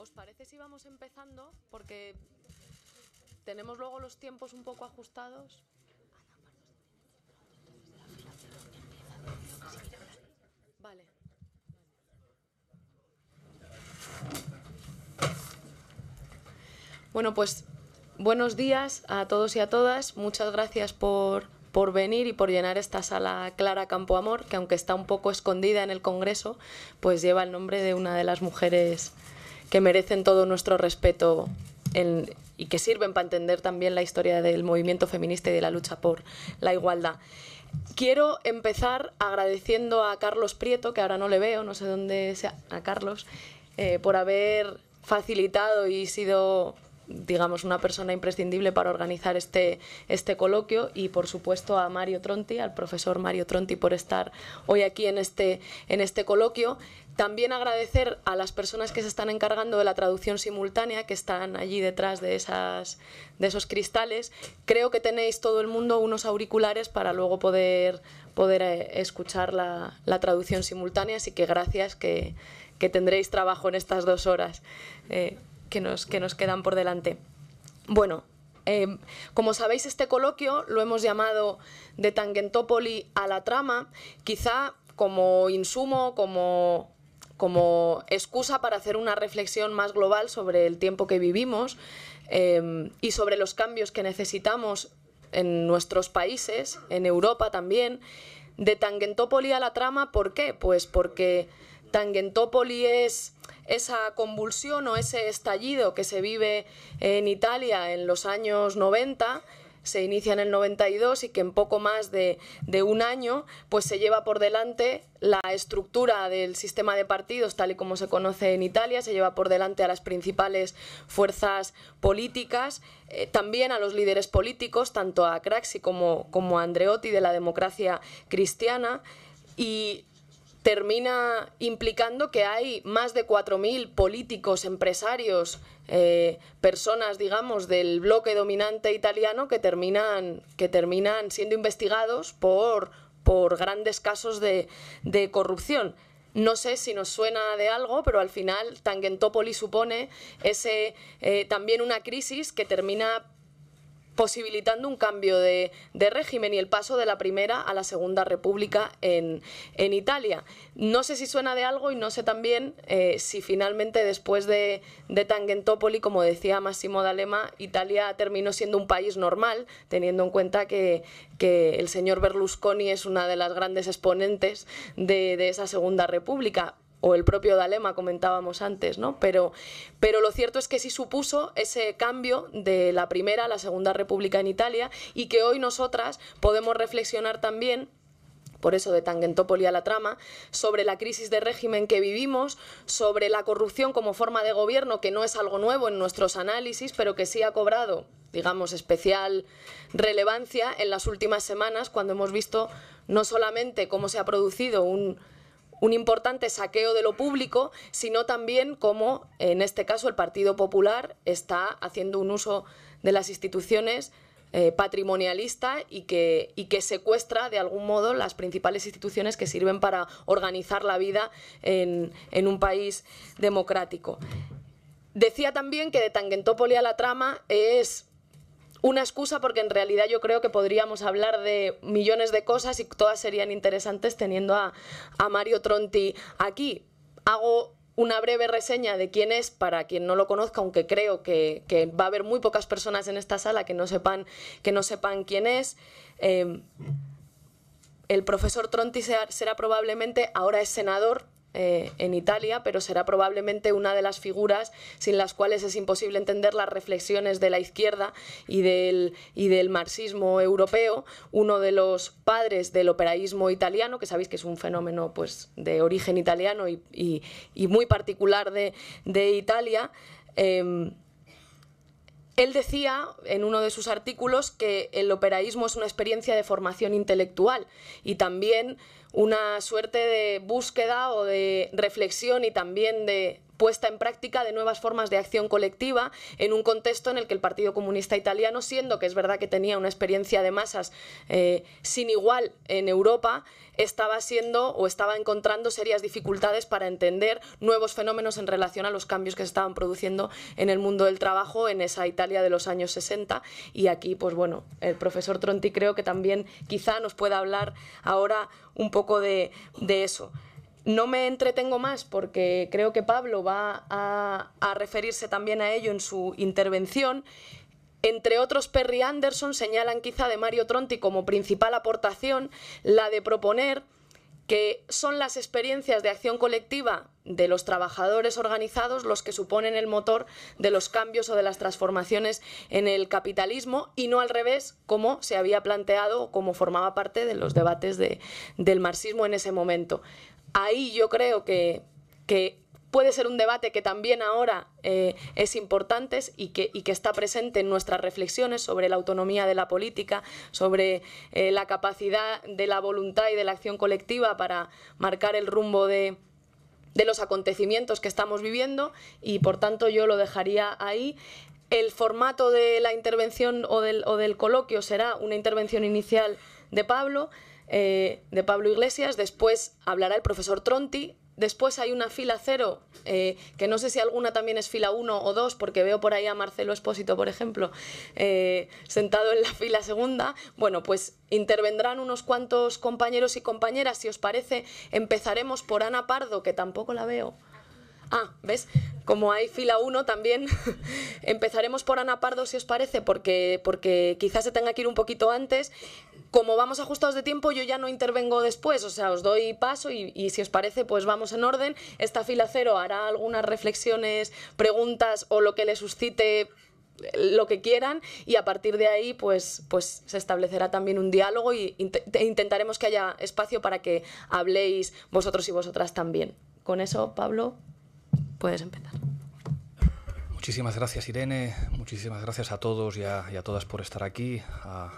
¿Os parece si vamos empezando? Porque tenemos luego los tiempos un poco ajustados. Vale. Bueno, pues buenos días a todos y a todas. Muchas gracias por, por venir y por llenar esta sala Clara Campoamor, que aunque está un poco escondida en el Congreso, pues lleva el nombre de una de las mujeres que merecen todo nuestro respeto y que sirven para entender también la historia del movimiento feminista y de la lucha por la igualdad. Quiero empezar agradeciendo a Carlos Prieto, que ahora no le veo, no sé dónde sea, a Carlos, eh, por haber facilitado y sido digamos, una persona imprescindible para organizar este, este coloquio y, por supuesto, a Mario Tronti, al profesor Mario Tronti, por estar hoy aquí en este, en este coloquio. También agradecer a las personas que se están encargando de la traducción simultánea, que están allí detrás de, esas, de esos cristales. Creo que tenéis todo el mundo unos auriculares para luego poder, poder eh, escuchar la, traducción simultánea, así que gracias que, tendréis trabajo en estas dos horas. Eh, que nos, que nos quedan por delante. Bueno, eh, como sabéis, este coloquio lo hemos llamado de Tangentopoli a la trama, quizá como insumo, como, como excusa para hacer una reflexión más global sobre el tiempo que vivimos eh, y sobre los cambios que necesitamos en nuestros países, en Europa también. De Tangentopoli a la trama, ¿por qué? Pues porque Tangentopoli es esa convulsión o ese estallido que se vive en Italia en los años 90 se inicia en el 92 y que en poco más de, un año pues se lleva por delante la estructura del sistema de partidos tal y como se conoce en Italia, se lleva por delante a las principales fuerzas políticas, eh, también a los líderes políticos, tanto a Craxi como, como a Andreotti de la democracia cristiana y termina implicando que hay más de 4.000 políticos, empresarios, eh, personas, digamos, del bloque dominante italiano que terminan, que terminan siendo investigados por, por grandes casos de, corrupción. No sé si nos suena de algo, pero al final Tangentopoli supone ese, eh, también una crisis que termina posibilitando un cambio de, régimen y el paso de la Primera a la Segunda República en, Italia. No sé si suena de algo y no sé también eh, si finalmente después de, de Tangentopoli, como decía Massimo D'Alema, Italia terminó siendo un país normal, teniendo en cuenta que, el señor Berlusconi es una de las grandes exponentes de esa Segunda República o el propio D'Alema comentábamos antes, ¿no? Pero, pero lo cierto es que sí supuso ese cambio de la primera a la segunda república en Italia y que hoy nosotras podemos reflexionar también por eso de Tangentopoli a la trama, sobre la crisis de régimen que vivimos, sobre la corrupción como forma de gobierno, que no es algo nuevo en nuestros análisis, pero que sí ha cobrado, digamos, especial relevancia en las últimas semanas, cuando hemos visto no solamente cómo se ha producido un un importante saqueo de lo público, sino también cómo, en este caso, el Partido Popular está haciendo un uso de las instituciones eh, patrimonialista y que, y que secuestra de algún modo las principales instituciones que sirven para organizar la vida en, en un país democrático. Decía también que de Tangentópolis a la trama es una excusa porque en realidad yo creo que podríamos hablar de millones de cosas y todas serían interesantes teniendo a, Mario Tronti aquí. Hago una breve reseña de quién es para quien no lo conozca, aunque creo que, va a haber muy pocas personas en esta sala que no sepan, que no sepan quién es. Eh, el profesor Tronti será, será, probablemente, ahora es senador, eh, en Italia, pero será probablemente una de las figuras sin las cuales es imposible entender las reflexiones de la izquierda y del, y del marxismo europeo, uno de los padres del operaísmo italiano, que sabéis que es un fenómeno pues, de origen italiano y, y, muy particular de, de Italia. Eh, él decía en uno de sus artículos que el operaísmo es una experiencia de formación intelectual y también una suerte de búsqueda o de reflexión y también de puesta en práctica de nuevas formas de acción colectiva en un contexto en el que el Partido Comunista Italiano, siendo que es verdad que tenía una experiencia de masas eh, sin igual en Europa, estaba siendo o estaba encontrando serias dificultades para entender nuevos fenómenos en relación a los cambios que se estaban produciendo en el mundo del trabajo en esa Italia de los años 60 y aquí pues bueno, el profesor Tronti creo que también quizá nos pueda hablar ahora un poco de eso. No me entretengo más porque creo que Pablo va a, referirse también a ello en su intervención. Entre otros, Perry Anderson señalan quizá de Mario Tronti como principal aportación la de proponer que son las experiencias de acción colectiva de los trabajadores organizados los que suponen el motor de los cambios o de las transformaciones en el capitalismo y no al revés, como se había planteado o como formaba parte de los debates del marxismo en ese momento ahí yo creo que, puede ser un debate que también ahora eh, es importante y que, está presente en nuestras reflexiones sobre la autonomía de la política, sobre eh, la capacidad de la voluntad y de la acción colectiva para marcar el rumbo de, los acontecimientos que estamos viviendo y por tanto yo lo dejaría ahí. El formato de la intervención o del, o del coloquio será una intervención inicial de Pablo, eh, de Pablo Iglesias, después hablará el profesor Tronti, después hay una fila cero, eh, que no sé si alguna también es fila uno o dos, porque veo por ahí a Marcelo Espósito, por ejemplo, eh, sentado en la fila segunda. Bueno, pues intervendrán unos cuantos compañeros y compañeras, si os parece, empezaremos por Ana Pardo, que tampoco la veo. Ah, ¿ves? Como hay fila 1 también, empezaremos por Ana Pardo, si os parece, porque, porque quizás se tenga que ir un poquito antes. Como vamos ajustados de tiempo, yo ya no intervengo después, o sea, os doy paso y, si os parece, pues vamos en orden. Esta fila 0 hará algunas reflexiones, preguntas o lo que le suscite eh, lo que quieran y a partir de ahí pues, pues se establecerá también un diálogo e intentaremos que haya espacio para que habléis vosotros y vosotras también. Con eso, Pablo, puedes empezar. Muchísimas gracias Irene, muchísimas gracias a todos y a, todas por estar aquí, a,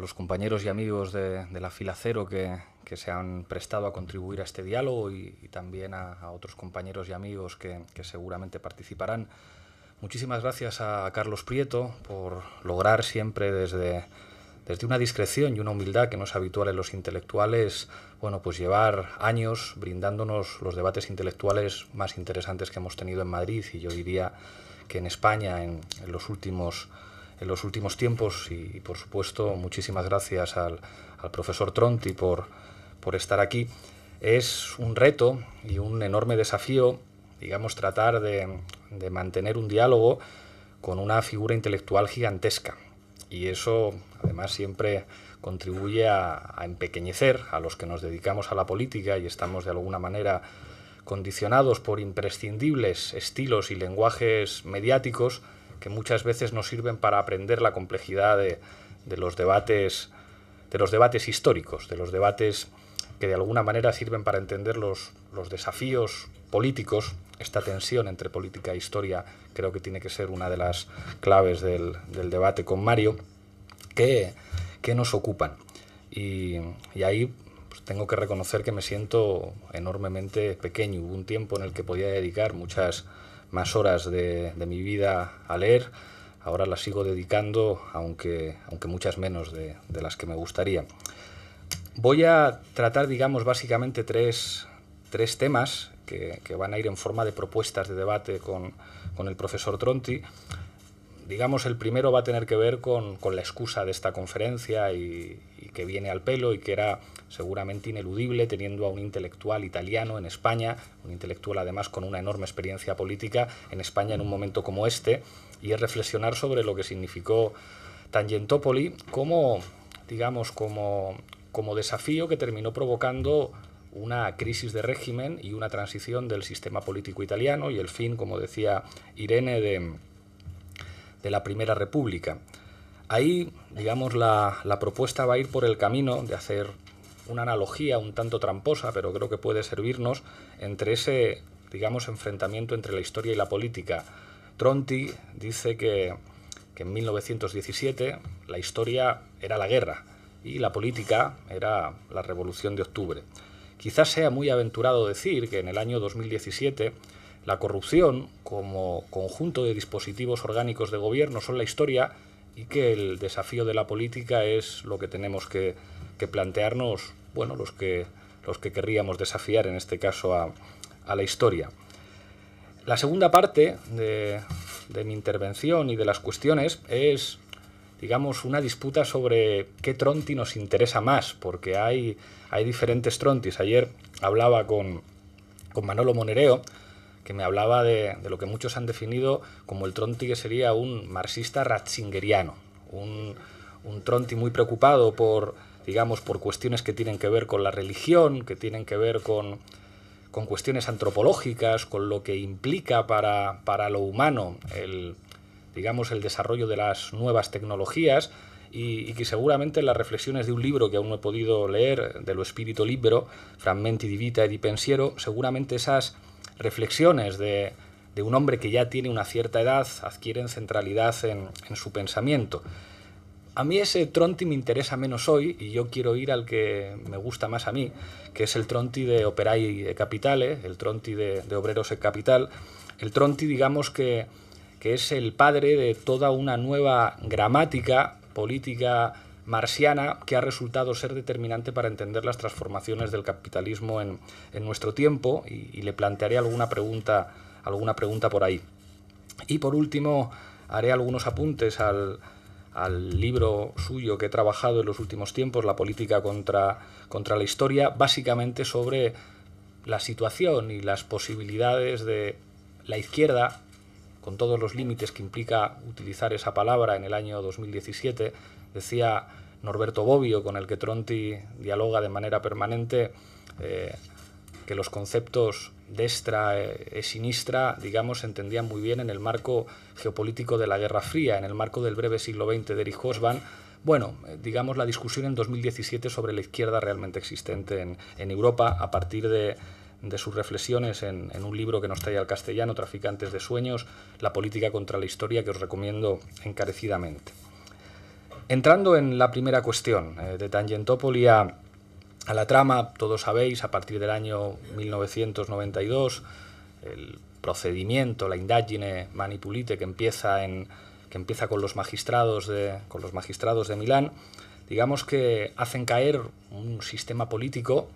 los compañeros y amigos de, la fila cero que, se han prestado a contribuir a este diálogo y, también a, otros compañeros y amigos que seguramente participarán. Muchísimas gracias a Carlos Prieto por lograr siempre desde desde una discreción y una humildad que no es habitual en los intelectuales, bueno, pues llevar años brindándonos los debates intelectuales más interesantes que hemos tenido en Madrid y yo diría que en España en, los últimos en los últimos tiempos y, por supuesto muchísimas gracias al, al profesor Tronti por, por estar aquí. Es un reto y un enorme desafío, digamos, tratar de, de mantener un diálogo con una figura intelectual gigantesca. Y eso Además, siempre contribuye a, empequeñecer a los que nos dedicamos a la política y estamos de alguna manera condicionados por imprescindibles estilos y lenguajes mediáticos que muchas veces nos sirven para aprender la complejidad de, los debates de los debates históricos, de los debates que de alguna manera sirven para entender los, desafíos políticos. Esta tensión entre política e historia creo que tiene que ser una de las claves del debate con Mario que, nos ocupan. Y, ahí pues, tengo que reconocer que me siento enormemente pequeño. Hubo un tiempo en el que podía dedicar muchas más horas de, mi vida a leer. Ahora las sigo dedicando, aunque, aunque muchas menos de, las que me gustaría. Voy a tratar, digamos, básicamente tres, temas que, van a ir en forma de propuestas de debate con, con el profesor Tronti digamos, el primero va a tener que ver con, la excusa de esta conferencia y, que viene al pelo y que era seguramente ineludible teniendo a un intelectual italiano en España, un intelectual además con una enorme experiencia política en España en un momento como este, y es reflexionar sobre lo que significó Tangentopoli como, digamos, como, como desafío que terminó provocando una crisis de régimen y una transición del sistema político italiano y el fin, como decía Irene, de de la Primera República. Ahí, digamos, la, propuesta va a ir por el camino de hacer una analogía un tanto tramposa, pero creo que puede servirnos entre ese, digamos, enfrentamiento entre la historia y la política. Tronti dice que, que en 1917 la historia era la guerra y la política era la revolución de octubre. Quizás sea muy aventurado decir que en el año 2017 la corrupción, como conjunto de dispositivos orgánicos de gobierno, son la historia y que el desafío de la política es lo que tenemos que, plantearnos, bueno, los que, los que querríamos desafiar, en este caso, a, la historia. La segunda parte de, mi intervención y de las cuestiones es, digamos, una disputa sobre qué tronti nos interesa más, porque hay, hay diferentes trontis. Ayer hablaba con, con Manolo Monereo, que me hablaba de, lo que muchos han definido como el Tronti que sería un marxista ratzingeriano, un, Tronti muy preocupado por, digamos, por cuestiones que tienen que ver con la religión, que tienen que ver con, con cuestiones antropológicas, con lo que implica para, lo humano el, digamos, el desarrollo de las nuevas tecnologías y, que seguramente las reflexiones de un libro que aún no he podido leer, de lo espíritu libro, ...Fragmenti di vita e di pensiero, seguramente esas reflexiones de, un hombre que ya tiene una cierta edad adquieren centralidad en, su pensamiento. A mí ese Tronti me interesa menos hoy y yo quiero ir al que me gusta más a mí, que es el Tronti de Operai e Capitale, el Tronti de, Obreros e Capital. El Tronti, digamos que, que, es el padre de toda una nueva gramática política marciana que ha resultado ser determinante para entender las transformaciones del capitalismo en, nuestro tiempo y, le plantearé alguna pregunta, alguna pregunta por ahí. Y por último, haré algunos apuntes al, libro suyo que he trabajado en los últimos tiempos, La política contra, contra la historia, básicamente sobre la situación y las posibilidades de la izquierda, con todos los límites que implica utilizar esa palabra en el año 2017, Decía Norberto Bobbio, con el que Tronti dialoga de manera permanente, eh, que los conceptos destra eh, e sinistra, digamos, se entendían muy bien en el marco geopolítico de la Guerra Fría, en el marco del breve siglo XX de Erich Hosban. Bueno, eh, digamos la discusión en 2017 sobre la izquierda realmente existente en, Europa a partir de, sus reflexiones en, en, un libro que nos trae al castellano, Traficantes de Sueños, La política contra la historia, que os recomiendo encarecidamente. Entrando en la primera cuestión eh, de Tangentopoli a, la trama, todos sabéis, a partir del año 1992, el procedimiento, la indagine manipulite que empieza, que empieza con, los magistrados de, con los magistrados de Milán, digamos que hacen caer un sistema político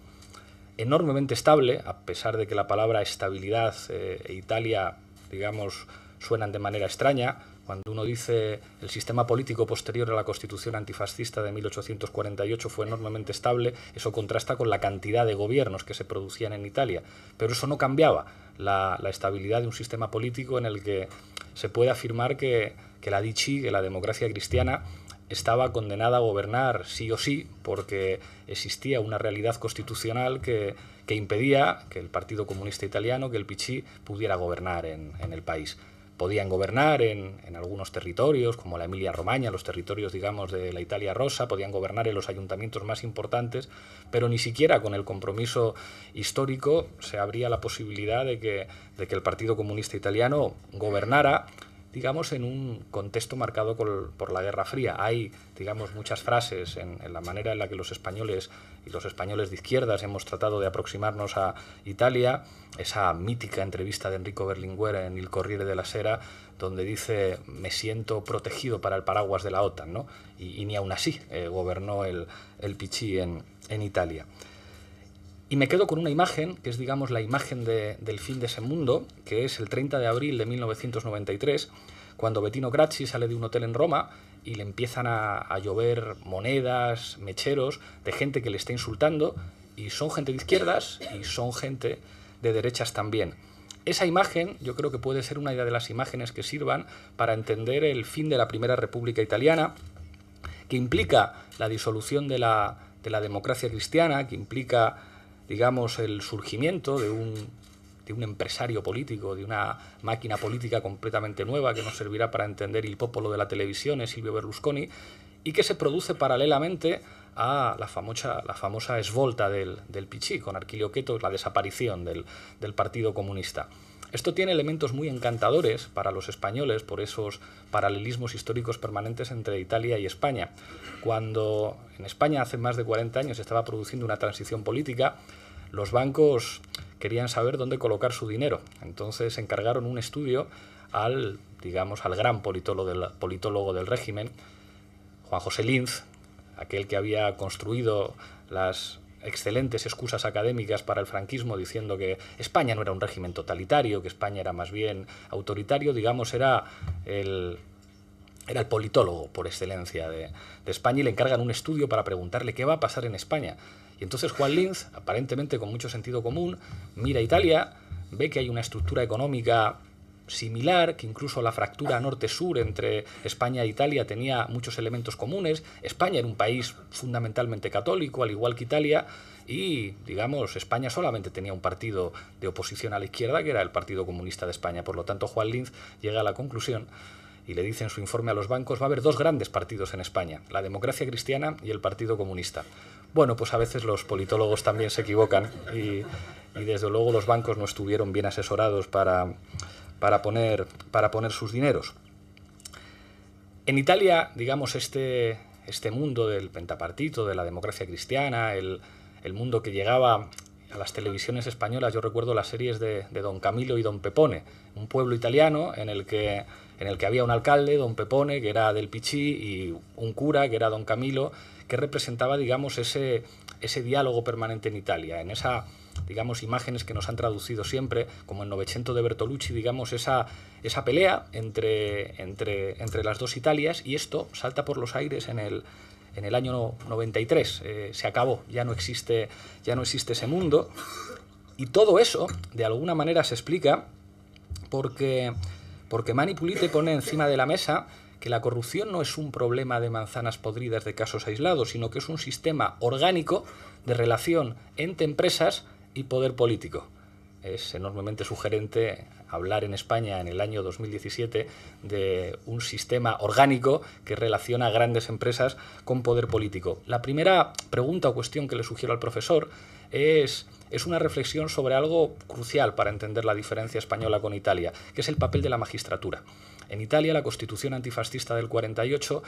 enormemente estable, a pesar de que la palabra estabilidad eh, e Italia, digamos, suenan de manera extraña, cuando uno dice el sistema político posterior a la constitución antifascista de 1848 fue enormemente estable, eso contrasta con la cantidad de gobiernos que se producían en Italia. Pero eso no cambiaba la, estabilidad de un sistema político en el que se puede afirmar que, la Dici que la democracia cristiana, estaba condenada a gobernar sí o sí porque existía una realidad constitucional que, impedía que el Partido Comunista Italiano, que el Pichí, pudiera gobernar en el país podían gobernar en, algunos territorios, como la Emilia-Romaña, los territorios, digamos, de la Italia Rosa, podían gobernar en los ayuntamientos más importantes, pero ni siquiera con el compromiso histórico se abría la posibilidad de que, de que el Partido Comunista Italiano gobernara digamos, en un contexto marcado por, la Guerra Fría. Hay, digamos, muchas frases en, la manera en la que los españoles y los españoles de izquierdas hemos tratado de aproximarnos a Italia. Esa mítica entrevista de Enrico Berlinguer en Il Corriere de la Sera, donde dice, me siento protegido para el paraguas de la OTAN, ¿no? Y, ni aún así eh, gobernó el, el Pichí en Italia. Y me quedo con una imagen, que es digamos la imagen del fin de ese mundo, que es el 30 de abril de 1993, cuando Bettino Grazzi sale de un hotel en Roma y le empiezan a, llover monedas, mecheros, de gente que le está insultando, y son gente de izquierdas y son gente de derechas también. Esa imagen yo creo que puede ser una idea de las imágenes que sirvan para entender el fin de la Primera República Italiana, que implica la disolución de la democracia cristiana, que implica digamos, el surgimiento de un, de un empresario político, de una máquina política completamente nueva que nos servirá para entender el popolo de la televisión, Silvio Berlusconi, y que se produce paralelamente a la famosa, la famosa esvolta del, del Pichí con Arquilio Queto, la desaparición del, del Partido Comunista. Esto tiene elementos muy encantadores para los españoles por esos paralelismos históricos permanentes entre Italia y España. Cuando en España hace más de 40 años se estaba produciendo una transición política, los bancos querían saber dónde colocar su dinero. Entonces encargaron un estudio al, digamos, al gran politólogo del, politólogo del régimen, Juan José Linz, aquel que había construido las excelentes excusas académicas para el franquismo diciendo que España no era un régimen totalitario, que España era más bien autoritario, digamos, era el, era el politólogo por excelencia de, de España y le encargan un estudio para preguntarle qué va a pasar en España. Y entonces Juan Linz, aparentemente con mucho sentido común, mira Italia, ve que hay una estructura económica similar, que incluso la fractura norte-sur entre España e Italia tenía muchos elementos comunes. España era un país fundamentalmente católico, al igual que Italia, y, digamos, España solamente tenía un partido de oposición a la izquierda, que era el Partido Comunista de España. Por lo tanto, Juan Linz llega a la conclusión y le dice en su informe a los bancos, va a haber dos grandes partidos en España, la democracia cristiana y el Partido Comunista. Bueno, pues a veces los politólogos también se equivocan y, y desde luego los bancos no estuvieron bien asesorados para para poner, para poner sus dineros. En Italia, digamos, este, este mundo del pentapartito, de la democracia cristiana, el, el mundo que llegaba a las televisiones españolas, yo recuerdo las series de, Don Camilo y Don Pepone, un pueblo italiano en el, que, en el que había un alcalde, Don Pepone, que era del Pichí, y un cura, que era Don Camilo, que representaba, digamos, ese, ese diálogo permanente en Italia, en esa digamos, imágenes que nos han traducido siempre, como en Novecento de Bertolucci, digamos, esa, esa pelea entre, entre, entre las dos Italias, y esto salta por los aires en el, en el año 93. Eh, se acabó, ya no, existe, ya no existe ese mundo. Y todo eso, de alguna manera, se explica porque, porque Mani pone encima de la mesa que la corrupción no es un problema de manzanas podridas de casos aislados, sino que es un sistema orgánico de relación entre empresas y poder político. Es enormemente sugerente hablar en España en el año 2017 de un sistema orgánico que relaciona grandes empresas con poder político. La primera pregunta o cuestión que le sugiero al profesor es, es una reflexión sobre algo crucial para entender la diferencia española con Italia, que es el papel de la magistratura. En Italia la constitución antifascista del 48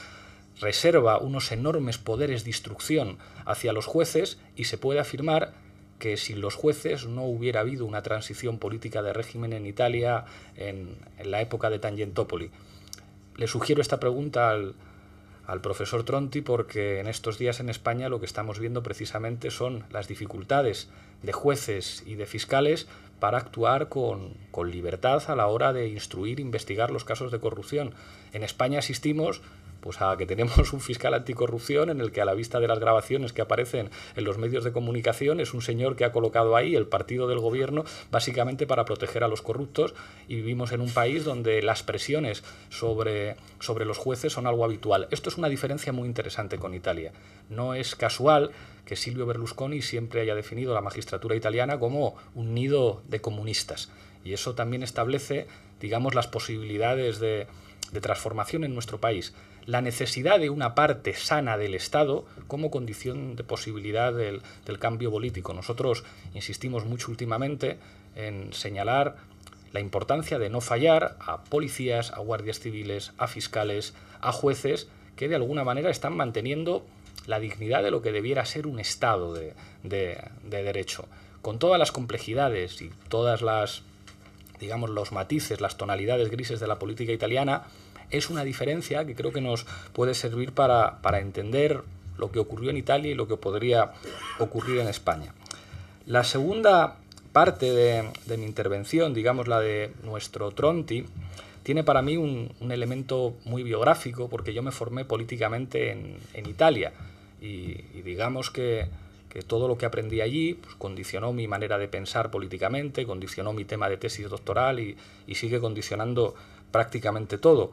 reserva unos enormes poderes de instrucción hacia los jueces y se puede afirmar que sin los jueces no hubiera habido una transición política de régimen en Italia en, la época de Tangentopoli. Le sugiero esta pregunta al, profesor Tronti porque en estos días en España lo que estamos viendo precisamente son las dificultades de jueces y de fiscales para actuar con, con, libertad a la hora de instruir, investigar los casos de corrupción. En España asistimos, pues a que tenemos un fiscal anticorrupción en el que a la vista de las grabaciones que aparecen en los medios de comunicación es un señor que ha colocado ahí el partido del gobierno básicamente para proteger a los corruptos y vivimos en un país donde las presiones sobre, sobre los jueces son algo habitual. Esto es una diferencia muy interesante con Italia. No es casual que Silvio Berlusconi siempre haya definido la magistratura italiana como un nido de comunistas. Y eso también establece, digamos, las posibilidades de transformación en nuestro país la necesidad de una parte sana del Estado como condición de posibilidad del, cambio político. Nosotros insistimos mucho últimamente en señalar la importancia de no fallar a policías, a guardias civiles, a fiscales, a jueces que de alguna manera están manteniendo la dignidad de lo que debiera ser un Estado de, de derecho. Con todas las complejidades y todas las, digamos, los matices, las tonalidades grises de la política italiana, es una diferencia que creo que nos puede servir para, entender lo que ocurrió en Italia y lo que podría ocurrir en España. La segunda parte de, mi intervención, digamos la de nuestro Tronti, tiene para mí un, elemento muy biográfico porque yo me formé políticamente en, Italia y, digamos que, todo lo que aprendí allí pues, condicionó mi manera de pensar políticamente, condicionó mi tema de tesis doctoral y sigue condicionando prácticamente todo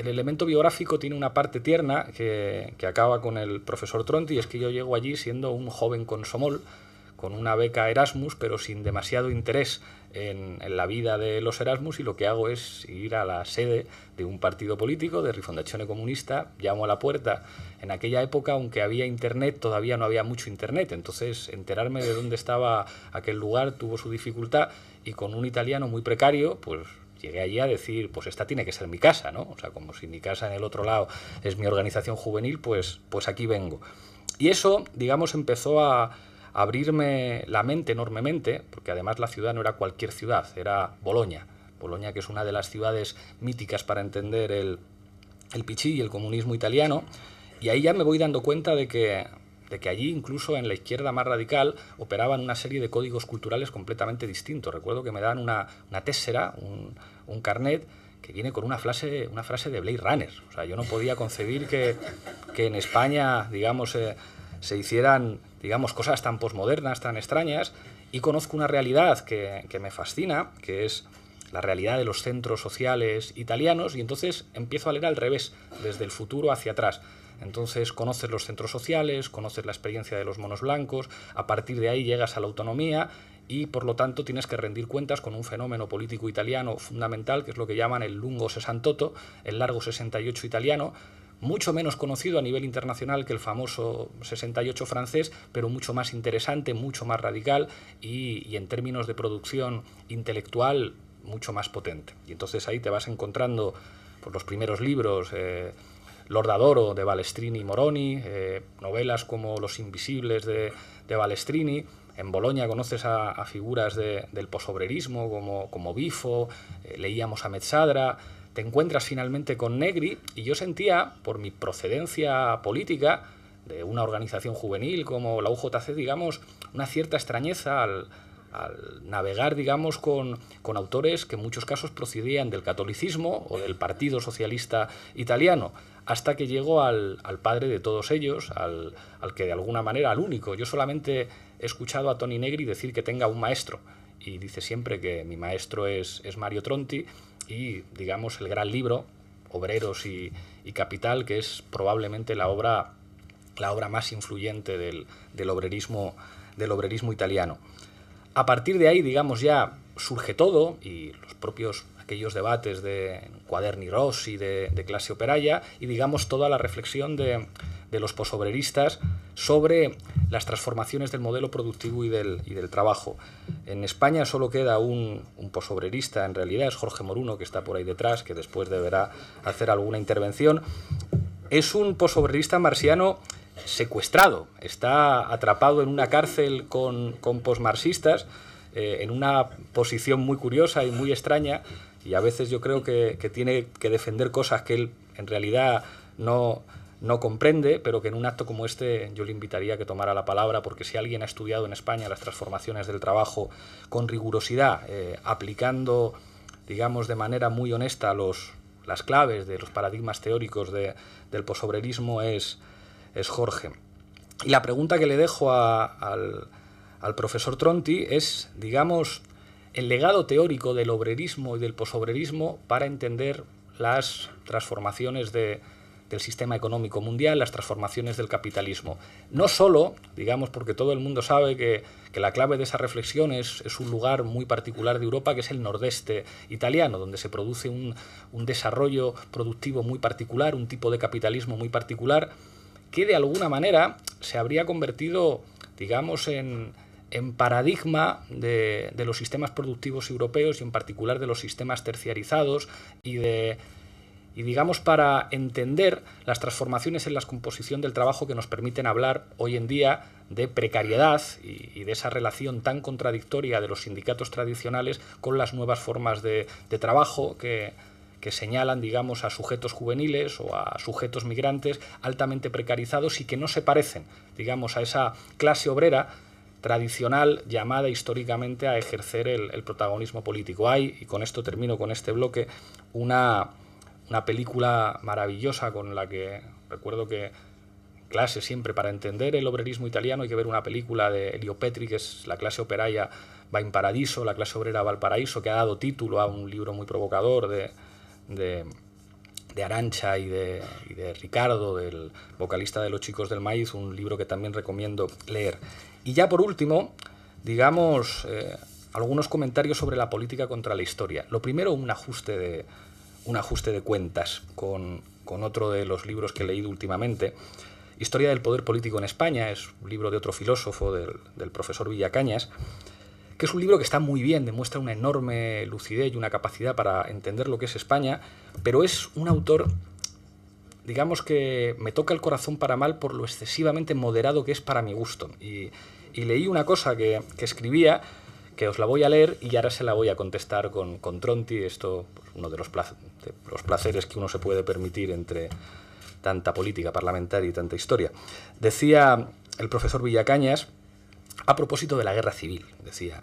el elemento biográfico tiene una parte tierna que, acaba con el profesor Tronti, y es que yo llego allí siendo un joven consomol, con una beca Erasmus, pero sin demasiado interés en, en, la vida de los Erasmus, y lo que hago es ir a la sede de un partido político, de Rifondazione Comunista, llamo a la puerta. En aquella época, aunque había internet, todavía no había mucho internet, entonces enterarme de dónde estaba aquel lugar tuvo su dificultad, y con un italiano muy precario, pues llegué allí a decir, pues esta tiene que ser mi casa, ¿no? O sea, como si mi casa en el otro lado es mi organización juvenil, pues, pues aquí vengo. Y eso, digamos, empezó a abrirme la mente enormemente, porque además la ciudad no era cualquier ciudad, era Bolonia, Boloña, que es una de las ciudades míticas para entender el, el Pichí y el comunismo italiano. Y ahí ya me voy dando cuenta de que, de que allí incluso en la izquierda más radical operaban una serie de códigos culturales completamente distintos. Recuerdo que me dan una, una tésera, un, carnet, que viene con una frase, una frase de Blade Runner. O sea, yo no podía concebir que, en España, digamos, eh, se hicieran, digamos, cosas tan posmodernas, tan extrañas, y conozco una realidad que, me fascina, que es la realidad de los centros sociales italianos, y entonces empiezo a leer al revés, desde el futuro hacia atrás. Entonces conoces los centros sociales, conoces la experiencia de los monos blancos, a partir de ahí llegas a la autonomía y por lo tanto tienes que rendir cuentas con un fenómeno político italiano fundamental que es lo que llaman el lungo sessantotto, el largo 68 italiano, mucho menos conocido a nivel internacional que el famoso 68 francés, pero mucho más interesante, mucho más radical y, en términos de producción intelectual mucho más potente. Y entonces ahí te vas encontrando por los primeros libros. Eh, Doro de Balestrini y Moroni, eh, novelas como Los Invisibles de, Balestrini. En Bolonia conoces a, figuras del posobrerismo como, Bifo, eh, leíamos a Mezzadra, te encuentras finalmente con Negri y yo sentía, por mi procedencia política, de una organización juvenil como la UJC, digamos, una cierta extrañeza al, navegar, digamos, con, con, autores que en muchos casos procedían del catolicismo o del Partido Socialista Italiano hasta que llegó al, padre de todos ellos, al, que de alguna manera, al único. Yo solamente he escuchado a Tony Negri decir que tenga un maestro, y dice siempre que mi maestro es, Mario Tronti, y digamos el gran libro, Obreros y, Capital, que es probablemente la obra, la obra más influyente del, del, obrerismo, del obrerismo italiano. A partir de ahí, digamos, ya surge todo, y los propios aquellos debates de Cuaderni Rossi, de, de Clase Operaya, y digamos toda la reflexión de, de los posobreristas sobre las transformaciones del modelo productivo y del, y del trabajo. En España solo queda un, posobrerista, en realidad es Jorge Moruno, que está por ahí detrás, que después deberá hacer alguna intervención. Es un posobrerista marciano secuestrado, está atrapado en una cárcel con, con posmarxistas, eh, en una posición muy curiosa y muy extraña, y a veces yo creo que, tiene que defender cosas que él en realidad no, no comprende, pero que en un acto como este yo le invitaría a que tomara la palabra, porque si alguien ha estudiado en España las transformaciones del trabajo con rigurosidad, eh, aplicando, digamos, de manera muy honesta los, las claves de los paradigmas teóricos de, del posobrerismo, es, es Jorge. Y la pregunta que le dejo al, al profesor Tronti es, digamos, el legado teórico del obrerismo y del posobrerismo para entender las transformaciones del sistema económico mundial, las transformaciones del capitalismo. No solo, digamos, porque todo el mundo sabe que, la clave de esa reflexión es, un lugar muy particular de Europa, que es el nordeste italiano, donde se produce un desarrollo productivo muy particular, un tipo de capitalismo muy particular, que de alguna manera se habría convertido, digamos, en, en paradigma de, los sistemas productivos europeos y en particular de los sistemas terciarizados y de digamos para entender las transformaciones en la composición del trabajo que nos permiten hablar hoy en día de precariedad y, de esa relación tan contradictoria de los sindicatos tradicionales con las nuevas formas de, trabajo que, que señalan, digamos, a sujetos juveniles o a sujetos migrantes altamente precarizados y que no se parecen, digamos, a esa clase obrera tradicional llamada históricamente a ejercer el, protagonismo político. Hay, y con esto termino con este bloque, una, película maravillosa con la que recuerdo que clase siempre para entender el obrerismo italiano hay que ver una película de Elio Petri que es La clase operaia va en paradiso, La clase obrera va al paraíso, que ha dado título a un libro muy provocador de, de, Arancha y de, y de Ricardo, del vocalista de Los Chicos del Maíz, un libro que también recomiendo leer. Y ya por último, digamos, eh, algunos comentarios sobre la política contra la historia. Lo primero, un ajuste de, un ajuste de cuentas con, otro de los libros que he leído últimamente. Historia del Poder Político en España, es un libro de otro filósofo, del, del, profesor Villacañas, que es un libro que está muy bien, demuestra una enorme lucidez y una capacidad para entender lo que es España, pero es un autor digamos que me toca el corazón para mal por lo excesivamente moderado que es para mi gusto. Y, leí una cosa que, escribía, que os la voy a leer y ahora se la voy a contestar con, con Tronti, esto pues, uno de los placeres que uno se puede permitir entre tanta política parlamentaria y tanta historia. Decía el profesor Villacañas, a propósito de la guerra civil, decía,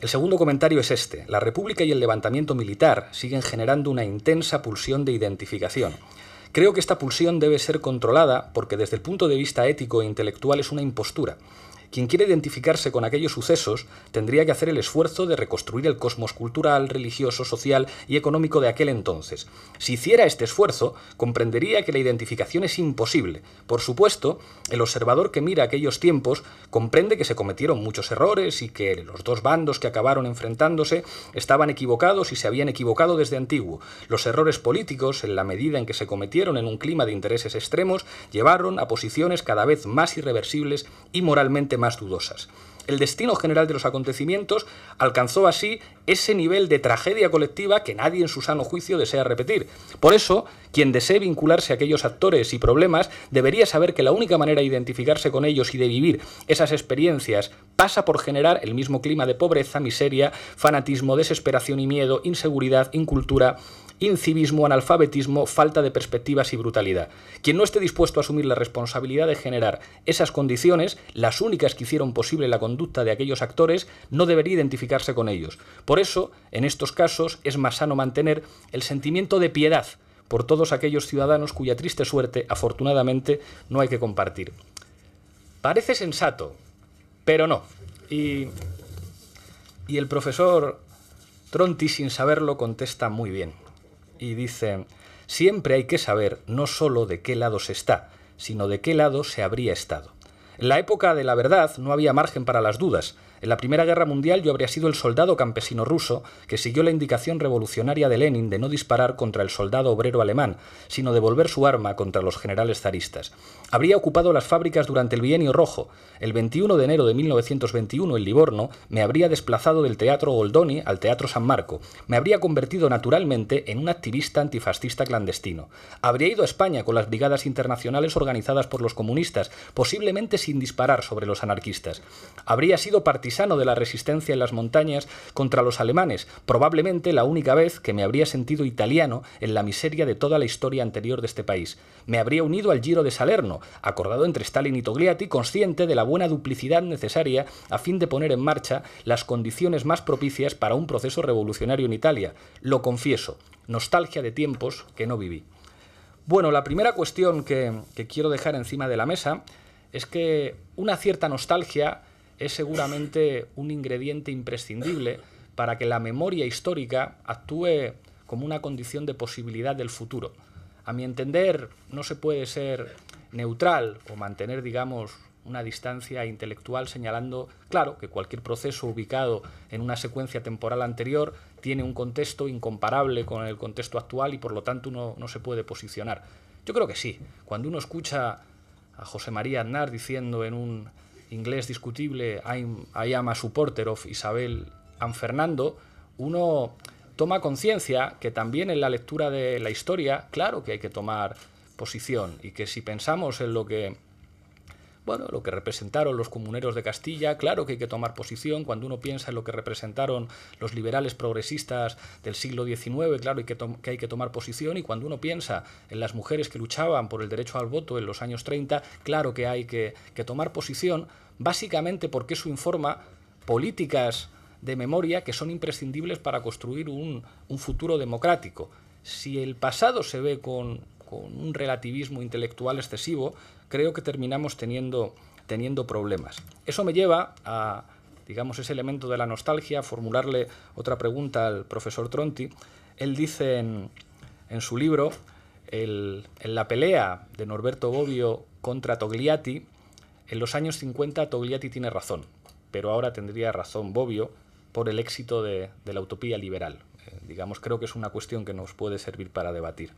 el segundo comentario es este. La República y el levantamiento militar siguen generando una intensa pulsión de identificación. Creo que esta pulsión debe ser controlada porque desde el punto de vista ético e intelectual es una impostura. Quien quiere identificarse con aquellos sucesos tendría que hacer el esfuerzo de reconstruir el cosmos cultural, religioso, social y económico de aquel entonces. Si hiciera este esfuerzo, comprendería que la identificación es imposible. Por supuesto, el observador que mira aquellos tiempos comprende que se cometieron muchos errores y que los dos bandos que acabaron enfrentándose estaban equivocados y se habían equivocado desde antiguo. Los errores políticos, en la medida en que se cometieron en un clima de intereses extremos, llevaron a posiciones cada vez más irreversibles y moralmente más dudosas. El destino general de los acontecimientos alcanzó así ese nivel de tragedia colectiva que nadie en su sano juicio desea repetir. Por eso, quien desee vincularse a aquellos actores y problemas debería saber que la única manera de identificarse con ellos y de vivir esas experiencias pasa por generar el mismo clima de pobreza, miseria, fanatismo, desesperación y miedo, inseguridad, incultura, incivismo, analfabetismo, falta de perspectivas y brutalidad. Quien no esté dispuesto a asumir la responsabilidad de generar esas condiciones, las únicas que hicieron posible la conducta de aquellos actores, no debería identificarse con ellos. Por eso, en estos casos, es más sano mantener el sentimiento de piedad por todos aquellos ciudadanos cuya triste suerte, afortunadamente, no hay que compartir. Parece sensato, pero no. Y, y el profesor Tronti, sin saberlo, contesta muy bien y dice, siempre hay que saber no sólo de qué lado se está, sino de qué lado se habría estado. En la época de la verdad no había margen para las dudas. En la Primera Guerra Mundial yo habría sido el soldado campesino ruso que siguió la indicación revolucionaria de Lenin de no disparar contra el soldado obrero alemán, sino devolver su arma contra los generales zaristas. Habría ocupado las fábricas durante el bienio rojo. El 21 de enero de 1921 en Livorno me habría desplazado del Teatro Goldoni al Teatro San Marco. Me habría convertido naturalmente en un activista antifascista clandestino. Habría ido a España con las brigadas internacionales organizadas por los comunistas, posiblemente sin disparar sobre los anarquistas. Habría sido partisano de la resistencia en las montañas contra los alemanes, probablemente la única vez que me habría sentido italiano en la miseria de toda la historia anterior de este país. Me habría unido al Giro de Salerno, acordado entre Stalin y Togliatti, consciente de la buena duplicidad necesaria a fin de poner en marcha las condiciones más propicias para un proceso revolucionario en Italia. Lo confieso, nostalgia de tiempos que no viví. Bueno, la primera cuestión que quiero dejar encima de la mesa es que una cierta nostalgia es seguramente un ingrediente imprescindible para que la memoria histórica actúe como una condición de posibilidad del futuro. A mi entender, no se puede ser neutral o mantener, digamos, una distancia intelectual señalando, claro, que cualquier proceso ubicado en una secuencia temporal anterior tiene un contexto incomparable con el contexto actual y por lo tanto uno no se puede posicionar. Yo creo que sí. Cuando uno escucha a José María Aznar diciendo en un inglés discutible I am a supporter of Isabel and Fernando, uno toma conciencia que también en la lectura de la historia, claro que hay que tomar posición y que si pensamos en lo que bueno, lo que representaron los comuneros de Castilla, claro que hay que tomar posición cuando uno piensa en lo que representaron los liberales progresistas del siglo XIX, claro que, hay que tomar posición y cuando uno piensa en las mujeres que luchaban por el derecho al voto en los años 30, claro que hay que, tomar posición, básicamente porque eso informa políticas de memoria que son imprescindibles para construir un futuro democrático. Si el pasado se ve con con un relativismo intelectual excesivo, creo que terminamos teniendo, problemas. Eso me lleva a, digamos, ese elemento de la nostalgia, formularle otra pregunta al profesor Tronti. Él dice en, su libro, en la pelea de Norberto Bobbio contra Togliatti, en los años 50 Togliatti tiene razón, pero ahora tendría razón Bobbio por el éxito de, la utopía liberal. Eh, creo que es una cuestión que nos puede servir para debatir.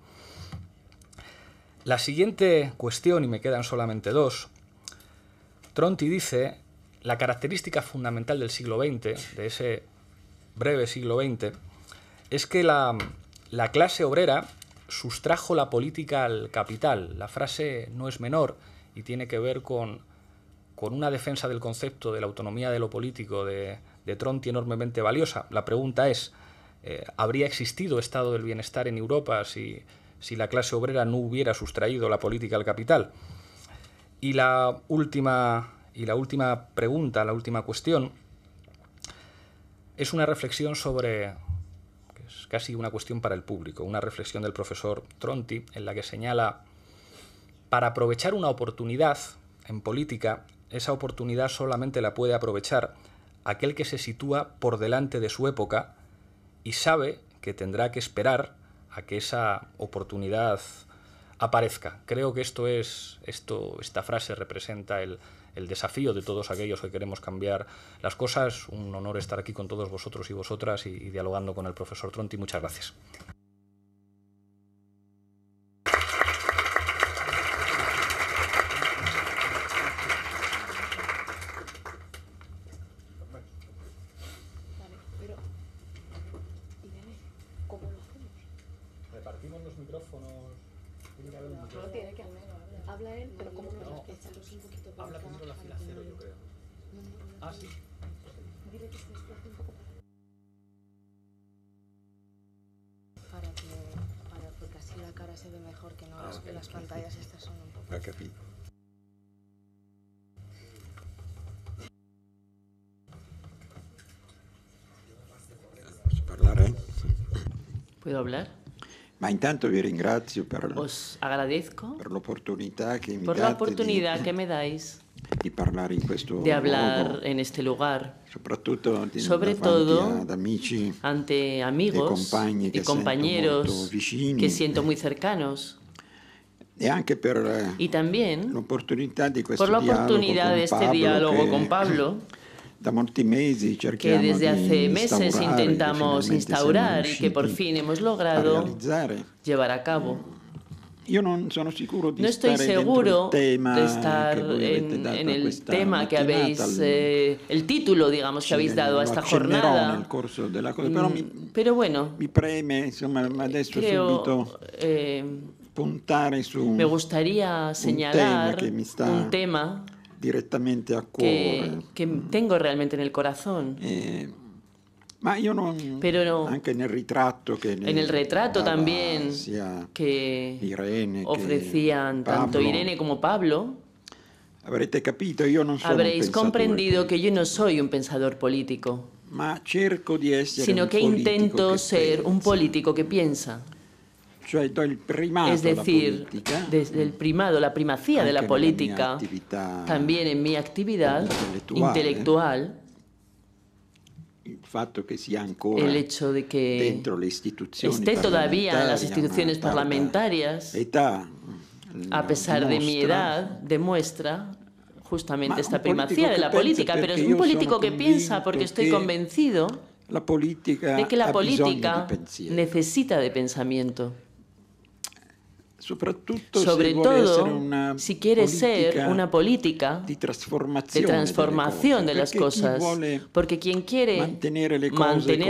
La siguiente cuestión, y me quedan solamente dos, Tronti dice, la característica fundamental del siglo XX, de ese breve siglo XX, es que la, clase obrera sustrajo la política al capital. La frase no es menor y tiene que ver con, una defensa del concepto de la autonomía de lo político de, Tronti enormemente valiosa. La pregunta es, eh, ¿habría existido estado del bienestar en Europa si si la clase obrera no hubiera sustraído la política al capital. Y la última, y la última pregunta, la última cuestión, es una reflexión sobre, es casi una cuestión para el público, una reflexión del profesor Tronti en la que señala, para aprovechar una oportunidad en política, esa oportunidad solamente la puede aprovechar aquel que se sitúa por delante de su época y sabe que tendrá que esperar a que esa oportunidad aparezca. Creo que esto es, esto, esta frase representa el, desafío de todos aquellos que queremos cambiar las cosas. Un honor estar aquí con todos vosotros y vosotras y, y dialogando con el profesor Tronti. Muchas gracias. así. que Para que, para, porque así la cara se ve mejor que no ah, las, okay. las pantallas estas son un poco... La capilla. ¿eh? Puedo hablar? Ma intanto vi ringrazio per, Os agradezco per l'opportunità che mi date. Por la oportunidad di... que me dais de hablar en este lugar, sobre todo ante amigos, y compañeros que siento muy cercanos. E y, también por la oportunidad de este diálogo con Pablo. que desde hace meses intentamos instaurar y que por fin hemos logrado llevar a cabo. Yo no, sono sicuro di no estoy seguro tema de estar en, en el tema que habéis, eh, el título, digamos, que habéis dado a esta jornada. Nel corso cosa, pero, mm, pero bueno, mi preme, insomma, adesso creo, subito eh, puntare su me gustaría señalar un tema, que un tema directamente a cuore, que, que mm. tengo realmente en el corazón. Eh, pero io en el retrato también. que Irene. Ofrecían tanto Irene como Pablo. Habréis comprendido que yo no soy un pensador político. sino que intento ser un político que piensa. es decir, desde el primado, la primacía de la política, también en mi actividad intelectual el hecho de que esté todavía en las instituciones parlamentarias a pesar de mi edad demuestra justamente esta primacía de la política, pero es un político que piensa porque estoy convencido de que la política necesita de pensamiento sobre todo si quiere ser una política de transformación, de, las cosas, porque quien quiere mantener,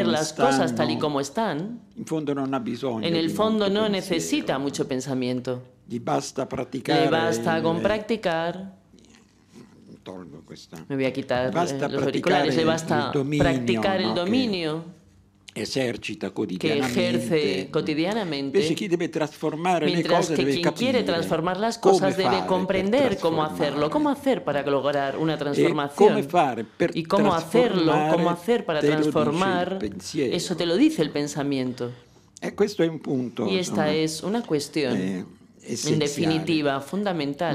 las cosas tal y como están, en el fondo no necesita mucho pensamiento. y basta le basta con practicar. Me voy a quitar eh, los auriculares, le basta practicar el dominio que ejerce cotidianamente mientras que quien quiere transformar las cosas debe comprender cómo hacerlo cómo hacer para lograr una e transformación y cómo hacerlo cómo hacer para transformar eso te lo dice el pensamiento e un punto y esta es una cuestión eh, en definitiva, fundamental.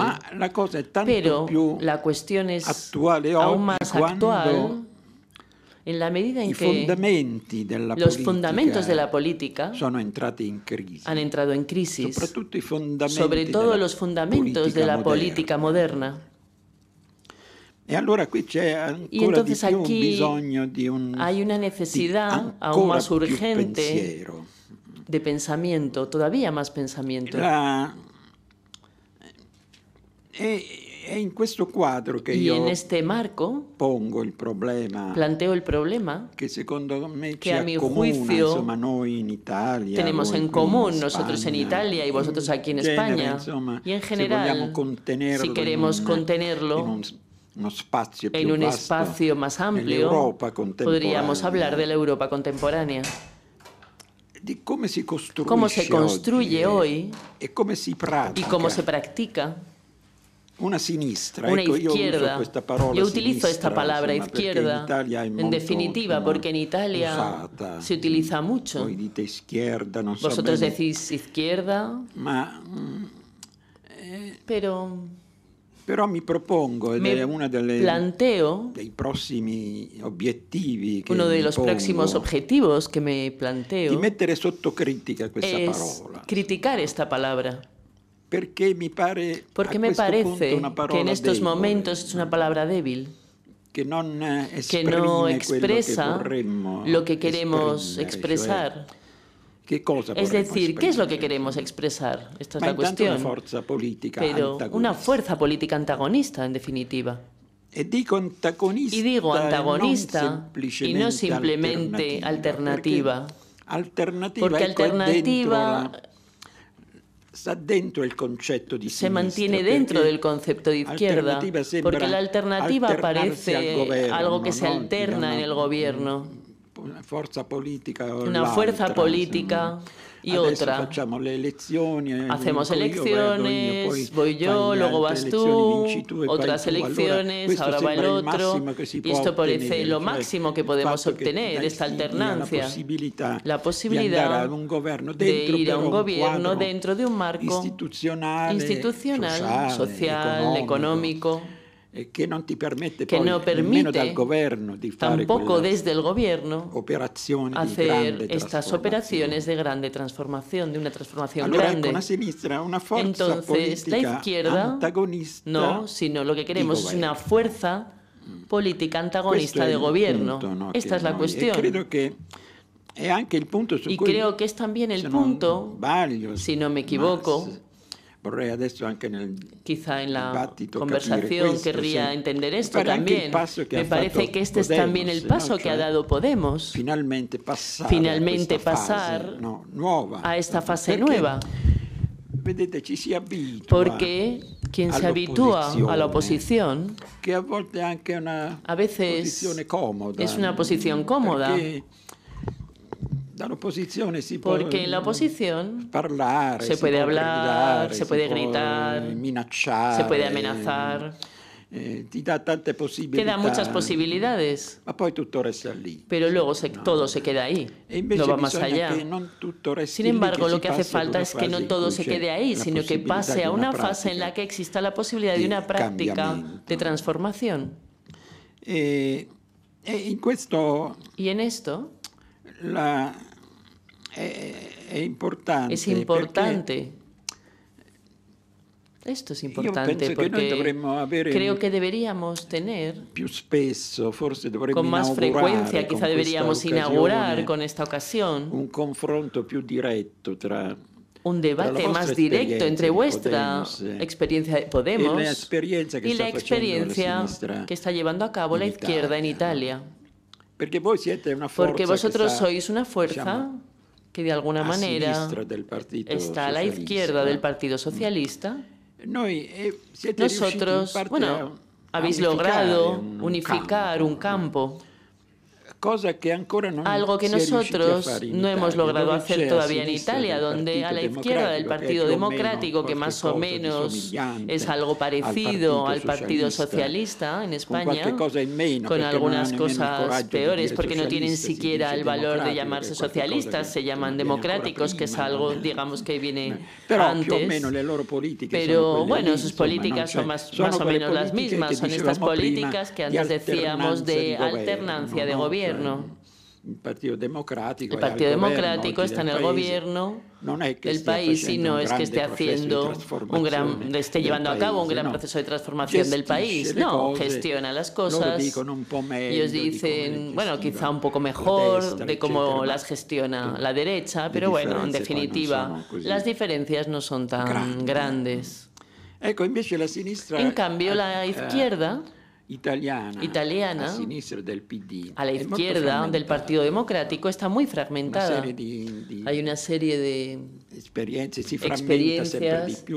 cosa Pero la cuestión es aún más actual en la medida en que los fundamentos de la política sono entrati in han entrado en crisis, sobre todo los fundamentos de la política moderna. Y entonces aquí hay una necesidad aún más urgente de pensamiento, todavía más pensamiento. E y en este marco pongo il problema. Planteo el problema que a mi juicio ah, Tenemos en común nosotros en Italia y vosotros aquí en España. y en general, si queremos contenerlo. en un espacio más amplio, podríamos hablar de la Europa contemporánea. De cómo se construye, cómo se construye hoy, hoy e y cómo se practica una sinistra. ¿eh? izquierda. Yo utilizo esta palabra izquierda. en definitiva, porque en Italia se utiliza mucho. Vosotros decís izquierda. Ma, eh, pero. me mi propongo, ed è uno dei prossimi obiettivi che uno me planteo, di Criticar esta palabra. Porque me me parece que en estos momentos es una palabra débil que no, expresa lo que queremos expresar. ¿Qué es decir, ¿qué es lo que queremos expresar? Esta es la cuestión. Pero una fuerza política antagonista, en definitiva. Eh, y digo antagonista y no simplemente alternativa. Porque alternativa se mantiene dentro del concepto de izquierda porque la alternativa parece algo que se alterna en el gobierno una fuerza política y otra. Hacemos elecciones, voy yo, luego vas tú, otras elecciones, pues ahora va el otro. Y esto parece lo máximo que podemos obtener, esta alternancia. La posibilidad de ir a un gobierno dentro de un marco institucional, eh, social, económico que no te permite tampoco desde el gobierno hacer estas operaciones de grande transformación, de una transformación grande. una sinistra, una Entonces, la izquierda no, sino lo que queremos es una fuerza mm. política antagonista de gobierno. Esta es la e cuestión. Creo que y creo que es también el punto, si no me equivoco, Quizá en la conversación querría entender esto también. Me parece que este es también el paso que ha dado Podemos. Finalmente pasar, a esta fase nueva. Porque quien se habitúa a la oposición, a veces es una posición cómoda. Porque en la oposición se puede hablar, eh, se puede gritar, se puede amenazar. Te eh, da muchas posibilidades. Ah, pues Pero luego todo se queda ahí. E no va más allá. Sin embargo, lo que hace falta es que no todo se quede ahí, sino que pase a una, fase en la que exista la posibilidad de, una práctica de transformación. Eh, y en esto, la eh, es importante. Es importante. Esto es importante. porque creo que deberíamos tener con más frecuencia, quizá deberíamos inaugurar con esta ocasión, un confronto più un debate más directo entre vuestra eh, experiencia de e Podemos y la experiencia que, está, llevando a cabo la izquierda en Italia. Porque, vosotros sois una fuerza que de alguna ah, manera está a la izquierda del Partido Socialista. Mm. No, eh, Nosotros, bueno, habéis logrado unificar Un campo algo que nosotros no hemos logrado hacer todavía en Italia, donde a la izquierda del Partido Democrático, que más o menos es algo parecido al Partido Socialista en España, con algunas cosas peores, porque no tienen siquiera el valor de llamarse socialistas, se llaman democráticos, que es algo, digamos, que viene antes. Pero bueno, sus políticas son más, más o menos las mismas, son estas políticas que antes decíamos de alternancia de gobierno el Partido Democrático está en el gobierno del país y no es que esté haciendo un gran, esté llevando a cabo un gran proceso de transformación del país. No, gestiona las cosas. Ellos dicen, bueno, quizá un poco mejor de cómo las gestiona la derecha, pero bueno, en definitiva, pues, las diferencias no son tan grandes. en cambio, la izquierda italiana, italiana a del PD, a la izquierda del Partido Democrático, está muy fragmentada. Hay una serie de, experiencias y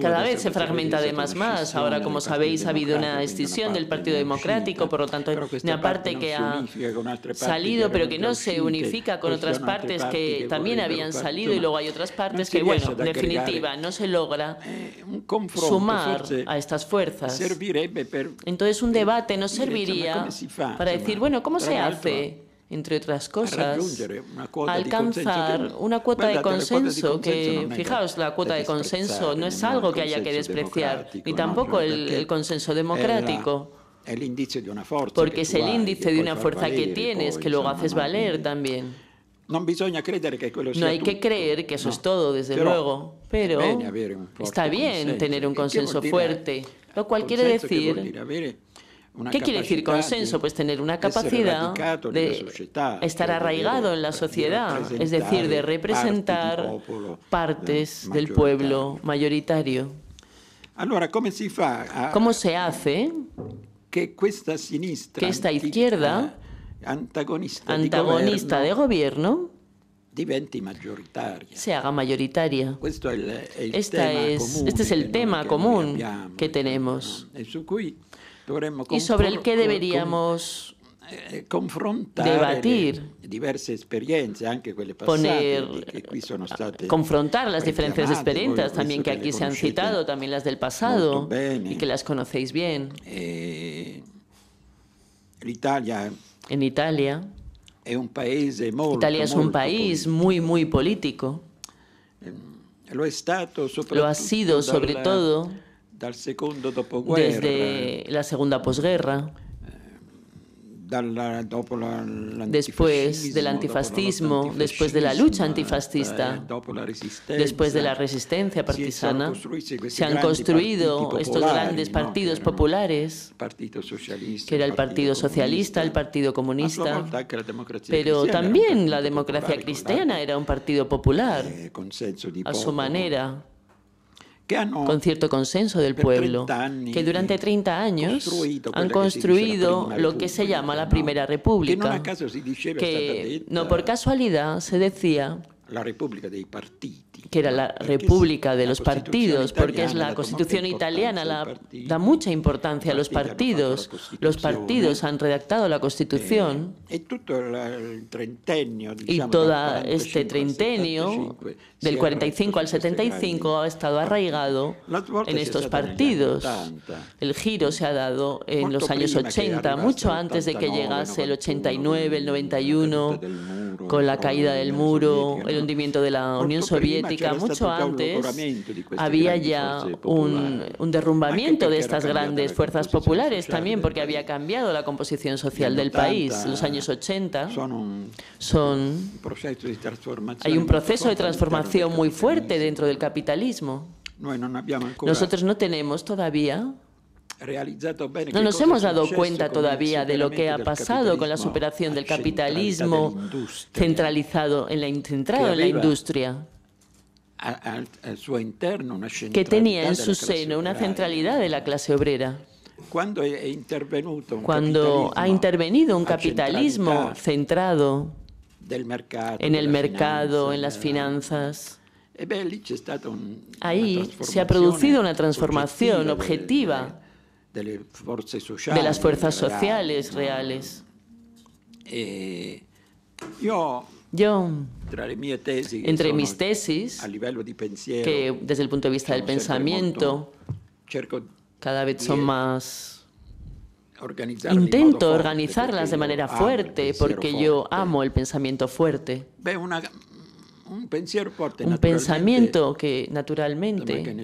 Cada vez se fragmenta además más. Ahora, como sabéis, ha habido una escisión del Partido Democrático, por lo tanto, una parte que ha salido, pero que no se unifica con otras partes que también habían salido y luego hay otras partes que, bueno, en definitiva, no se logra eh, sumar a estas fuerzas. Entonces, un eh, debate no serviría para decir, bueno, ¿cómo se hace? entre otras cosas, alcanzar eh, una cuota de consenso que, fijaos, la cuota de consenso no es algo que haya que despreciar, ni tampoco el, consenso democrático. Porque es el índice de una fuerza que tienes, que luego haces valer también. No hay que creer que eso es todo, desde luego, pero está bien tener un consenso fuerte, lo cual quiere decir ¿Qué quiere decir consenso? Pues tener una capacidad de, estar arraigado en la sociedad, es decir, de representar partes del pueblo mayoritario. ¿Cómo se hace que esta izquierda antagonista, de gobierno se haga mayoritaria. este es el tema común que tenemos y sobre el que deberíamos eh, eh, confrontar, debatir eh, poner, confrontar las diferentes experiencias también que aquí se han citado, también las del pasado y que las conocéis bien. en Italia Italia es un país muy muy político. Em, lo ha sido sobre todo desde la segunda posguerra. Después del antifascismo, después de la lucha antifascista, eh, después de la resistencia partisana, se han construido estos grandes partidos populares, que era el Partido Socialista, el Partido Comunista, pero también la democracia cristiana era un partido popular, eh, a su manera, con cierto consenso del pueblo, que durante 30 años pues, han construido lo que se llama la Primera República, que no por casualidad se decía la República los que era la república de los partidos, porque es la constitución italiana, la, da mucha importancia a los partidos. Los partidos han redactado la constitución eh, y todo este treintenio, del 45 al 75, ha estado arraigado en estos partidos. El giro se ha dado en los años 80, mucho antes de que llegase el 89, el 91, con la caída del muro, el hundimiento de la Unión Soviética mucho antes, había ya un, derrumbamiento de estas grandes fuerzas populares también, porque había cambiado la composición social del país. Los años 80 son... Hay un proceso de transformación muy fuerte dentro del capitalismo. Nosotros no tenemos todavía no nos hemos dado cuenta todavía de lo que ha pasado con la superación del capitalismo centralizado en la, en la industria, que tenía en su interno una centralidad de tenía clase seno una obrera. Cuando ha intervenido un capitalismo centrado del mercado, en el mercado, en las finanzas. Ahí se ha producido una transformación objetiva de, las fuerzas sociales reales. Eh, yo, yo entre mis tesis, que desde el punto de vista del pensamiento cada vez son más... Intento organizarlas de manera fuerte porque yo amo el pensamiento fuerte. Un pensamiento que naturalmente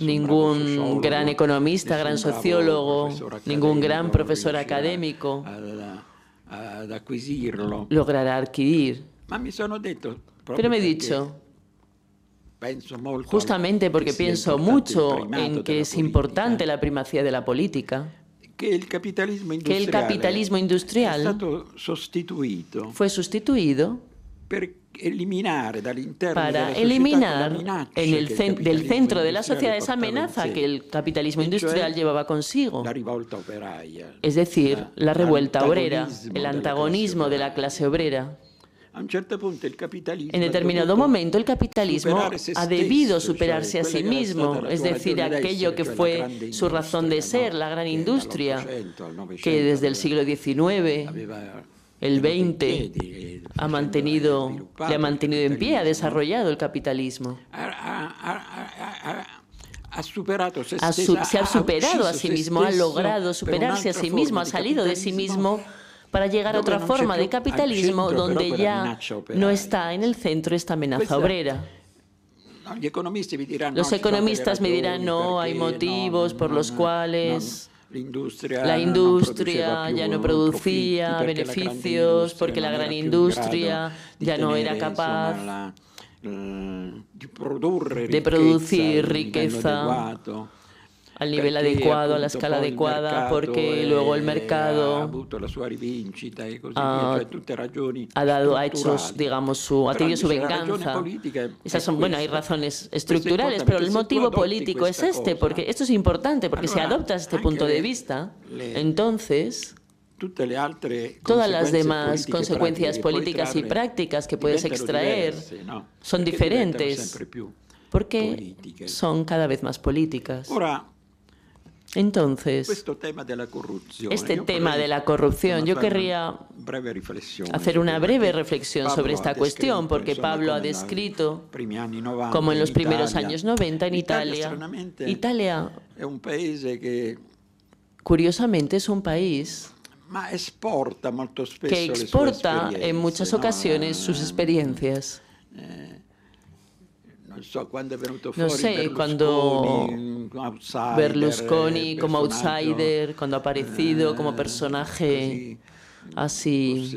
ningún gran economista, gran sociólogo, ningún gran profesor académico ad adquirir. Pero me he dicho, justamente porque pienso mucho en que es importante la primacía de la política, que el capitalismo industrial, que el eh, capitalismo industrial fue sustituido eliminar para eliminar en el del centro de la sociedad esa amenaza que el capitalismo industrial llevaba consigo. es decir, la, la revuelta obrera, el antagonismo de la clase obrera. En determinado momento el capitalismo ha debido superarse a sí mismo, es decir, aquello que fue su razón de ser, la gran industria, que desde el siglo XIX el 20 ha mantenido, ha mantenido en pie, ha desarrollado el capitalismo. se ha superado a sí mismo, ha logrado superarse a sí mismo, ha salido de sí mismo para llegar a otra forma de capitalismo donde ya no está en el centro esta amenaza pues obrera. Los economistas me dirán, no, hay motivos por los cuales la industria ya no producía beneficios porque la gran industria ya no era capaz eh, de producir riqueza al nivel adecuado, a la escala adecuada, porque eh, luego el mercado ah, ha, dado, ha digamos, su, tenido su venganza. Esas son, pues, bueno, hay razones pues, estructurales, pero el motivo político es este, porque esto es importante, porque si adoptas este punto de vista, entonces todas las demás consecuencias políticas y prácticas que puedes extraer son diferentes, porque son cada vez más políticas. Ahora, entonces, este tema de la corrupción, este yo querría hacer una breve reflexión este sobre esta cuestión, porque Pablo ha descrito como en los primeros años 90 en Italia. Italia, curiosamente, es un país que exporta en muchas ocasiones sus eh, experiencias. Eh, no sé, cuando Berlusconi eh, como outsider, cuando ha aparecido como ah, personaje así,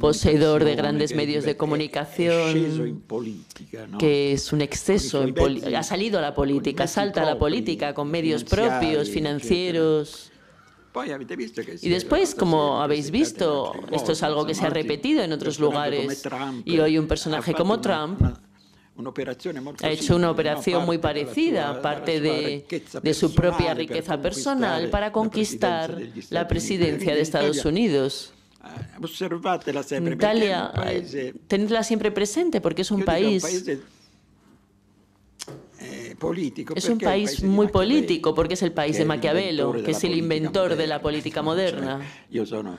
poseedor de grandes medios de comunicación, que es un exceso, en ha salido a la política, salta a la política con medios propios, financieros. Y después, como habéis visto, esto es algo que se ha repetido en otros lugares. Y hoy un personaje como Trump ha hecho una operación muy parecida, parte de, su propia riqueza personal para conquistar la presidencia de Estados Unidos. Ah, Italia, eh, tenedla siempre presente porque es un país político. Es un país, muy político porque es el país de Maquiavelo, que es el inventor de la política moderna.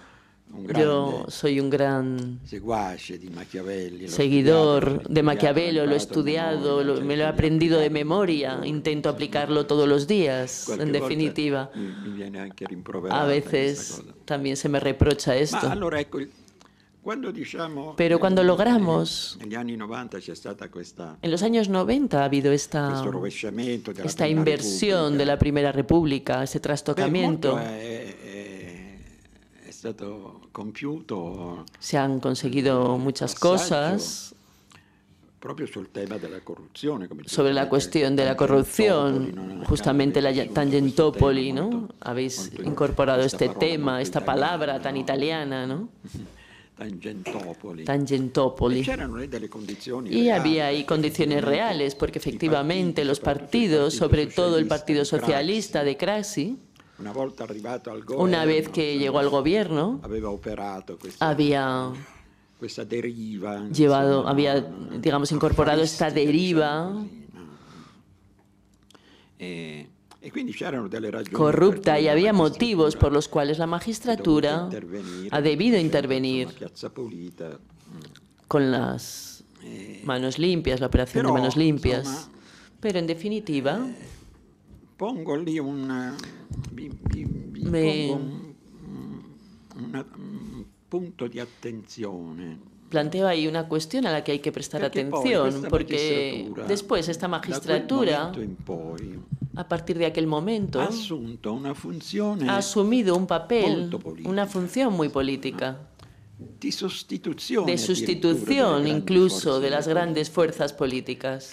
Yo soy un gran, seguidor de Maquiavelo, lo he estudiado, me lo he aprendido de memoria, intento aplicarlo todos los días, en definitiva. Eh, A veces también se me reprocha esto. Pero cuando logramos, en los años 90 ha habido esta, este esta inversión de la Primera República, ese trastocamiento. Eh, eh, eh, Se han conseguido muchas cosas sobre la cuestión de la corrupción, justamente la Tangentopoli, ¿no? Habéis incorporado este tema, esta palabra tan italiana, ¿no? Tangentopoli. Eh, y había ahí eh, condiciones reales, porque efectivamente los partidos, sobre todo el Partido Socialista de Craxi, una vez que llegó al gobierno, había llevado, había, digamos, incorporado esta deriva corrupta y había motivos por los cuales la magistratura ha debido intervenir con las eh, manos limpias, la operación de manos limpias. Pero en definitiva, me punto Planteo ahí una cuestión a la que hay que prestar atención, porque después esta magistratura, a partir de aquel momento, eh, ha asumido un papel, una función muy política de sustitución, incluso de las grandes fuerzas políticas.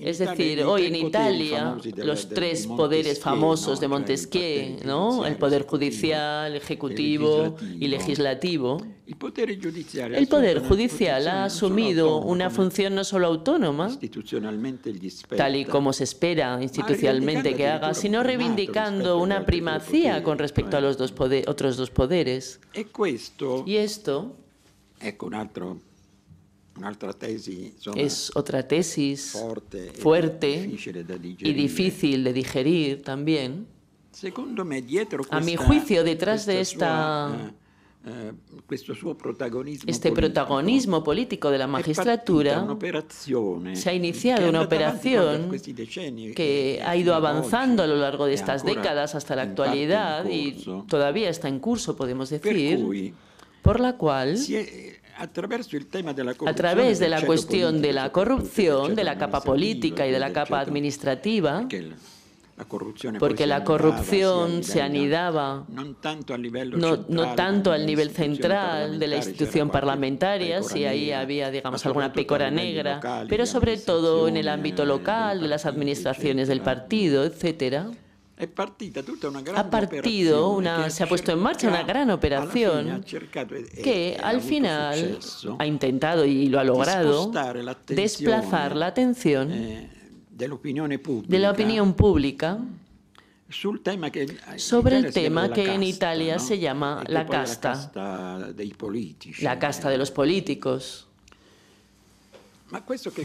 Es decir, hoy en Italia los tres poderes famosos de Montesquieu, ¿no? el poder judicial, ejecutivo y legislativo, el poder judicial ha asumido una función no solo autónoma, tal y como se espera institucionalmente que haga, sino reivindicando una primacía con respecto a los dos otros dos poderes. E y esto... Es es otra tesis fuerte y difícil de digerir también. a mi juicio, detrás de esta... Eh, este protagonismo político de la magistratura se ha iniciado una operación que e ha e ido avanzando a lo largo de estas décadas hasta la actualidad y todavía está en curso, podemos decir por la cual eh, a través de la cuestión de la corrupción, de la capa política y de la capa administrativa, porque la corrupción pues se anidaba no, tanto al nivel central de la institución parlamentaria, si ahí había, digamos, alguna pecora negra, pero sobre todo en el ámbito local, de las administraciones del partido, etcétera. Se una ha puesto en marcha una gran operación eh, que eh, al final ha intentado y lo ha logrado desplazar la atención eh, de la opinión pública sobre el tema que en Italia se llama la casta, la casta de los políticos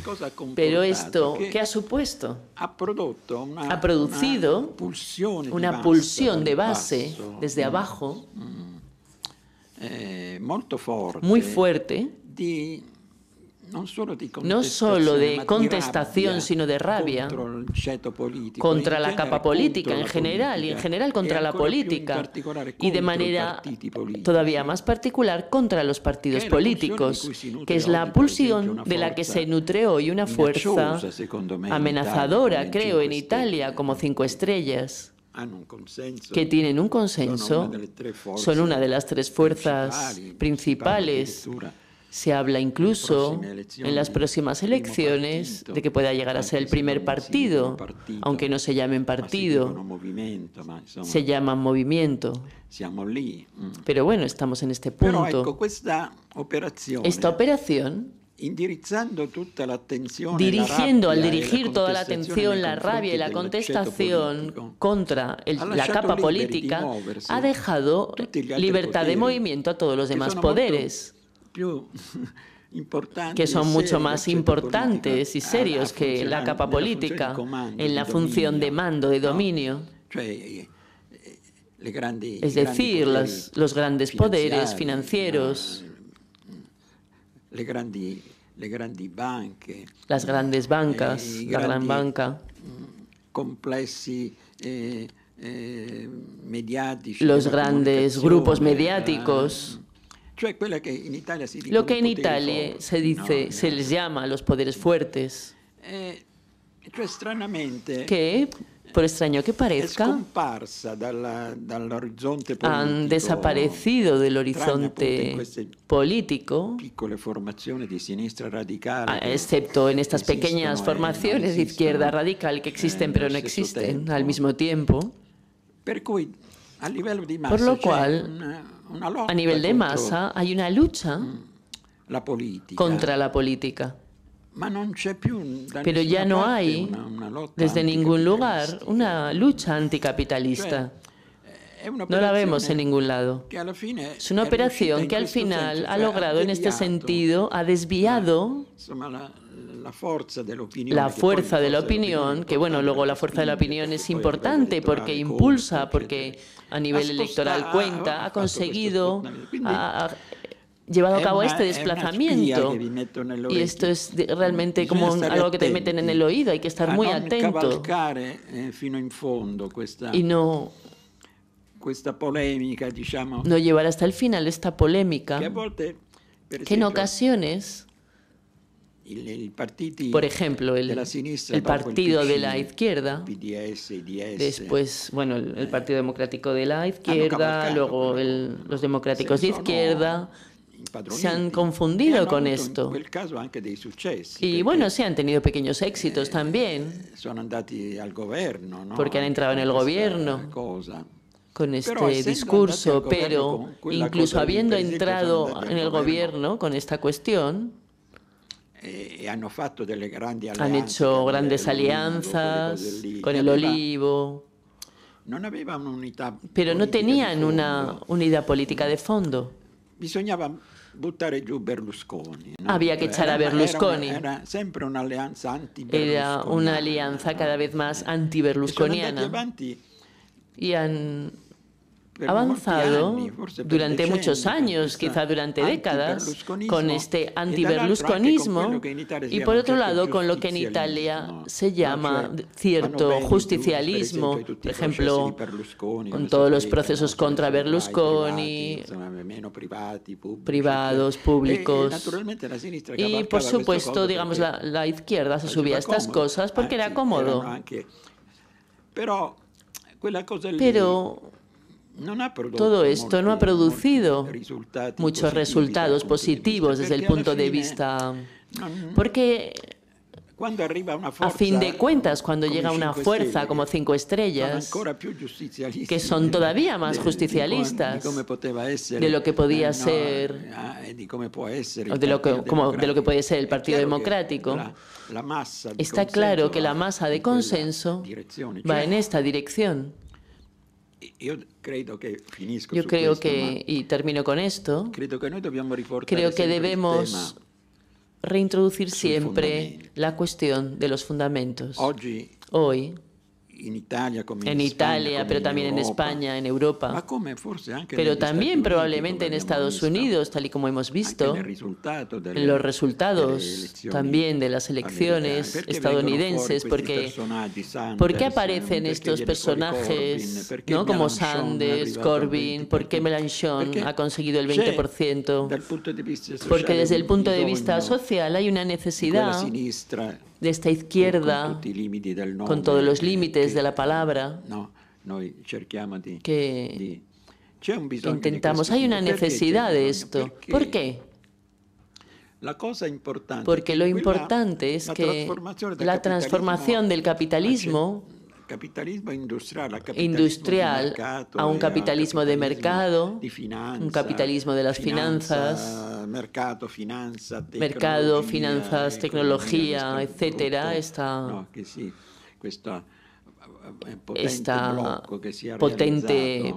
cosa Pero esto, ¿qué ha supuesto? Ha, ha producido una, pulsión de base desde mm. abajo mm. Eh, muy fuerte de, no solo de contestación, sino de rabia contra la capa política en general y en general contra la política y de manera todavía más particular contra los partidos políticos, que es la pulsión de la que se nutre hoy una fuerza amenazadora, creo, en Italia como cinco estrellas que tienen un consenso, son una de las tres fuerzas principales se habla incluso en las próximas elecciones de que pueda llegar a ser el primer partido, aunque no se llamen partido, se llaman movimiento. Mm. Pero bueno, estamos en este punto. Esta operación dirigiendo al e dirigir toda la atención, la rabia y la contestación contra la capa política, ha dejado libertad de movimiento a todos los demás poderes que son mucho más importantes y serios que la capa política en la función de mando, de dominio. Eh, eh, es decir, los, los grandes poderes eh, financieros, las grandes bancas, la gran banca, mm, los grandes grupos mediáticos lo que en Italia se dice, se les llama los poderes fuertes. Eh, que por extraño que parezca, han desaparecido del horizonte político, ah, excepto en estas pequeñas formaciones de izquierda radical que existen pero no existen al mismo tiempo. por lo cual, a nivel de masa hay una lucha mm. contra la política. Pero ya no hay, desde ningún lugar, una lucha anticapitalista no la vemos en eh, ningún lado. Es una operación que al final ha logrado en este sentido, ha desviado la fuerza de la opinión, que bueno, luego la fuerza de la opinión es importante porque impulsa, porque a nivel electoral cuenta, ha conseguido, llevar llevado a cabo este desplazamiento. Y esto es realmente como algo que te meten en el oído, hay que estar muy atento eh, Y no no llevar hasta el final esta polémica. Que en ocasiones. por ejemplo, el, el partido de la izquierda, después, bueno, el, Partido Democrático de la ah, Izquierda, luego los democráticos de izquierda, se han confundido con esto. y bueno, sí, han tenido pequeños éxitos eh, también. al Porque han entrado en el gobierno. Cosa con este discurso, pero incluso habiendo entrado en el gobierno con esta cuestión, eh, han hecho grandes alianzas con el olivo, pero no tenían una unidad política de fondo. Había que echar a Berlusconi. Era una alianza cada vez más anti-berlusconiana. Y han avanzado durante muchos años, quizá durante décadas, con este anti-berlusconismo y por otro lado con lo que en Italia se llama cierto justicialismo, por ejemplo, con todos los procesos contra Berlusconi, privados, públicos. Y por supuesto, digamos, la, la izquierda se subía a estas cosas porque era cómodo. Pero todo esto no ha producido muchos resultados positivos desde el punto de vista... Porque a fin de cuentas, cuando llega una fuerza como cinco estrellas, que son todavía más justicialistas de lo que podía eh, ser, eh, eh, de lo que puede ser el Partido Democrático, está claro que la masa de consenso va en esta dirección. Yo creo que finisco. termino con esto, creo que, creo que debemos reintroducir siempre la cuestión de los fundamentos. Hoy en Italia, pero también en España, en Europa. Ah, pero también probablemente en Estados Unidos, tal y como hemos visto, en los resultados también de las eh, elecciones estadounidenses, porque, ¿por qué aparecen estos personajes ¿no? como Sanders, Corbyn? ¿Por qué Melanchon ha conseguido el 20%? Porque desde el punto de vista social hay una necesidad de esta izquierda, con todos los límites de la palabra, que intentamos, hay una necesidad de esto. ¿Por qué? Porque lo importante es que la transformación del capitalismo capitalismo industrial, a, un eh, capitalismo, de mercado, un capitalismo de las finanzas, mercado, finanzas, tecnología, etcétera, eh, esta potente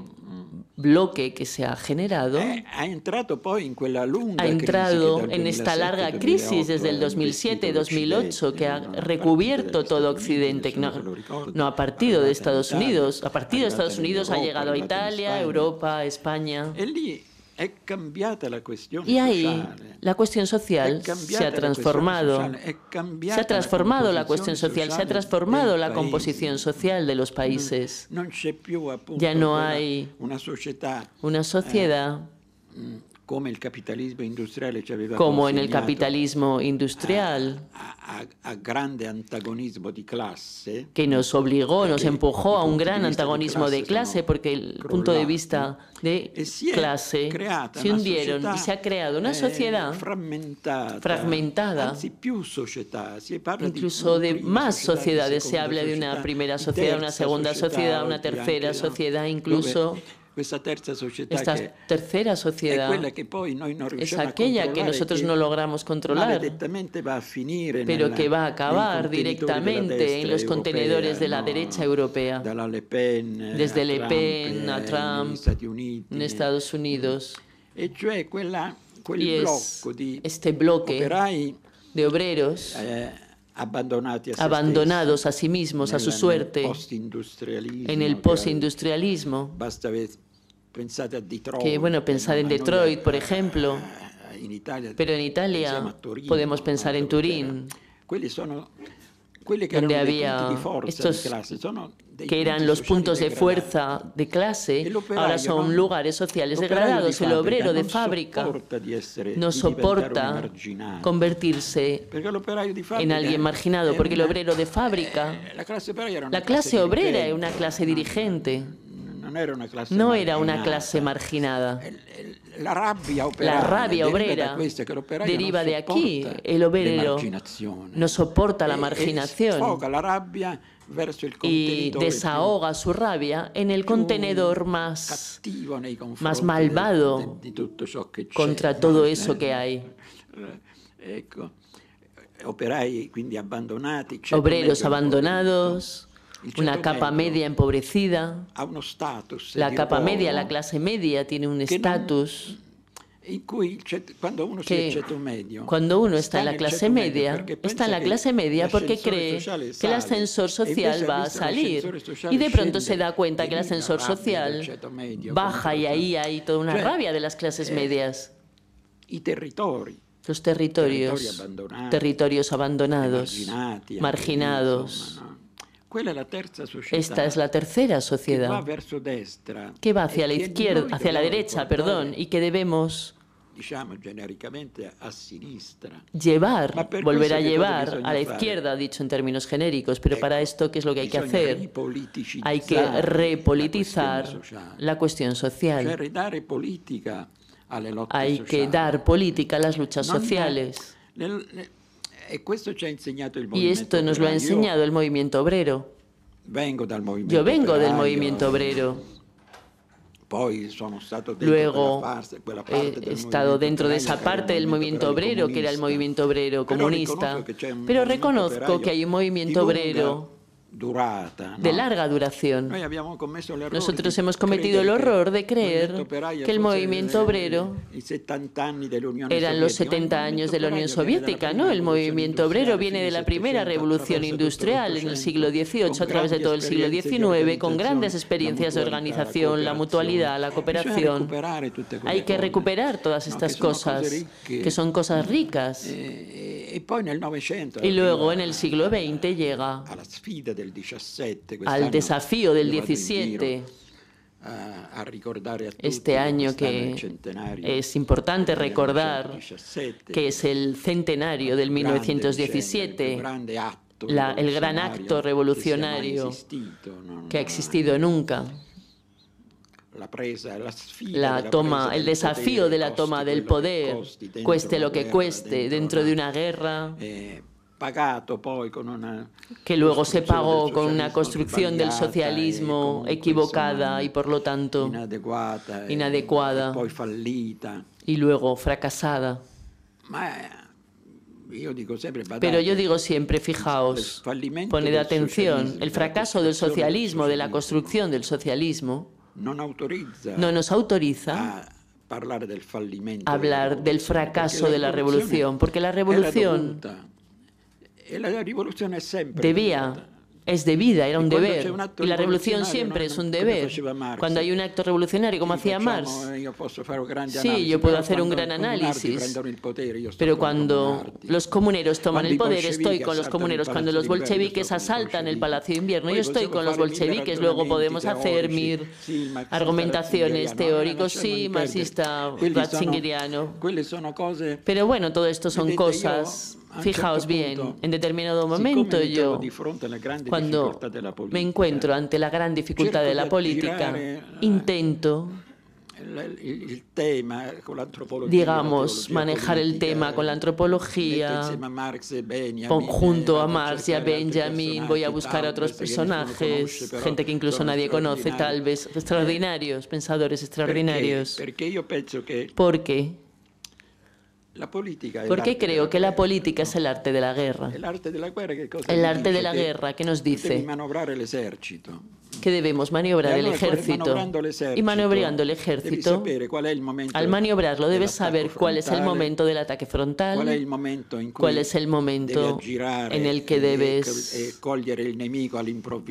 bloque que se ha generado ha eh, generado ha entrado pues, en esta larga crisis desde el 2007-2008 que ha recubierto todo Occidente no, no ha partido de Estados Unidos ha partido de Estados Unidos ha llegado a Italia, Europa, España la y ahí la cuestión social se ha transformado. se ha transformado la cuestión social, se ha transformado la composición social de los países. Mm. ya no hay una eh, sociedad, una mm, como el capitalismo industrial como en el capitalismo industrial a, grande antagonismo de clase que nos obligó nos empujó a un gran antagonismo de clase porque el punto de vista de clase se hundieron y se ha creado una eh, sociedad fragmentada incluso de más sociedades se habla de una primera sociedad una segunda sociedad una tercera sociedad incluso esta tercera sociedad es aquella que nosotros no logramos controlar pero que va a acabar directamente en los contenedores de la derecha europea desde Le Pen a Trump en Estados Unidos y es este bloque de obreros eh, abandonados a sí mismos, a su suerte, en el postindustrialismo. Que bueno, pensar en Detroit, por ejemplo. Ah, Pero en Italia podemos pensar en Turín, donde había estos que eran los puntos de fuerza de clase, ahora son lugares sociales degradados. El obrero de fábrica no soporta convertirse en alguien marginado, porque el obrero de fábrica, la clase obrera es una clase dirigente no, era una clase marginada. La rabia obrera deriva, de aquí. El obrero no soporta la e, e marginación. y desahoga su rabia en el contenedor más, más malvado contra todo eso eh, que hay. Eh, Obreros abandonados una capa media empobrecida, la capa media, la clase media tiene un estatus que cuando uno está en la clase media, está en la clase media porque cree que el ascensor social va a salir y de pronto se da cuenta que el ascensor social baja y ahí hay toda una rabia de las clases eh, medias. Los territorios, territorios abandonados, marginados esta es la tercera sociedad que va hacia e la izquierda, hacia la derecha, perdón, y que debemos llevar, volver a llevar a la izquierda, dicho en términos genéricos, pero para esto, ¿qué es lo que hay que hacer? Hay que repolitizar la cuestión social. Hay que dar política a las luchas sociales. Eh, y esto nos lo ha enseñado el movimiento obrero. Yo vengo del movimiento obrero. Luego eh, he estado dentro de esa parte del movimiento obrero, que era el movimiento obrero comunista. Pero reconozco que hay un movimiento obrero de larga duración. Nosotros hemos cometido el horror de creer que el movimiento obrero eran los 70 años de la Unión Soviética, ¿no? El movimiento obrero viene de la primera revolución industrial en el siglo XVIII, a través de todo el siglo XIX, con grandes experiencias de organización, la mutualidad, la cooperación. Este Hay que recuperar todas estas cosas, que son cosas ricas. Eh, eh, y luego en el siglo XX llega al desafío del 17 este año que es importante recordar que es el centenario del 1917, el, gran acto revolucionario que, ha existido nunca. La, toma, el desafío de la toma del poder, cueste lo que cueste, dentro de una guerra, eh, que luego se pagó con una construcción del e socialismo equivocada y por lo tanto e inadecuada, e inadecuada y luego fracasada. Eh, Pero yo digo siempre, fijaos, poned atención, el fracaso del socialismo, de la construcción del socialismo, no nos autoriza a hablar del fracaso de la revolución, porque la revolución la es Debía es era un deber. y la revolución siempre es un deber. Cuando hay un acto revolucionario, como hacía Marx, sí, eh, yo puedo hacer un gran análisis, pero cuando los comuneros toman el poder, estoy con los comuneros. Cuando los bolcheviques asaltan el Palacio de Invierno, yo estoy con los bolcheviques. Luego podemos hacer mir argumentaciones teóricas, sí, marxista, ratzingeriano. Pero bueno, todo esto son cosas Fijaos bien, en determinado momento yo, cuando me encuentro ante la gran dificultad de la política, intento digamos, manejar el tema con la antropología, junto a Marx y a Benjamin, voy a buscar a otros personajes, gente que incluso nadie conoce, tal vez extraordinarios, eh, pensadores extraordinarios. ¿Por Porque la política. Porque creo que la, política es el arte de la guerra. El arte de la guerra, que nos dice? el que debemos maniobrar el ejército. Y maniobrando el ejército, al maniobrarlo debes saber cuál es el momento del ataque frontal, cuál es el momento en el que eh, debes eh,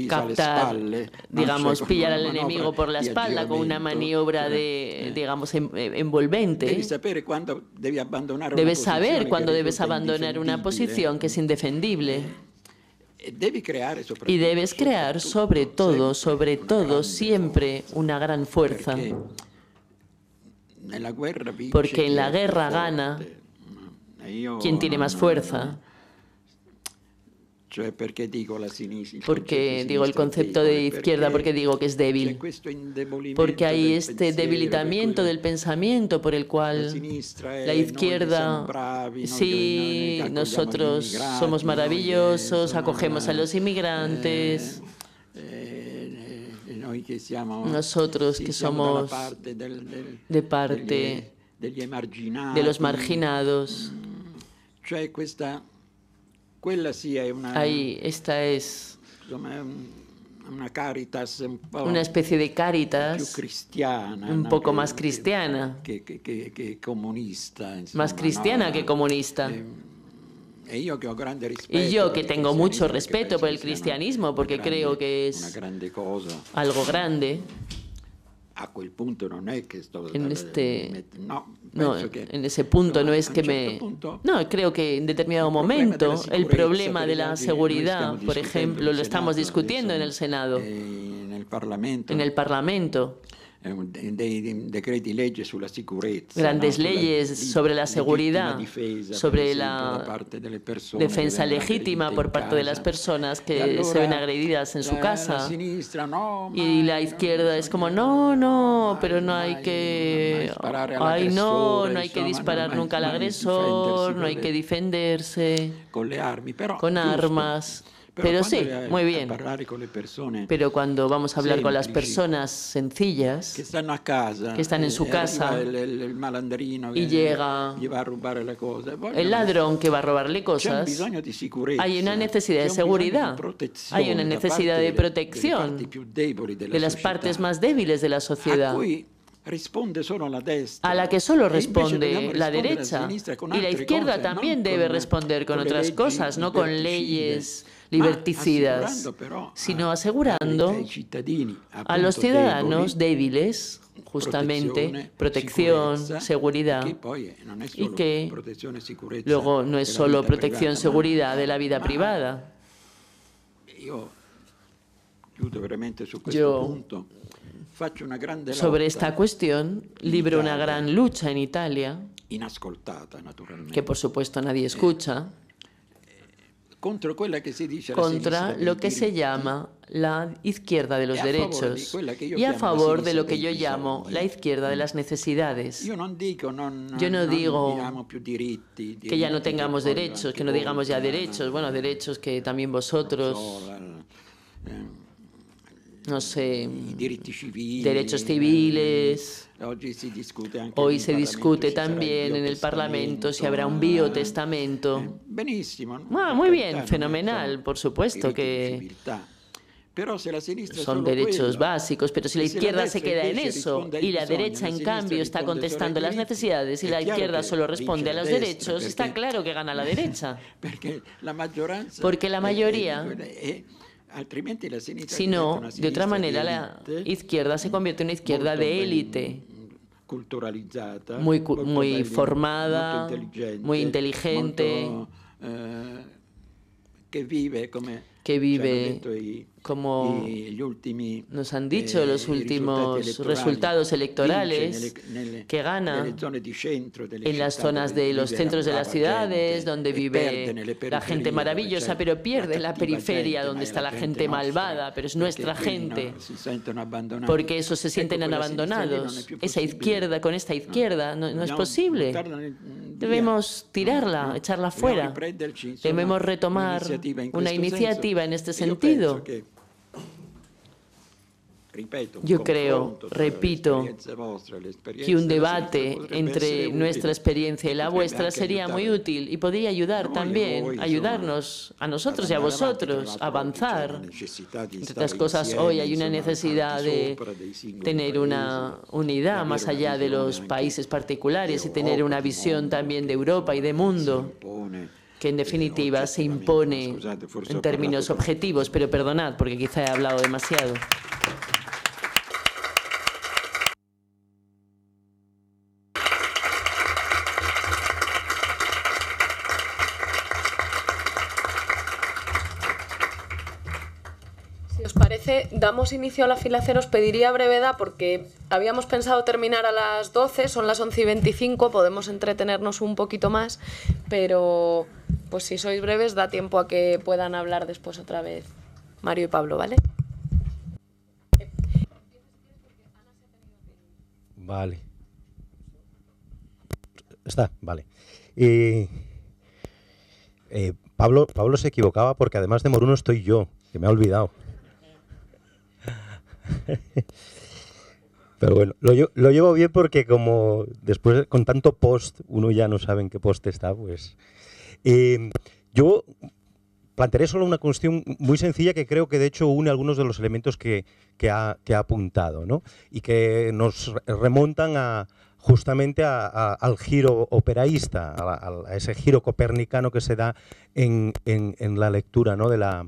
captar, digamos, pillar al enemigo por la espalda con una maniobra eh, de, digamos, envolvente. Debes saber cuándo debes abandonar una posición que es indefendible. Y debes crear sobre todo, sobre todo, siempre una gran fuerza. Porque en la guerra gana quien tiene oh, más fuerza. Porque digo el concepto de izquierda porque digo que es débil. Porque hay este debilitamiento del pensamiento por el cual la eh, izquierda, sí, nosotros somos maravillosos, acogemos a los inmigrantes. Eh, eh, nosotros que somos de parte de los marginados. Mm. Ahí, esta es... Um, una especie de Caritas cristiana, un poco más cristiana que, comunista. más cristiana que comunista. yo que, y yo que tengo mucho respeto por el cristianismo, porque creo que es algo grande en este no, en ese punto no, es que me no creo que en determinado momento el problema de la seguridad por ejemplo lo estamos discutiendo en el senado eh, en el parlamento eh, Grandes leyes sobre la seguridad, sobre la defensa legítima por parte de las personas que e se ven agredidas en su casa. Y la izquierda es como, no, no, pero no hay que... Ay, no, no hay que disparar nunca al agresor, no hay que defenderse con armas. Pero sí, muy bien. Pero cuando vamos a hablar con las personas sencillas que están, que están en eh, su casa el, y llega el ladrón que va a robarle cosas, hay una necesidad de seguridad, hay una necesidad de protección de las partes más débiles de la sociedad. a la que solo e responde la derecha. y la izquierda también debe responder con, otras cosas, no con leyes liberticidas, ah, sino asegurando a los ciudadanos débiles justamente protección, seguridad y que luego pues, no es solo protección, seguridad de la vida ah, privada. Yo, este sobre esta cuestión, libro una gran lucha en Italia, que por supuesto nadie escucha que dice Contra lo que se llama la izquierda de los derechos y a favor de lo que yo llamo la izquierda de las mm. necesidades. Yo no digo que ya no tengamos derechos, que no digamos ya derechos, bueno, derechos que también vosotros eh, no sé, derechos civiles. Hoy se discute, también en el Parlamento si habrá un biotestamento. Eh, ah, muy bien, fenomenal, por supuesto que son derechos básicos, pero si la izquierda se queda en eso y la derecha, en cambio, está contestando las necesidades y la izquierda solo responde a los derechos, está claro que gana la derecha. Porque la mayoría altrimenti la sinistra... Si no, de otra manera la izquierda se convierte en una izquierda de élite. Culturalizada. Muy, muy formada, muy inteligente. Eh, que vive, como que vive, como nos han dicho eh, los últimos resultados electorales que gana en las zonas de los centros de las ciudades e donde vive la gente maravillosa, pero pierde la periferia donde está la gente malvada, pero es nuestra gente, porque esos se sienten abandonados. Esa izquierda con esta izquierda no, es posible. Debemos tirarla, echarla fuera. Debemos retomar una iniciativa en este e sentido. Yo creo, repito, que un debate entre nuestra experiencia y la vuestra sería muy útil y podría ayudar también, ayudarnos a nosotros y a vosotros a avanzar. Entre otras cosas, hoy hay una necesidad de tener una unidad más allá de los países particulares y tener una visión también de Europa y de mundo que en definitiva se impone en términos objetivos, pero perdonad porque quizá he hablado demasiado. damos inicio a la cero, os pediría brevedad porque habíamos pensado terminar a las 12, son las 11 y 25, podemos entretenernos un poquito más, pero pues si sois breves da tiempo a que puedan hablar después otra vez Mario y Pablo, ¿vale? Vale. Está, vale. Eh, Pablo, Pablo se equivocaba porque además de Moruno estoy yo, que me ha olvidado. Pero bueno, lo, lo, llevo bien porque como después con tanto post uno ya no sabe en qué post está, pues... Em, yo plantearé solo una cuestión muy sencilla que creo que de hecho une algunos de los elementos que, que, ha, ha, apuntado ¿no? y que nos remontan a, justamente al giro operaísta, a, ese giro copernicano que se da en, en, en la lectura ¿no? de, la,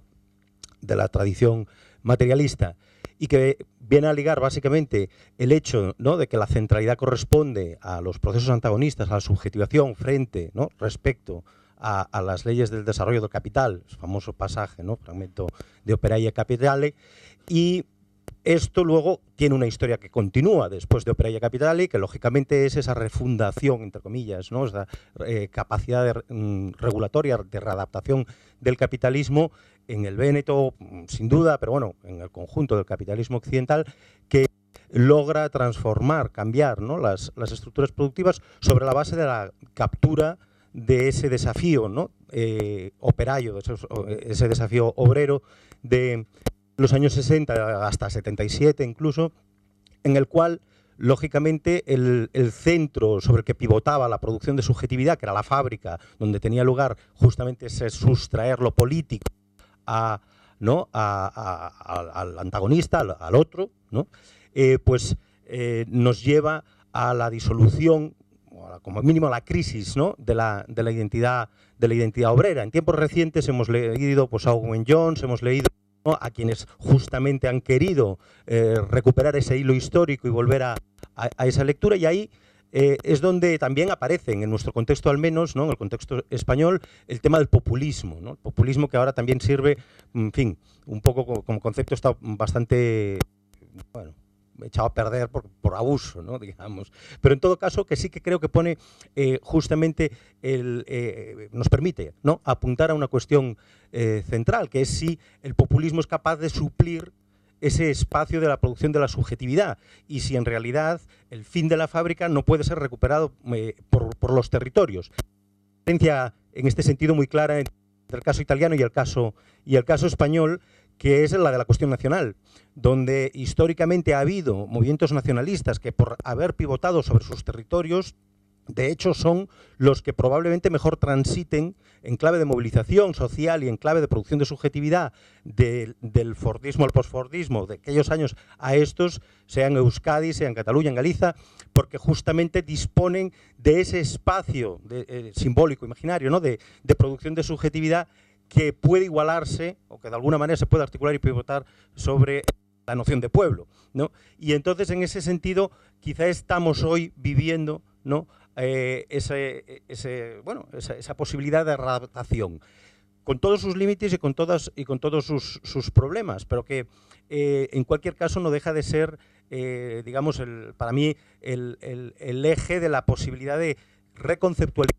de la tradición materialista y que viene a ligar básicamente el hecho de que la centralidad corresponde a los procesos antagonistas, a la subjetivación frente, respecto a, las leyes del desarrollo del capital, famoso pasaje, fragmento de Operaia Capitale, y esto luego tiene una historia que continúa después de Operaia Capitale, que lógicamente es esa refundación, entre comillas, esa eh, capacidad mm, regulatoria de readaptación del capitalismo en el Véneto, mm, sin duda, pero bueno, en el conjunto del capitalismo occidental, que logra transformar, cambiar las, estructuras productivas sobre la base de la captura de ese desafío ¿no? Eh, operario, eh, ese desafío obrero de los años 60 hasta 77 incluso, en el cual lógicamente el, centro sobre el que pivotaba la producción de subjetividad, que era la fábrica, donde tenía lugar justamente ese sustraer lo político a, ¿no? al antagonista, al, otro, ¿no? Eh, pues eh, nos lleva a la disolución, como mínimo a la crisis ¿no? de, la, de, la identidad, de la identidad obrera. En tiempos recientes hemos leído pues, a Owen Jones, hemos leído a quienes justamente han querido eh, recuperar ese hilo histórico y volver a, a esa lectura, y ahí eh, es donde también aparece, en nuestro contexto al menos, ¿no? en el contexto español, el tema del populismo. El populismo que ahora también sirve, en fin, un poco como, concepto está bastante, echado a perder por, abuso, ¿no? digamos. Pero en todo caso, que sí que creo que pone eh, justamente, el, eh, nos permite ¿no? apuntar a una cuestión central, que es si el populismo es capaz de suplir ese espacio de la producción de la subjetividad y si en realidad el fin de la fábrica no puede ser recuperado eh, por, los territorios. Diferencia en este sentido muy clara entre el caso italiano y el caso, y el caso español, que es la de la cuestión nacional, donde históricamente ha habido movimientos nacionalistas que por haber pivotado sobre sus territorios de hecho son los que probablemente mejor transiten en clave de movilización social y en clave de producción de subjetividad del fordismo al posfordismo, de aquellos años a estos, sean Euskadi, sean Cataluña, en Galiza, porque justamente disponen de ese espacio eh, simbólico, imaginario, ¿no? de, producción de subjetividad que puede igualarse o que de alguna manera se puede articular y pivotar sobre la noción de pueblo. ¿no? Y entonces, en ese sentido, quizá estamos hoy viviendo ¿no? Eh, e, ese, bueno, esa, posibilidad de adaptación, con todos sus límites y con, todas, y con todos sus, problemas, pero que eh, en cualquier caso no deja de ser, eh, digamos, para mí el, eje de la posibilidad de reconceptualizar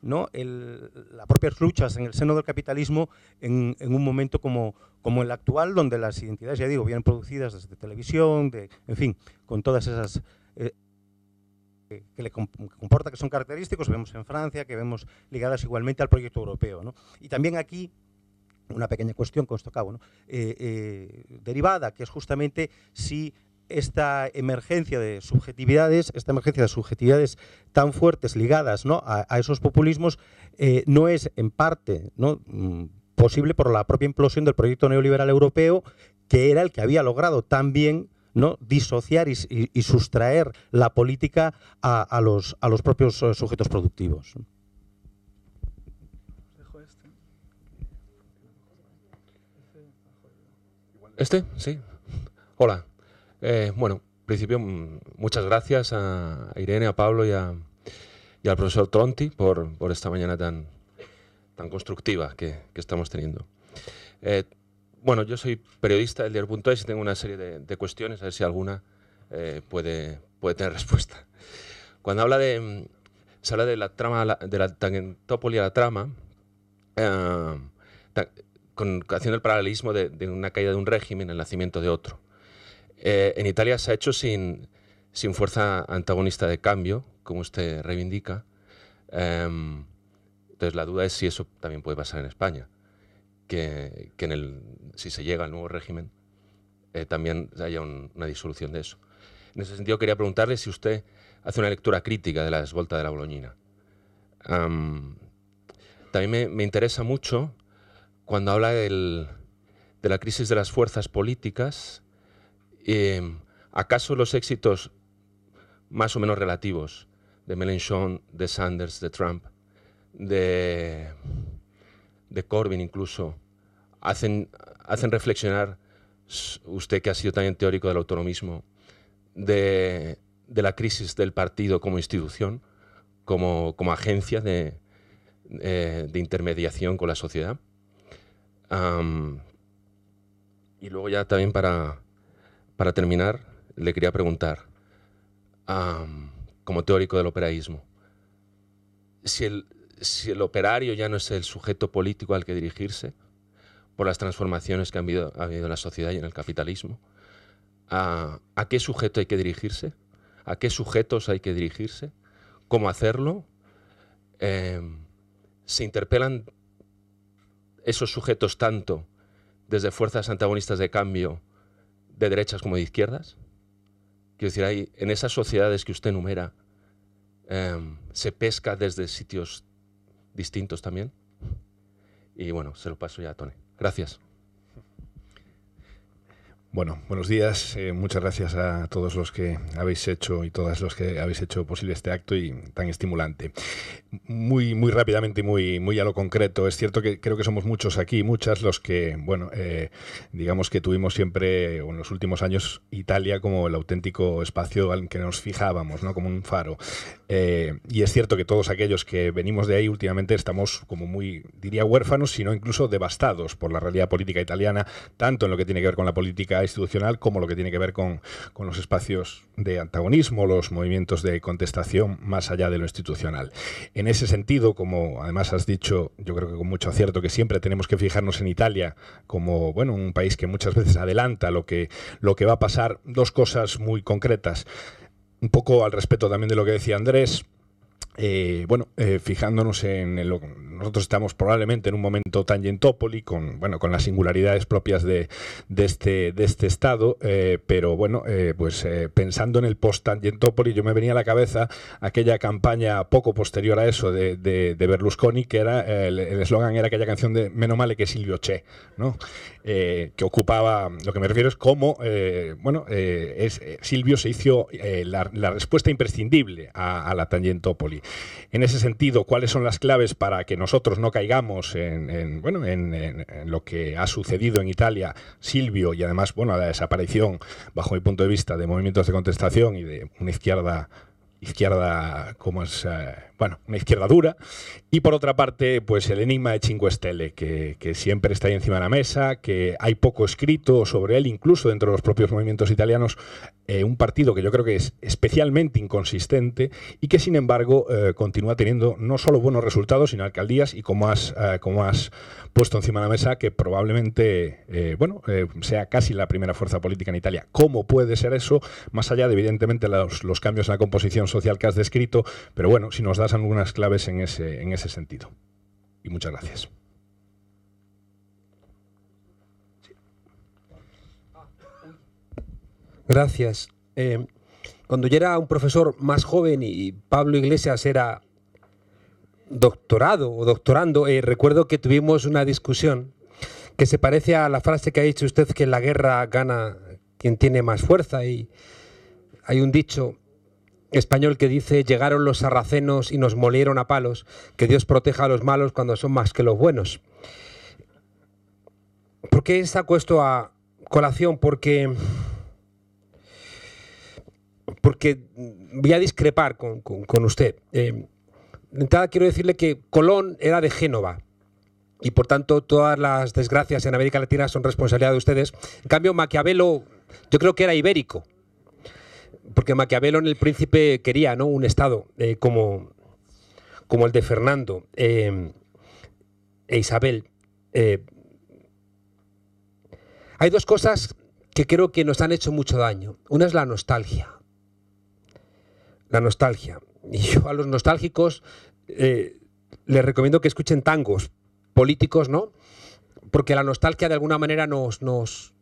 ¿no? las propias luchas en el seno del capitalismo en, un momento como, como, el actual, donde las identidades, ya digo, vienen producidas desde televisión, de, en fin, con todas esas que, le comporta, que son característicos, vemos en Francia, que vemos ligadas igualmente al proyecto europeo. Y también aquí una pequeña cuestión con esto cabo ¿no? Eh, eh, derivada, que es justamente si esta emergencia de subjetividades, esta emergencia de subjetividades tan fuertes ligadas a, esos populismos, eh, no es en parte mm, posible por la propia implosión del proyecto neoliberal europeo, que era el que había logrado tan bien ¿no? disociar y, sustraer la política a, a, los, a los propios eh, sujetos productivos. ¿Este? Sí. Hola. Eh, bueno, en principio, mm, muchas gracias a Irene, a Pablo y, a, al profesor Tronti por, esta mañana tan, tan constructiva que, estamos teniendo. Eh, bueno, yo soy periodista del diario.es y tengo una serie de, cuestiones, a ver si alguna eh, puede, puede tener respuesta. Cuando habla de, se habla de la trama, de la tangentópolis a la trama, eh, con, haciendo el paralelismo de, una caída de un régimen, el nacimiento de otro. Eh, en Italia se ha hecho sin, sin fuerza antagonista de cambio, como usted reivindica. Em, entonces la duda es si eso también puede pasar en España que, en el, si se llega al nuevo régimen eh, también haya una disolución de eso. En ese sentido, quería preguntarle si usted hace una lectura crítica de la desvolta de la Boloñina. también me, interesa mucho cuando habla de la crisis de las fuerzas políticas. Em, ¿Acaso los éxitos más o menos relativos de Mélenchon, de Sanders, de Trump, de, de Corbyn incluso, hacen, hacen reflexionar, usted que ha sido también teórico del autonomismo, de, la crisis del partido como institución, como, agencia eh, de, intermediación con la sociedad. y luego ya también para, terminar, le quería preguntar, como teórico del operaísmo, si el operario ya no es el sujeto político al que dirigirse, por las transformaciones que habido, ha habido en la sociedad y en el capitalismo. A, qué sujeto hay que dirigirse, a qué sujetos hay que dirigirse, cómo hacerlo. Em, se interpelan esos sujetos tanto desde fuerzas antagonistas de cambio de derechas como de izquierdas. Quiero decir, en esas sociedades que usted enumera, em, se pesca desde sitios distintos también. Y bueno, se lo paso ya a Tony. Gracias. Bueno, buenos días. Eh, muchas gracias a todos los que habéis hecho y todas los que habéis hecho posible este acto y tan estimulante. Muy, muy rápidamente y muy, muy a lo concreto. Es cierto que creo que somos muchos aquí, muchas los que, bueno, eh, digamos que tuvimos siempre en los últimos años Italia como el auténtico espacio al que nos fijábamos, ¿no? Como un faro. Eh, y es cierto que todos aquellos que venimos de ahí últimamente estamos como muy, diría huérfanos, sino incluso devastados por la realidad política italiana, tanto en lo que tiene que ver con la política institucional como lo que tiene que ver con, los espacios de antagonismo, los movimientos de contestación más allá de lo institucional. En ese sentido, como además has dicho, yo creo que con mucho acierto, que siempre tenemos que fijarnos en Italia como bueno, un país que muchas veces adelanta lo que, lo que va a pasar, dos cosas muy concretas. Un poco al respeto también de lo que decía Andrés, eh, bueno, eh, fijándonos en lo que nosotros estamos probablemente en un momento tangentópoli con bueno con las singularidades propias de, este, este estado, eh, pero bueno pues pensando en el post tangentópoli yo me venía a la cabeza aquella campaña poco posterior a eso de, Berlusconi que era el eslogan era aquella canción de menos male que Silvio Che, ¿no? Eh, que ocupaba, lo que me refiero es cómo, eh, bueno, eh, es, Silvio se hizo la, respuesta imprescindible a, la Tangentopoli. En ese sentido, ¿cuáles son las claves para que nosotros no caigamos en, en bueno, en, lo que ha sucedido en Italia, Silvio, y además, bueno, la desaparición, bajo mi punto de vista, de movimientos de contestación y de una izquierda, izquierda como es bueno, una izquierda dura. Y por otra parte, pues el enigma de Cinque Stelle, que, siempre está ahí encima de la mesa, que hay poco escrito sobre él, incluso dentro de los propios movimientos italianos, eh, un partido que yo creo que es especialmente inconsistente y que sin embargo eh, continúa teniendo no solo buenos resultados, sino alcaldías y como has, eh, como has puesto encima de la mesa, que probablemente bueno, sea casi la primera fuerza política en Italia. ¿Cómo puede ser eso? Más allá de evidentemente los, los cambios en la composición social que has descrito, pero bueno, si nos das algunas claves en ese, en ese sentido. Y muchas gracias. Gracias. Eh, cuando yo era un profesor más joven y Pablo Iglesias era doctorado o doctorando, eh, recuerdo que tuvimos una discusión que se parece a la frase que ha dicho usted que la guerra gana quien tiene más fuerza y hay un dicho español que dice, llegaron los sarracenos y nos molieron a palos, que Dios proteja a los malos cuando son más que los buenos. ¿Por qué saco esto a colación? Porque, porque voy a discrepar con, usted. Eh, de entrada quiero decirle que Colón era de Génova. Y por tanto, todas las desgracias en América Latina son responsabilidad de ustedes. En cambio, Maquiavelo, yo creo que era ibérico porque Maquiavelo en El Príncipe quería ¿no? un Estado eh, como, como el de Fernando eh, e Isabel. Eh. hay dos cosas que creo que nos han hecho mucho daño. Una es la nostalgia. La nostalgia. Y yo a los nostálgicos les recomiendo que escuchen tangos políticos, ¿no? Porque la nostalgia de alguna manera nos, nos,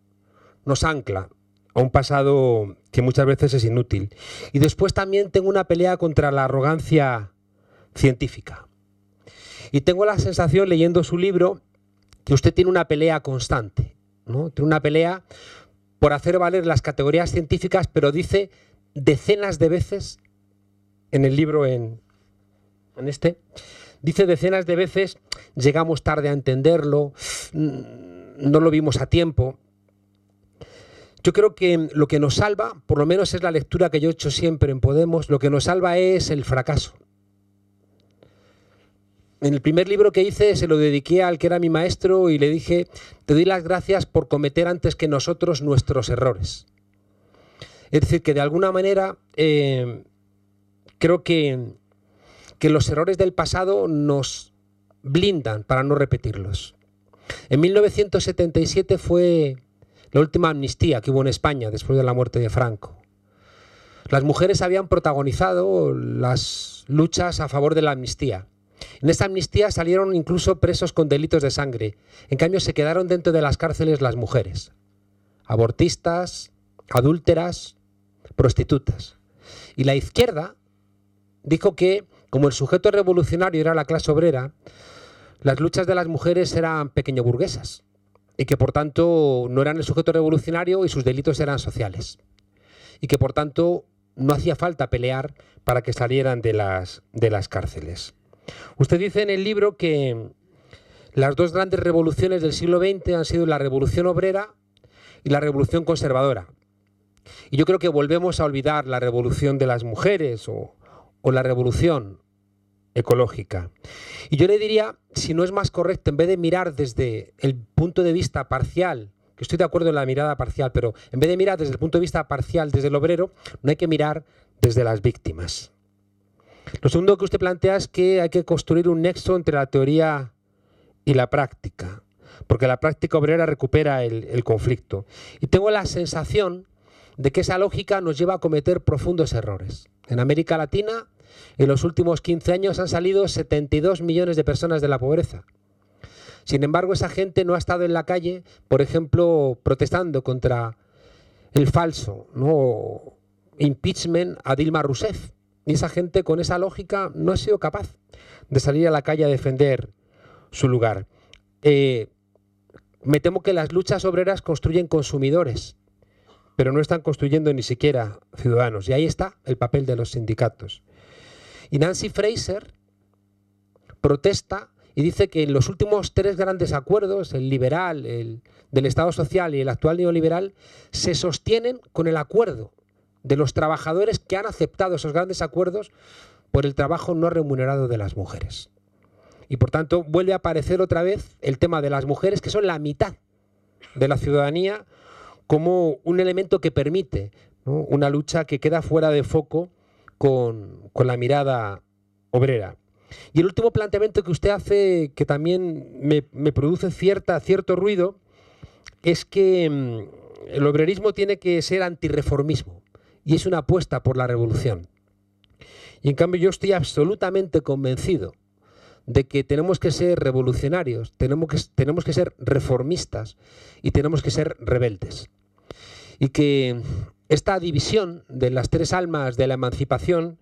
nos ancla a un pasado que muchas veces es inútil. Y después también tengo una pelea contra la arrogancia científica. Y tengo la sensación, leyendo su libro, que usted tiene una pelea constante, ¿no? Tiene una pelea por hacer valer las categorías científicas, pero dice decenas de veces en el libro en, en este, dice decenas de veces llegamos tarde a entenderlo, mm, no lo vimos a tiempo. Yo creo que lo que nos salva, por lo menos es la lectura que yo he hecho siempre en Podemos, lo que nos salva es el fracaso. En el primer libro que hice se lo dediqué al que era mi maestro y le dije, te doy las gracias por cometer antes que nosotros nuestros errores. Es decir, que de alguna manera eh, creo que, que los errores del pasado nos blindan para no repetirlos. En 1977 fue la última amnistía que hubo en España después de la muerte de Franco. Las mujeres habían protagonizado las luchas a favor de la amnistía. En esa amnistía salieron incluso presos con delitos de sangre. En cambio, se quedaron dentro de las cárceles las mujeres. Abortistas, adúlteras, prostitutas. Y la izquierda dijo que, como el sujeto revolucionario era la clase obrera, las luchas de las mujeres eran pequeño burguesas y que por tanto no eran el sujeto revolucionario y sus delitos eran sociales. Y que por tanto no hacía falta pelear para que salieran de las, de las cárceles. Usted dice en el libro que las dos grandes revoluciones del siglo XX han sido la revolución obrera y la revolución conservadora. Y yo creo que volvemos a olvidar la revolución de las mujeres o, o la revolución ecológica. Y yo le diría, si no es más correcto, en vez de mirar desde el punto de vista parcial, que estoy de acuerdo en la mirada parcial, pero en vez de mirar desde el punto de vista parcial, desde el obrero, no hay que mirar desde las víctimas. Lo segundo que usted plantea es que hay que construir un nexo entre la teoría y la práctica, porque la práctica obrera recupera el, el conflicto. Y tengo la sensación de que esa lógica nos lleva a cometer profundos errores. En América Latina, en los últimos 15 años han salido 72 millones de personas de la pobreza. Sin embargo, esa gente no ha estado en la calle, por ejemplo, protestando contra el falso impeachment a Dilma Rousseff. Y esa gente con esa lógica no ha sido capaz de salir a la calle a defender su lugar. Eh, me temo que las luchas obreras construyen consumidores, pero no están construyendo ni siquiera ciudadanos. Y ahí está el papel de los sindicatos. Y Nancy Fraser protesta y dice que en los últimos tres grandes acuerdos, el liberal, el del Estado Social y el actual neoliberal, se sostienen con el acuerdo de los trabajadores que han aceptado esos grandes acuerdos por el trabajo no remunerado de las mujeres. Y por tanto vuelve a aparecer otra vez el tema de las mujeres, que son la mitad de la ciudadanía, como un elemento que permite una lucha que queda fuera de foco con, la mirada obrera. Y el último planteamiento que usted hace, que también me, produce cierta, cierto ruido, es que mm, el obrerismo tiene que ser antirreformismo y es una apuesta por la revolución. Y en cambio yo estoy absolutamente convencido de que tenemos que ser revolucionarios, tenemos que, tenemos que ser reformistas y tenemos que ser rebeldes. Y que esta división de las tres almas de la emancipación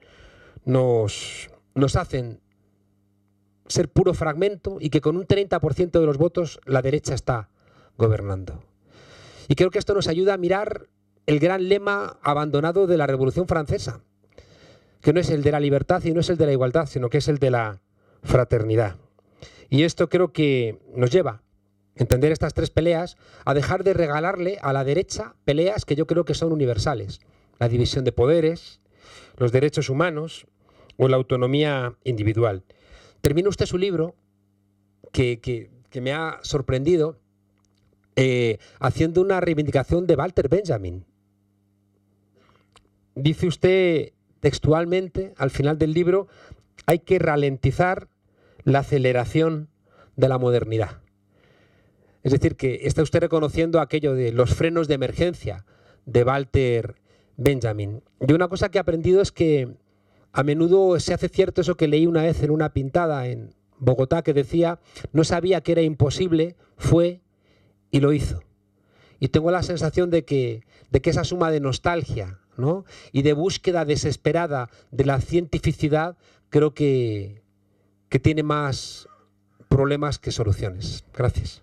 nos, nos hacen ser puro fragmento y que con un 30% de los votos la derecha está gobernando. Y creo que esto nos ayuda a mirar el gran lema abandonado de la Revolución Francesa, que no es el de la libertad y no es el de la igualdad, sino que es el de la fraternidad. Y esto creo que nos lleva entender estas tres peleas, a dejar de regalarle a la derecha peleas que yo creo que son universales. La división de poderes, los derechos humanos o la autonomía individual. Termina usted su libro, que, me ha sorprendido, eh, haciendo una reivindicación de Walter Benjamin. Dice usted textualmente, al final del libro, hay que ralentizar la aceleración de la modernidad. Es decir, que está usted reconociendo aquello de los frenos de emergencia de Walter Benjamin. Y una cosa que he aprendido es que a menudo se hace cierto eso que leí una vez en una pintada en Bogotá que decía, no sabía que era imposible, fue y lo hizo. Y tengo la sensación de que, de que esa suma de nostalgia y de búsqueda desesperada de la cientificidad creo que tiene más problemas que soluciones. Gracias.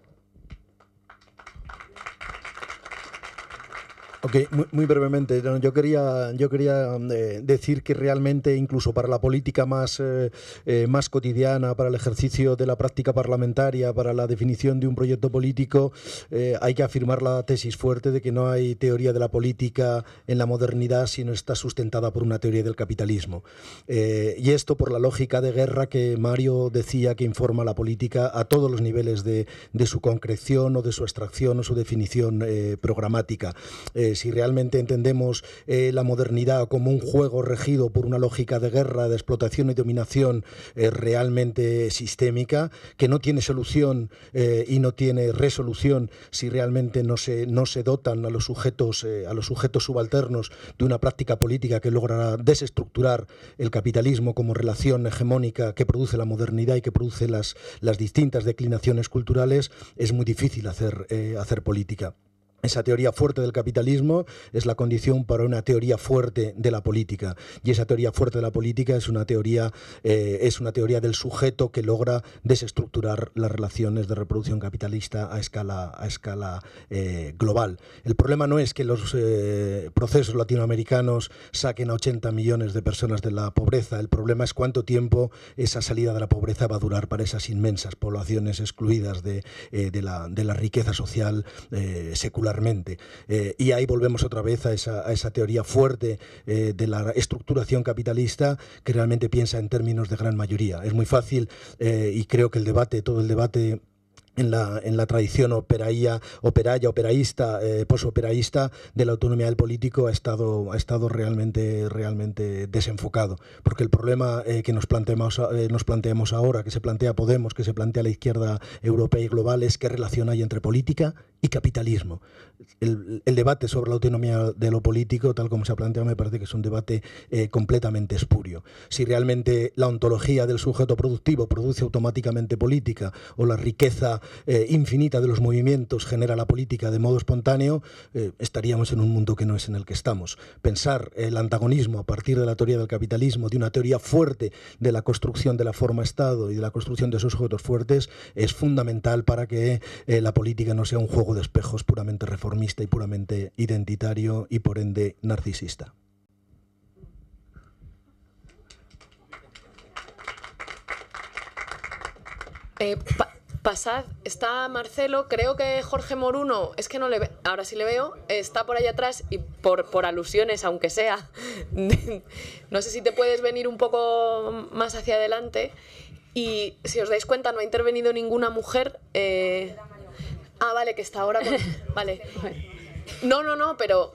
muy, brevemente. Yo quería, yo quería mm, eh, decir que realmente, incluso para la política más, eh, eh, más cotidiana, para el ejercicio de la práctica parlamentaria, para la definición de un proyecto político, hay que afirmar la tesis fuerte de que no hay teoría de la política en la modernidad si no está sustentada por una teoría del capitalismo. y esto por la lógica de guerra que Mario decía que informa la política a todos los niveles de, de su concreción o de su extracción o su definición programática si realmente entendemos eh, la modernidad como un juego regido por una lógica de guerra, de explotación y dominación eh, realmente sistémica, que no tiene solución eh, y no tiene resolución si realmente no se, dotan a los sujetos, a los sujetos subalternos de una práctica política que logrará desestructurar el capitalismo como relación hegemónica que produce la modernidad y que produce las, distintas declinaciones culturales, es muy difícil hacer política. Esa teoría fuerte del capitalismo es la condición para una teoría fuerte de la política. Y esa teoría fuerte de la política es una teoría, eh, es una teoría del sujeto que logra desestructurar las relaciones de reproducción capitalista a escala, a escala eh, global. El problema no es que los eh, procesos latinoamericanos saquen a 80 millones de personas de la pobreza. El problema es cuánto tiempo esa salida de la pobreza va a durar para esas inmensas poblaciones excluidas de la riqueza social secular eh, y ahí volvemos otra vez a esa, teoría fuerte eh, de la estructuración capitalista que realmente piensa en términos de gran mayoría. Es muy fácil eh, y creo que el debate, todo el debate en la, en la, tradición operaya, operaísta, eh, posoperaísta de la autonomía del político ha estado, ha estado realmente, realmente desenfocado. Porque el problema eh, que nos planteamos, eh, nos planteamos ahora, que se plantea Podemos, que se plantea la izquierda europea y global, es qué relación hay entre política y capitalismo. El, el debate sobre la autonomía de lo político, tal como se ha planteado, me parece que es un debate completamente espurio. Si realmente la ontología del sujeto productivo produce automáticamente política o la riqueza eh, infinita de los movimientos genera la política de modo espontáneo, eh, estaríamos en un mundo que no es en el que estamos. Pensar el antagonismo a partir de la teoría del capitalismo, de una teoría fuerte de la construcción de la forma Estado y de la construcción de esos juegos fuertes, es fundamental para que eh, la política no sea un juego de espejos puramente reformista y puramente identitario y por ende narcisista. Pasad, está Marcelo, creo que Jorge Moruno, es que no le veo, ahora sí le veo, está por allá atrás y por, por alusiones, aunque sea, no sé si te puedes venir un poco más hacia adelante. Y si os dais cuenta, no ha intervenido ninguna mujer. Eh, ah, vale, que está ahora con... Vale. No, no, no, pero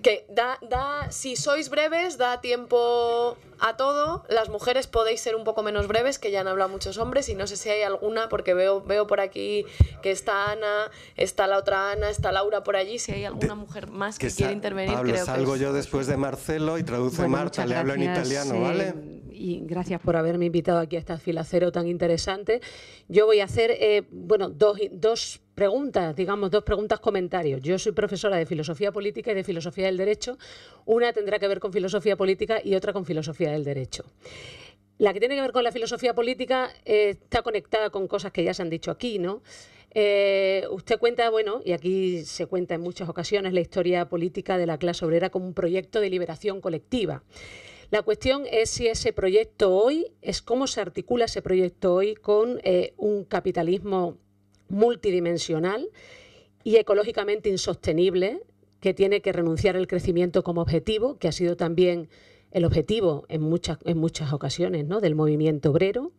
que da, da, si sois breves, da tiempo a todo. Las mujeres podéis ser un poco menos breves, que ya han hablado muchos hombres, y no sé si hay alguna, porque veo, veo por aquí que está Ana, está la otra Ana, está Laura por allí. Si hay alguna mujer más que, quiera intervenir, creo que yo después de Marcelo y traduce Marcha, Marta, le hablo en italiano, ¿vale? y gracias por haberme invitado aquí a esta filacero tan interesante. Yo voy a hacer, eh, bueno, dos, dos preguntas, digamos, dos preguntas comentarios. Yo soy profesora de filosofía política y de filosofía del derecho. Una tendrá que ver con filosofía política y otra con filosofía del derecho. La que tiene que ver con la filosofía política eh, está conectada con cosas que ya se han dicho aquí, ¿no? Eh, usted cuenta, bueno, y aquí se cuenta en muchas ocasiones la historia política de la clase obrera como un proyecto de liberación colectiva. La cuestión es si ese proyecto hoy, es cómo se articula ese proyecto hoy con eh, un capitalismo multidimensional y ecológicamente insostenible que tiene que renunciar el crecimiento como objetivo, que ha sido también el objetivo en muchas, en muchas ocasiones ¿no? del movimiento obrero.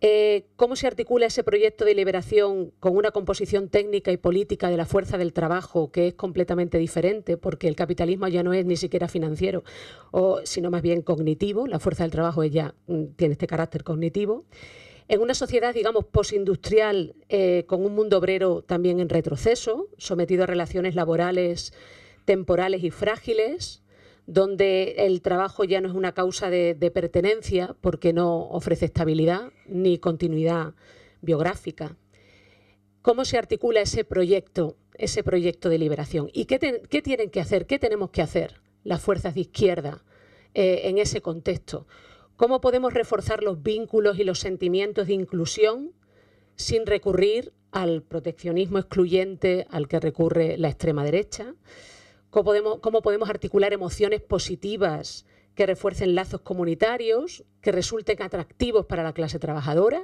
Eh, ¿Cómo se articula ese proyecto de liberación con una composición técnica y política de la fuerza del trabajo que es completamente diferente? Porque el capitalismo ya no es ni siquiera financiero, o, sino más bien cognitivo. La fuerza del trabajo ya mm, tiene este carácter cognitivo en una sociedad, digamos, posindustrial, eh, con un mundo obrero también en retroceso, sometido a relaciones laborales temporales y frágiles, donde el trabajo ya no es una causa de, pertenencia porque no ofrece estabilidad ni continuidad biográfica. ¿Cómo se articula ese proyecto, ese proyecto de liberación? ¿Y qué, tienen que hacer, qué tenemos que hacer las fuerzas de izquierda eh, en ese contexto? ¿Cómo podemos reforzar los vínculos y los sentimientos de inclusión sin recurrir al proteccionismo excluyente al que recurre la extrema derecha? ¿Cómo podemos, articular emociones positivas que refuercen lazos comunitarios, que resulten atractivos para la clase trabajadora?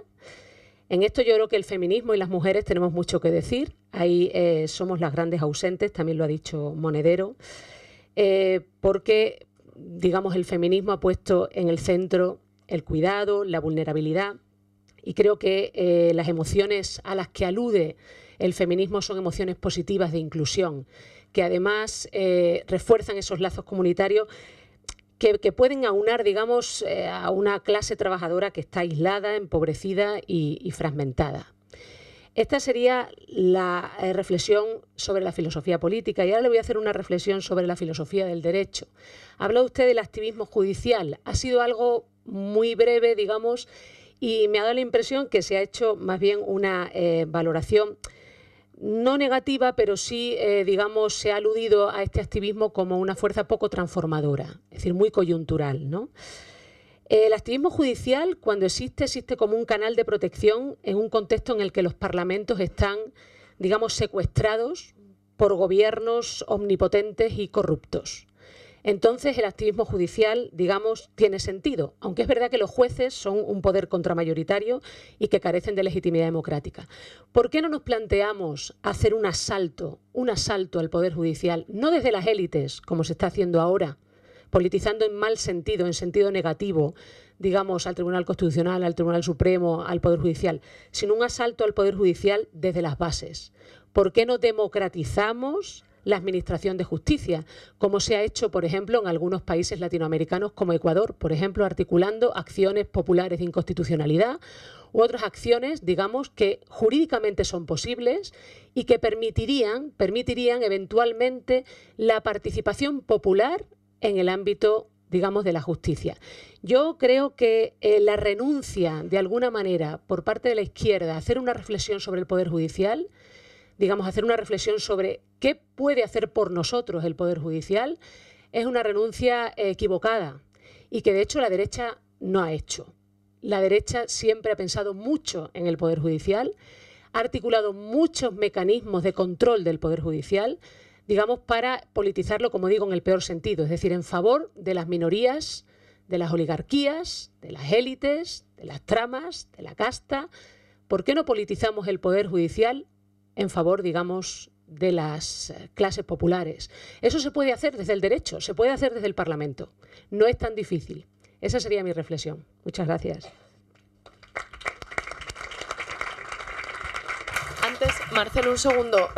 En esto yo creo que el feminismo y las mujeres tenemos mucho que decir. Ahí eh, somos las grandes ausentes, también lo ha dicho Monedero, eh, porque digamos, el feminismo ha puesto en el centro el cuidado, la vulnerabilidad, y creo que eh, las emociones a las que alude el feminismo son emociones positivas de inclusión, que además eh, refuerzan esos lazos comunitarios que, pueden aunar, digamos, eh, a una clase trabajadora que está aislada, empobrecida y fragmentada. Esta sería la eh, reflexión sobre la filosofía política y ahora le voy a hacer una reflexión sobre la filosofía del derecho. Habla usted del activismo judicial. Ha sido algo muy breve, digamos, y me ha dado la impresión que se ha hecho más bien una eh, valoración no negativa, pero sí, eh, digamos, se ha aludido a este activismo como una fuerza poco transformadora, es decir, muy coyuntural, ¿no? El activismo judicial, cuando existe, existe como un canal de protección en un contexto en el que los parlamentos están, digamos, secuestrados por gobiernos omnipotentes y corruptos. Entonces el activismo judicial, digamos, tiene sentido, aunque es verdad que los jueces son un poder contramayoritario y que carecen de legitimidad democrática. ¿Por qué no nos planteamos hacer un asalto, un asalto al poder judicial, no desde las élites, como se está haciendo ahora, politizando en mal sentido, en sentido negativo, digamos, al Tribunal Constitucional, al Tribunal Supremo, al Poder Judicial, sino un asalto al Poder Judicial desde las bases. ¿Por qué no democratizamos la Administración de Justicia, como se ha hecho, por ejemplo, en algunos países latinoamericanos como Ecuador, por ejemplo, articulando acciones populares de inconstitucionalidad u otras acciones, digamos, que jurídicamente son posibles y que permitirían, permitirían eventualmente la participación popular en el ámbito digamos, de la justicia. Yo creo que eh, la renuncia, de alguna manera, por parte de la izquierda, a hacer una reflexión sobre el Poder Judicial, digamos, hacer una reflexión sobre qué puede hacer por nosotros el Poder Judicial, es una renuncia equivocada y que, de hecho, la derecha no ha hecho. La derecha siempre ha pensado mucho en el Poder Judicial, ha articulado muchos mecanismos de control del Poder Judicial, digamos, para politizarlo, como digo, en el peor sentido, es decir, en favor de las minorías, de las oligarquías, de las élites, de las tramas, de la casta. ¿Por qué no politizamos el poder judicial en favor, digamos, de las eh, clases populares? Eso se puede hacer desde el derecho, se puede hacer desde el Parlamento. No es tan difícil. Esa sería mi reflexión. Muchas gracias. Marcelo, un segundo.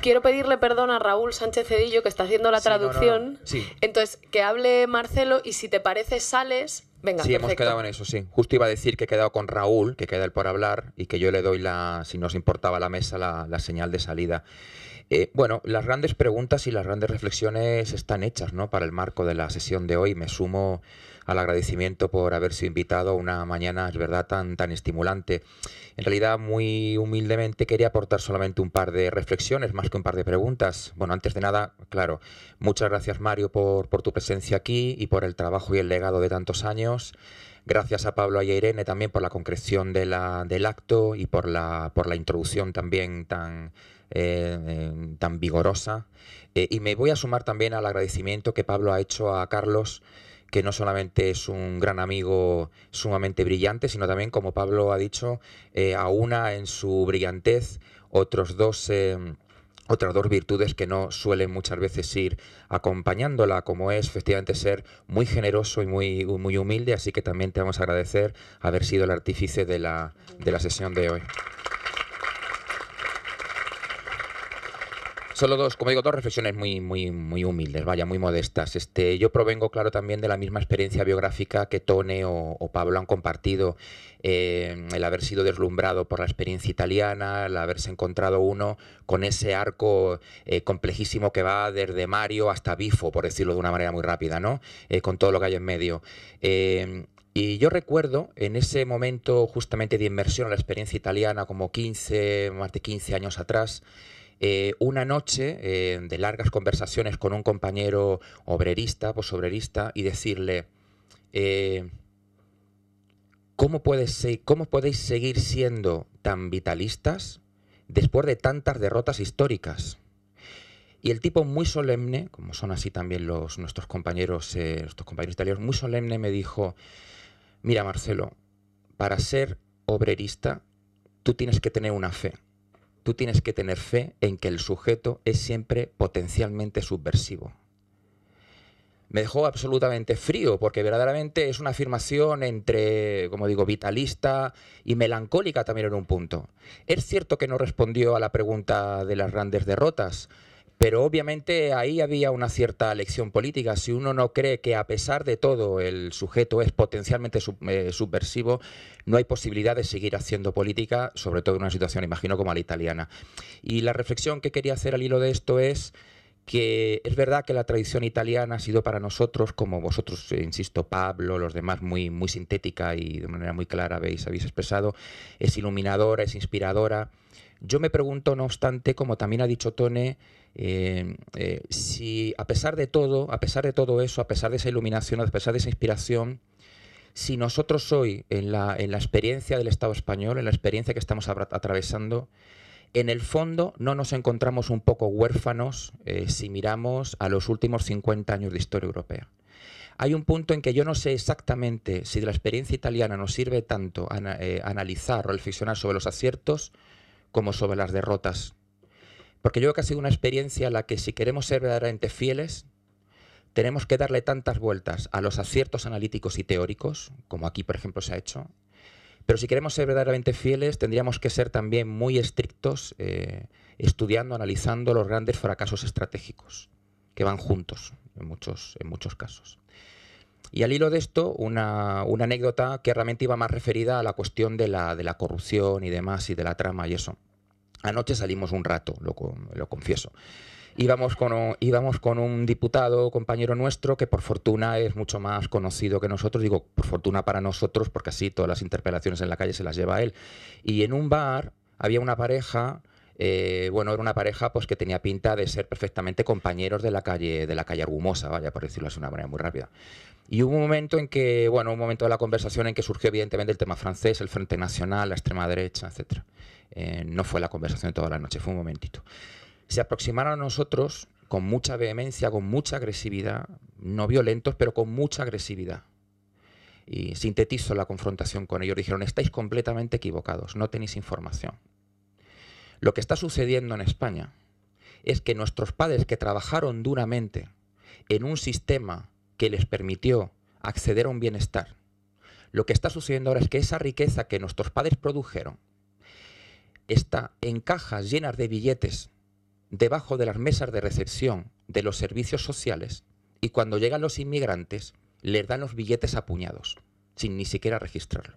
Quiero pedirle perdón a Raúl Sánchez Cedillo, que está haciendo la traducción. Entonces, que hable Marcelo y si te parece, sales. Venga, sí, hemos quedado en eso, sí. Justo iba a decir que he quedado con Raúl, que queda él por hablar, y que yo le doy la, si nos importaba la mesa, la, señal de salida. Eh, bueno, las grandes preguntas y las grandes reflexiones están hechas, ¿no? Para el marco de la sesión de hoy. Me sumo al agradecimiento por haberse invitado a una mañana, es verdad, tan, tan estimulante. En realidad, muy humildemente quería aportar solamente un par de reflexiones, más que un par de preguntas. Bueno, antes de nada, claro, muchas gracias Mario por, por tu presencia aquí y por el trabajo y el legado de tantos años. Gracias a Pablo y a Irene también por la concreción de la, del acto y por la, por la introducción también tan, eh, tan vigorosa. Eh, y me voy a sumar también al agradecimiento que Pablo ha hecho a Carlos que no solamente es un gran amigo sumamente brillante, sino también, como Pablo ha dicho, eh, a una en su brillantez otros dos... Eh, otras dos virtudes que no suelen muchas veces ir acompañándola, como es efectivamente ser muy generoso y muy, muy humilde, así que también te vamos a agradecer haber sido el artífice de la, de la sesión de hoy. Solo dos, como digo, dos reflexiones muy, muy, muy humildes, vaya, muy modestas. Este, yo provengo, claro, también de la misma experiencia biográfica que Tone o, Pablo han compartido. Eh, el haber sido deslumbrado por la experiencia italiana, el haberse encontrado uno con ese arco eh, complejísimo que va desde Mario hasta Bifo, por decirlo de una manera muy rápida, ¿no? Eh, con todo lo que hay en medio. Y yo recuerdo en ese momento justamente de inmersión a la experiencia italiana, como 15, más de 15 años atrás, eh, una noche eh, de largas conversaciones con un compañero obrerista, posobrerista, y decirle, eh, ¿cómo, puedes, ¿cómo podéis seguir siendo tan vitalistas después de tantas derrotas históricas? Y el tipo muy solemne, como son así también los, nuestros compañeros, nuestros compañeros italianos, muy solemne me dijo, mira Marcelo, para ser obrerista tú tienes que tener una fe tú tienes que tener fe en que el sujeto es siempre potencialmente subversivo. Me dejó absolutamente frío porque verdaderamente es una afirmación entre, como digo, vitalista y melancólica también en un punto. Es cierto que no respondió a la pregunta de las grandes derrotas, pero obviamente ahí había una cierta lección política. Si uno no cree que a pesar de todo el sujeto es potencialmente eh, subversivo, no hay posibilidad de seguir haciendo política, sobre todo en una situación, imagino, como la italiana. Y la reflexión que quería hacer al hilo de esto es que es verdad que la tradición italiana ha sido para nosotros, como vosotros, eh, insisto, Pablo, los demás, muy, muy sintética y de manera muy clara habéis expresado, es iluminadora, es inspiradora. Yo me pregunto, no obstante, como también ha dicho Tone, eh, eh, si a pesar de todo, a pesar de todo eso, a pesar de esa iluminación, a pesar de esa inspiración, si nosotros hoy, en la, en la experiencia del Estado español, en la experiencia que estamos atravesando, en el fondo no nos encontramos un poco huérfanos eh, si miramos a los últimos 50 años de historia europea. Hay un punto en que yo no sé exactamente si de la experiencia italiana nos sirve tanto a analizar o reflexionar sobre los aciertos como sobre las derrotas porque yo creo que ha sido una experiencia en la que si queremos ser verdaderamente fieles, tenemos que darle tantas vueltas a los aciertos analíticos y teóricos, como aquí, por ejemplo, se ha hecho. Pero si queremos ser verdaderamente fieles, tendríamos que ser también muy estrictos eh, estudiando, analizando los grandes fracasos estratégicos, que van juntos en muchos, en muchos casos. Y al hilo de esto, una, una anécdota que realmente iba más referida a la cuestión de la, de la corrupción y demás, y de la trama y eso. Anoche salimos un rato, lo, confieso. Íbamos con, un, íbamos con un diputado, compañero nuestro, que por fortuna es mucho más conocido que nosotros, digo, por fortuna para nosotros, porque así todas las interpelaciones en la calle se las lleva él. Y en un bar había una pareja, eh, bueno, era una pareja pues que tenía pinta de ser perfectamente compañeros de la calle, de la calle Argumosa, vaya, por decirlo así de una manera muy rápida. Y hubo un momento en que, bueno, un momento de la conversación en que surgió evidentemente el tema francés, el Frente Nacional, la extrema derecha, etcétera. Eh, no fue la conversación toda la noche, fue un momentito. Se aproximaron a nosotros con mucha vehemencia, con mucha agresividad, no violentos, pero con mucha agresividad. Y sintetizo la confrontación con ellos. Dijeron, estáis completamente equivocados, no tenéis información. Lo que está sucediendo en España es que nuestros padres que trabajaron duramente en un sistema que les permitió acceder a un bienestar, lo que está sucediendo ahora es que esa riqueza que nuestros padres produjeron está en cajas llenas de billetes debajo de las mesas de recepción de los servicios sociales y cuando llegan los inmigrantes les dan los billetes apuñados, sin ni siquiera registrarlo.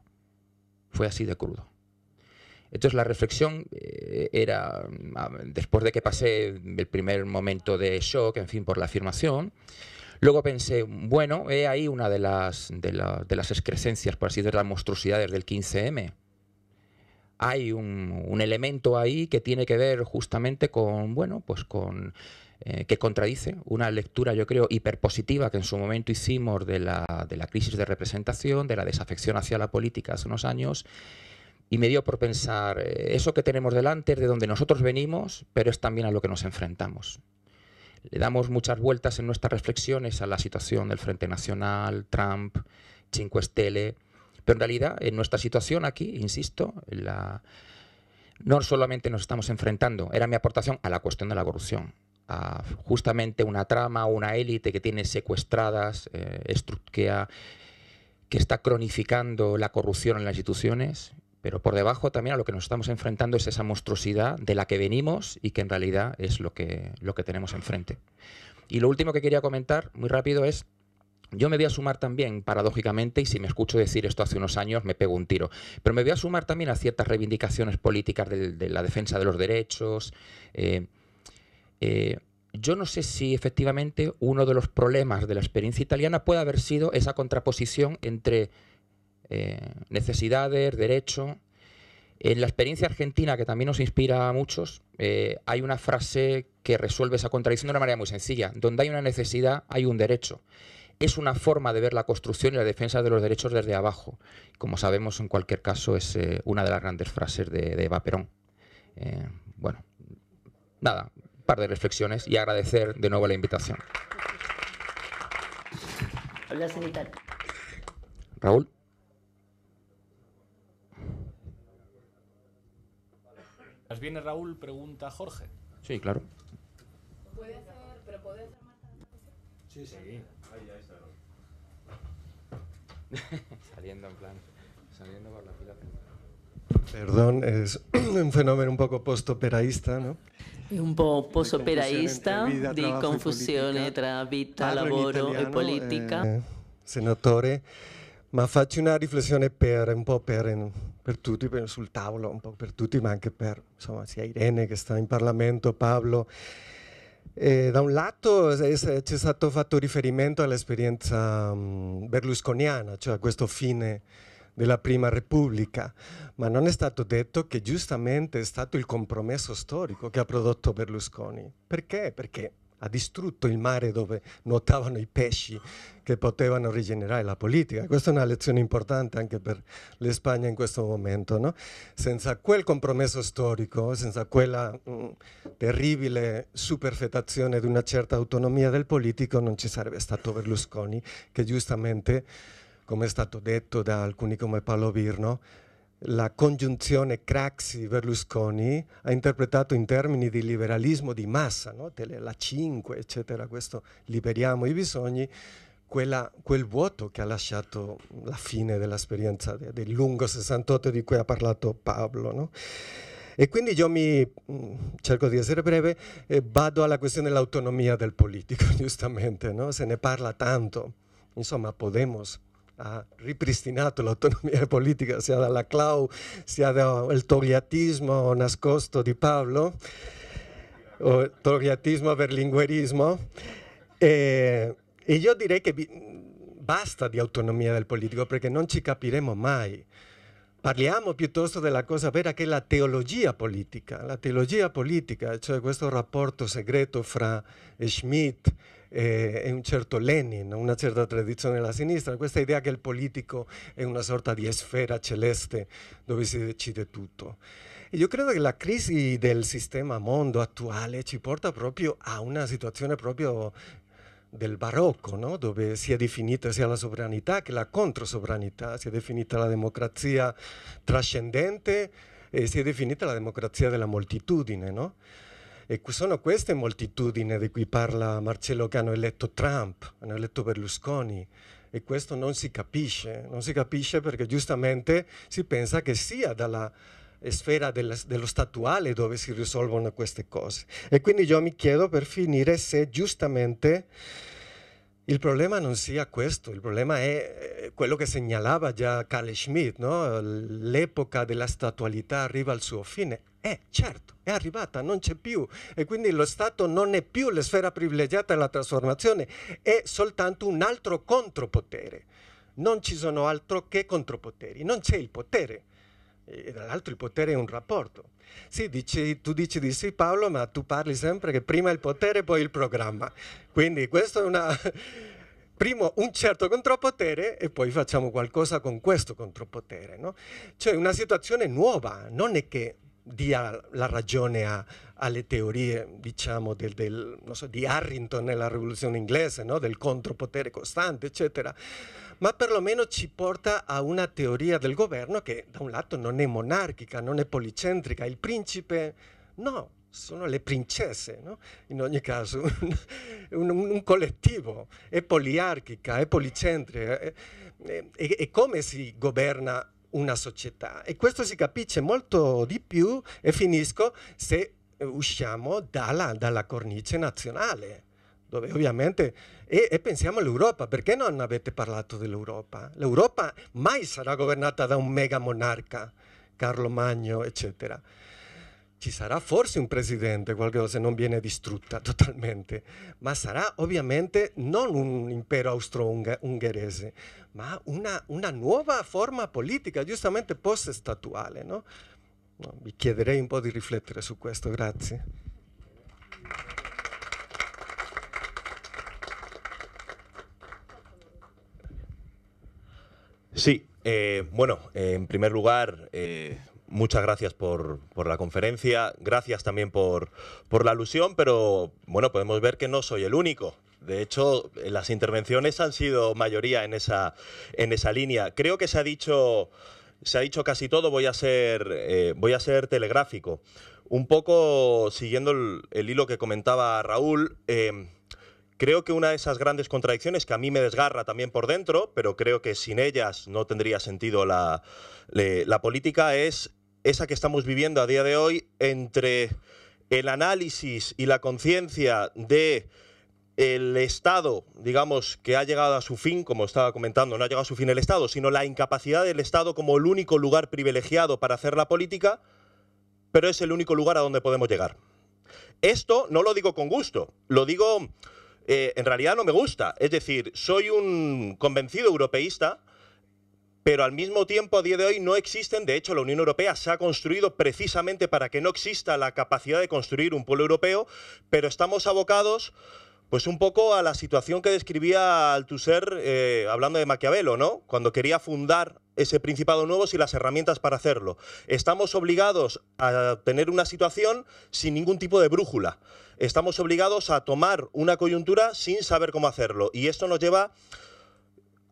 Fue así de crudo. Entonces la reflexión eh, era, ah, después de que pasé el primer momento de shock, en fin, por la afirmación, luego pensé, bueno, he ahí una de las, de, las excrescencias, por así decirlo, las monstruosidades del 15M hay un, elemento ahí que tiene que ver justamente con, bueno, pues con eh, que contradice una lectura, yo creo, hiperpositiva que en su momento hicimos de la, de la crisis de representación, de la desafección hacia la política hace unos años, y me dio por pensar, eh, eso que tenemos delante es de donde nosotros venimos, pero es también a lo que nos enfrentamos. Le damos muchas vueltas en nuestras reflexiones a la situación del Frente Nacional, Trump, Cinque pero en realidad, en nuestra situación aquí, insisto, no solamente nos estamos enfrentando, era mi aportación a la cuestión de la corrupción, a justamente una trama, una élite que tiene secuestradas, eh, que, está cronificando la corrupción en las instituciones pero por debajo también a lo que nos estamos enfrentando es esa monstruosidad de la que venimos y que en realidad es lo que, lo que tenemos enfrente. Y lo último que quería comentar, muy rápido, es yo me voy a sumar también, paradójicamente, y si me escucho decir esto hace unos años, me pego un tiro, pero me voy a sumar también a ciertas reivindicaciones políticas de, la defensa de los derechos. Eh, eh, yo no sé si efectivamente uno de los problemas de la experiencia italiana puede haber sido esa contraposición entre eh, necesidades, derecho. En la experiencia argentina, que también nos inspira a muchos, hay una frase que resuelve esa contradicción de una manera muy sencilla. Donde hay una necesidad, hay un derecho es una forma de ver la construcción y la defensa de los derechos desde abajo. Como sabemos, en cualquier caso, es eh, una de las grandes frases de, de Eva Perón. Eh, bueno, nada, un par de reflexiones y agradecer de nuevo la invitación. Raúl. ¿Las viene Raúl? Pregunta Jorge. Sí, claro. Sí, sí. saliendo en plan, saliendo por la fila Perdón, es un fenómeno un poco postoperaista, ¿no? È un po' postoperaista vita, di confusione tra vita, lavoro e politica. Eh, senatore, ma faccio una riflessione per, un po' per, per tutti, per, sul tavolo, un po' per tutti, ma anche per insomma, sia Irene che sta in Parlamento, Pablo. E eh, da un lato c'è stato fatto riferimento all'esperienza mm, berlusconiana, cioè a questo fine della Prima Repubblica, ma non è stato detto che giustamente è stato il compromesso storico che ha prodotto Berlusconi. Perché? Perché ha distrutto il mare dove nuotavano i pesci che potevano rigenerare la politica. Questa è una lezione importante anche per l'Espagna in questo momento. No? Senza quel compromesso storico, senza quella mh, mm, terribile superfetazione di una certa autonomia del politico, non ci sarebbe stato Berlusconi che giustamente, come è stato detto da alcuni come Paolo Birno, la congiunzione Craxi-Berlusconi ha interpretato in termini di liberalismo di massa, no? la 5, eccetera, questo liberiamo i bisogni, quella, quel vuoto che ha lasciato la fine dell'esperienza de, del lungo 68 di cui ha parlato Pablo. No? E quindi io mi, cerco di essere breve, eh, vado alla questione dell'autonomia del politico, giustamente, no? se ne parla tanto. Insomma, Podemos ha ripristinato l'autonomia politica sia dalla Clau sia dal togliatismo nascosto di Paolo, o togliatismo berlinguerismo. E, e io direi che basta di autonomia del politico perché non ci capiremo mai. Parliamo piuttosto della cosa vera che è la teologia politica, la teologia politica, cioè questo rapporto segreto fra Schmidt e, e un certo Lenin, una certa tradizione della sinistra, questa idea che il politico è una sorta di sfera celeste dove si decide tutto. Io credo che la crisi del sistema mondo attuale ci porta proprio a una situazione proprio del barocco, no? dove si è definita sia la sovranità che la controsovranità, si è definita la democrazia trascendente e si è definita la democrazia della moltitudine. No? E sono queste moltitudini di cui parla Marcello che hanno eletto Trump, hanno eletto Berlusconi e questo non si capisce, non si capisce perché giustamente si pensa che sia dalla sfera dello statuale dove si risolvono queste cose. E quindi io mi chiedo per finire se giustamente il problema non sia questo, il problema è eh, quello che segnalava già Carl Schmitt, no? l'epoca della statualità arriva al suo fine. Eh, certo, è arrivata, non c'è più e quindi lo Stato non è più la sfera privilegiata della trasformazione, è soltanto un altro contropotere. Non ci sono altro che contropoteri, non c'è il potere e dall'altro il potere è un rapporto. Sì, dici, tu dici di sì Paolo, ma tu parli sempre che prima il potere e poi il programma. Quindi questo è una... Primo un certo contropotere e poi facciamo qualcosa con questo contropotere. No? Cioè una situazione nuova, non è che dia la ragione a, alle teorie diciamo, del, del, so, di Harrington nella rivoluzione inglese, no? del contropotere costante, eccetera, ma perlomeno ci porta a una teoria del governo che da un lato non è monarchica, non è policentrica, il principe no, sono le princesse, no? in ogni caso un, un, un, collettivo, è poliarchica, è policentrica, è, è, è come si governa una società e questo si capisce molto di più e finisco se eh, usciamo dalla, dalla cornice nazionale, dove ovviamente, e, e pensiamo all'Europa, perché non avete parlato dell'Europa? L'Europa mai sarà governata da un mega monarca, Carlo Magno, eccetera. Ci sarà forse un presidente, qualcosa se non viene distrutta totalmente, ma sarà ovviamente non un impero austro-ungherese, ma una, una nuova forma politica, giustamente post-statuale. No? Me quedaré un poco de riflettere sobre esto, gracias. Sí, eh, bueno, en primer lugar, eh, muchas gracias por, por, la conferencia, gracias también por, por la alusión, pero bueno, podemos ver que no soy el único. De hecho, las intervenciones han sido mayoría en esa, en esa línea. Creo que se ha dicho se ha dicho casi todo, voy a ser, eh, voy a ser telegráfico. Un poco siguiendo el, hilo que comentaba Raúl, em, creo que una de esas grandes contradicciones que a mí me desgarra también por dentro, pero creo que sin ellas no tendría sentido la política, es esa que estamos viviendo a día de hoy entre el análisis y la conciencia de el Estado, digamos, que ha llegado a su fin, como estaba comentando, no ha llegado a su fin el Estado, sino la incapacidad del Estado como el único lugar privilegiado para hacer la política, pero es el único lugar a donde podemos llegar. Esto no lo digo con gusto, lo digo, eh, en realidad no me gusta, es decir, soy un convencido europeísta, pero al mismo tiempo a día de hoy no existen, de hecho la Unión Europea se ha construido precisamente para que no exista la capacidad de construir un pueblo europeo, pero estamos abocados pues un poco a la situación que describía Althusser eh, hablando de Maquiavelo, ¿no? Cuando quería fundar ese principado nuevo y las herramientas para hacerlo. Estamos obligados a tener una situación sin ningún tipo de brújula. Estamos obligados a tomar una coyuntura sin saber cómo hacerlo. Y esto nos lleva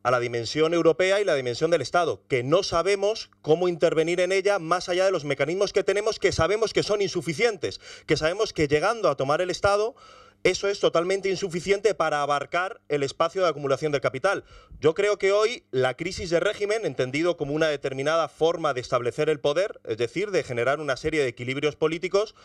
a la dimensión europea y la dimensión del Estado, que no sabemos cómo intervenir en ella más allá de los mecanismos que tenemos, que sabemos que son insuficientes, que sabemos que llegando a tomar el Estado eso es totalmente insuficiente para abarcar el espacio de acumulación de capital. Yo creo que hoy la crisis de régimen, entendido como una determinada forma de establecer el poder, es decir, de generar una serie de equilibrios políticos,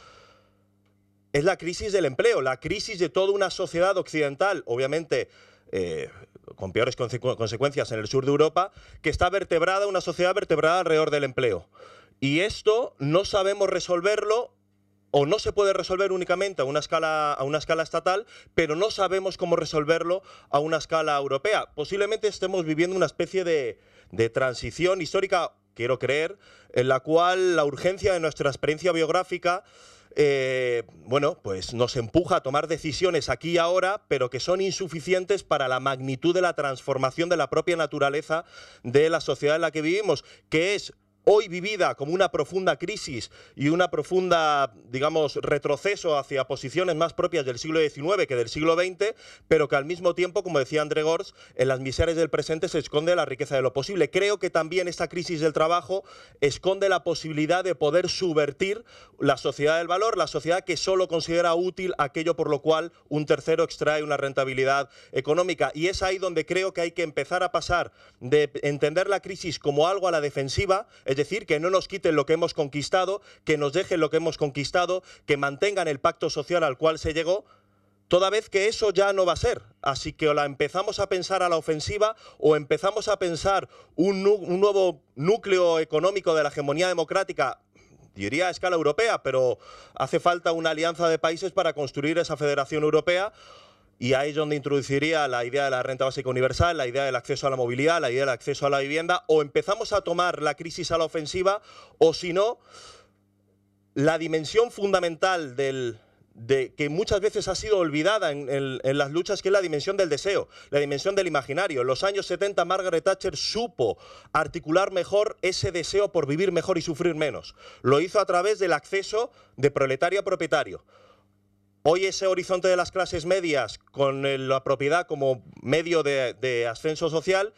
es la crisis del empleo, la crisis de toda una sociedad occidental, obviamente eh, con peores consecuencias en el sur de Europa, que está vertebrada, una sociedad vertebrada alrededor del empleo. Y esto no sabemos resolverlo o no se puede resolver únicamente a una, escala, a una escala estatal, pero no sabemos cómo resolverlo a una escala europea. Posiblemente estemos viviendo una especie de, transición histórica, quiero creer, en la cual la urgencia de nuestra experiencia biográfica eh, bueno, pues nos empuja a tomar decisiones aquí y ahora, pero que son insuficientes para la magnitud de la transformación de la propia naturaleza de la sociedad en la que vivimos, que es hoy vivida como una profunda crisis y una profunda, digamos, retroceso hacia posiciones más propias del siglo XIX que del siglo XX, pero que al mismo tiempo, como decía André Gors, en las miserias del presente se esconde la riqueza de lo posible. Creo que también esta crisis del trabajo esconde la posibilidad de poder subvertir la sociedad del valor, la sociedad que solo considera útil aquello por lo cual un tercero extrae una rentabilidad económica. Y es ahí donde creo que hay que empezar a pasar de entender la crisis como algo a la defensiva, decir, que no nos quiten lo que hemos conquistado, que nos dejen lo que hemos conquistado, que mantengan el pacto social al cual se llegó, toda vez que eso ya no va a ser. Así que o la empezamos a pensar a la ofensiva o empezamos a pensar un, un nuevo núcleo económico de la hegemonía democrática diría a escala europea, pero hace falta una alianza de países para construir esa federación europea y ahí es donde introduciría la idea de la renta básica universal, la idea del acceso a la movilidad, la idea del acceso a la vivienda, o empezamos a tomar la crisis a la ofensiva, o si no, la dimensión fundamental que muchas veces ha sido olvidada en, en, las luchas, que es la dimensión del deseo, la dimensión del imaginario. En los años 70 Margaret Thatcher supo articular mejor ese deseo por vivir mejor y sufrir menos. Lo hizo a través del acceso de proletario a propietario. Hoy ese horizonte de las clases medias con eh, la propiedad como medio de, ascenso social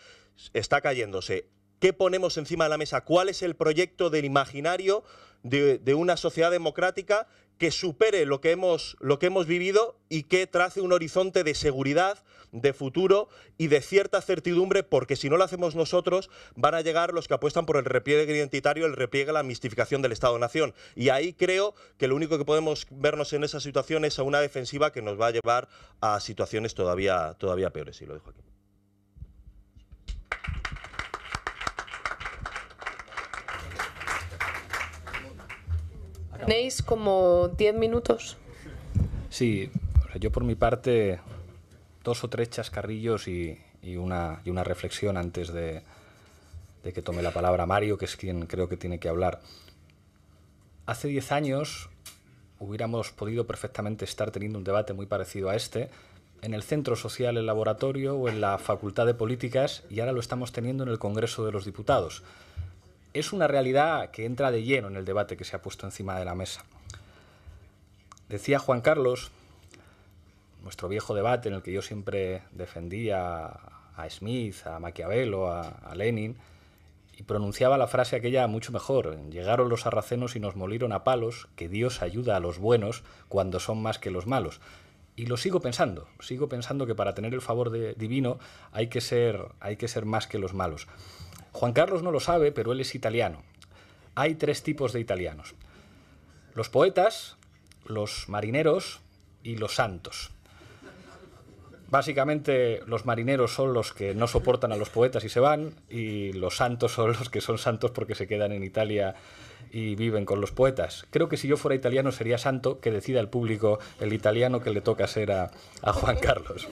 está cayéndose. ¿Qué ponemos encima de la mesa? ¿Cuál es el proyecto del imaginario de, una sociedad democrática que supere lo que, hemos, lo que hemos vivido y que trace un horizonte de seguridad, de futuro y de cierta certidumbre, porque si no lo hacemos nosotros, van a llegar los que apuestan por el repliegue identitario, el repliegue, la mistificación del Estado-Nación. Y ahí creo que lo único que podemos vernos en esa situación es a una defensiva que nos va a llevar a situaciones todavía, todavía peores, y lo dejo aquí. Tenéis como 10 minutos. Sí, yo por mi parte dos o tres chascarrillos y, una, reflexión antes de, que tome la palabra Mario, que es quien creo que tiene que hablar. Hace diez años hubiéramos podido perfectamente estar teniendo un debate muy parecido a este en el Centro Social, el Laboratorio o en la Facultad de Políticas y ahora lo estamos teniendo en el Congreso de los Diputados. Es una realidad que entra de lleno en el debate que se ha puesto encima de la mesa. Decía Juan Carlos nuestro viejo debate en el que yo siempre defendía a Smith, a Maquiavelo, a, Lenin, y pronunciaba la frase aquella mucho mejor. Llegaron los sarracenos y nos molieron a palos, que Dios ayuda a los buenos cuando son más que los malos. Y lo sigo pensando, sigo pensando que para tener el favor de, divino hay que, ser, hay que ser más que los malos. Juan Carlos no lo sabe, pero él es italiano. Hay tres tipos de italianos. Los poetas, los marineros y los santos. Básicamente los marineros son los que no soportan a los poetas y se van, y los santos son los que son santos porque se quedan en Italia y viven con los poetas. Creo que si yo fuera italiano sería santo que decida el público el italiano que le toca ser a, Juan Carlos.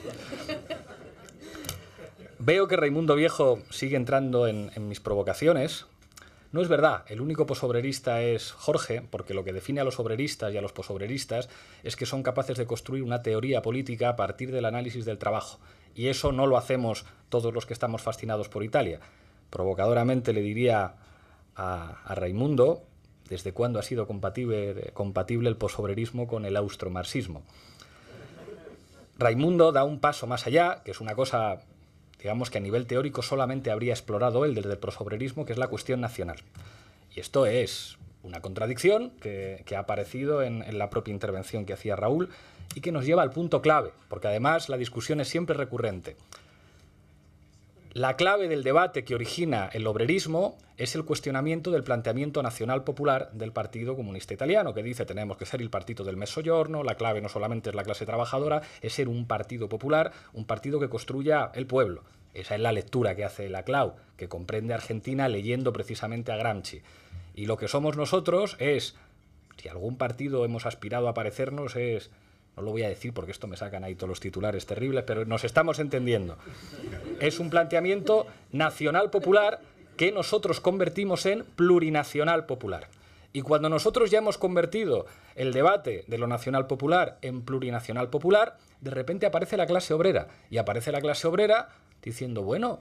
Veo que Raimundo Viejo sigue entrando en mis provocaciones, no es verdad, el único posobrerista es Jorge, porque lo que define a los obreristas y a los posobreristas es que son capaces de construir una teoría política a partir del análisis del trabajo. Y eso no lo hacemos todos los que estamos fascinados por Italia. Provocadoramente le diría a, Raimundo desde cuándo ha sido compatible, compatible el posobrerismo con el austromarxismo. Raimundo da un paso más allá, que es una cosa Digamos que a nivel teórico solamente habría explorado él desde el prosobrerismo, que es la cuestión nacional. Y esto es una contradicción que, ha aparecido en, la propia intervención que hacía Raúl y que nos lleva al punto clave, porque además la discusión es siempre recurrente. La clave del debate que origina el obrerismo es el cuestionamiento del planteamiento nacional popular del Partido Comunista Italiano, que dice tenemos que ser el partido del mesoyorno, la clave no solamente es la clase trabajadora, es ser un partido popular, un partido que construya el pueblo. Esa es la lectura que hace la CLAU, que comprende Argentina leyendo precisamente a Gramsci. Y lo que somos nosotros es, si algún partido hemos aspirado a parecernos, es no lo voy a decir porque esto me sacan ahí todos los titulares terribles, pero nos estamos entendiendo. Es un planteamiento nacional popular que nosotros convertimos en plurinacional popular. Y cuando nosotros ya hemos convertido el debate de lo nacional popular en plurinacional popular, de repente aparece la clase obrera. Y aparece la clase obrera diciendo, bueno,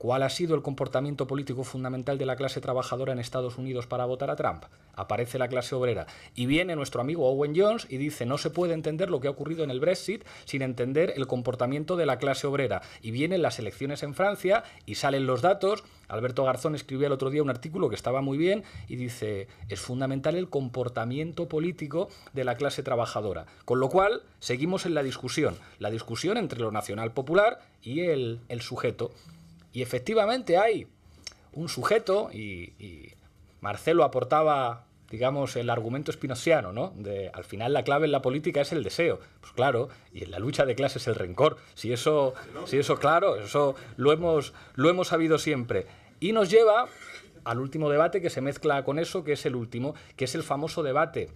¿Cuál ha sido el comportamiento político fundamental de la clase trabajadora en Estados Unidos para votar a Trump? Aparece la clase obrera. Y viene nuestro amigo Owen Jones y dice, no se puede entender lo que ha ocurrido en el Brexit sin entender el comportamiento de la clase obrera. Y vienen las elecciones en Francia y salen los datos. Alberto Garzón escribió el otro día un artículo que estaba muy bien y dice, es fundamental el comportamiento político de la clase trabajadora. Con lo cual, seguimos en la discusión. La discusión entre lo nacional popular y el, el sujeto. Y efectivamente hay un sujeto, y, Marcelo aportaba, digamos, el argumento espinosiano, ¿no? De al final la clave en la política es el deseo. Pues claro, y en la lucha de clases el rencor. Si eso, si eso claro, eso lo hemos, lo hemos sabido siempre. Y nos lleva al último debate que se mezcla con eso, que es el último, que es el famoso debate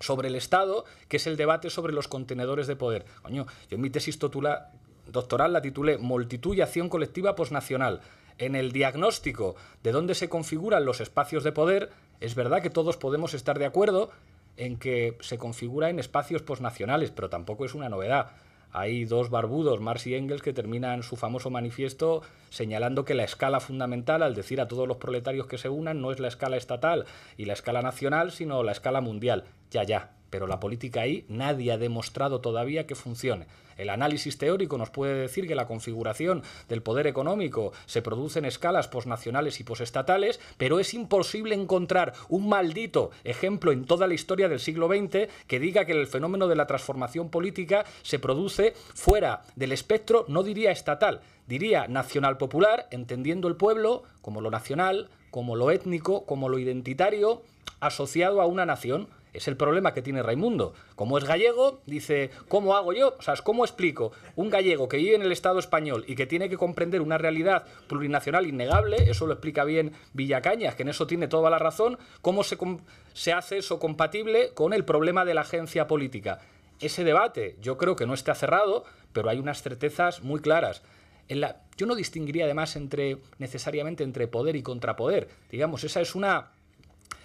sobre el Estado, que es el debate sobre los contenedores de poder. Coño, yo en mi tesis totula, doctoral la titulé Multitud y acción colectiva posnacional. En el diagnóstico de dónde se configuran los espacios de poder, es verdad que todos podemos estar de acuerdo en que se configura en espacios posnacionales, pero tampoco es una novedad. Hay dos barbudos, Marx y Engels, que terminan su famoso manifiesto señalando que la escala fundamental, al decir a todos los proletarios que se unan, no es la escala estatal y la escala nacional, sino la escala mundial. Ya, ya, pero la política ahí nadie ha demostrado todavía que funcione. El análisis teórico nos puede decir que la configuración del poder económico se produce en escalas posnacionales y posestatales, pero es imposible encontrar un maldito ejemplo en toda la historia del siglo XX que diga que el fenómeno de la transformación política se produce fuera del espectro, no diría estatal, diría nacional popular, entendiendo el pueblo como lo nacional, como lo étnico, como lo identitario, asociado a una nación es el problema que tiene Raimundo. Como es gallego, dice, ¿cómo hago yo? O sea, ¿cómo explico? Un gallego que vive en el Estado español y que tiene que comprender una realidad plurinacional innegable, eso lo explica bien Villacañas, que en eso tiene toda la razón, ¿cómo se, hace eso compatible con el problema de la agencia política? Ese debate yo creo que no está cerrado, pero hay unas certezas muy claras. yo no distinguiría además entre necesariamente entre poder y contrapoder. Digamos, esa es una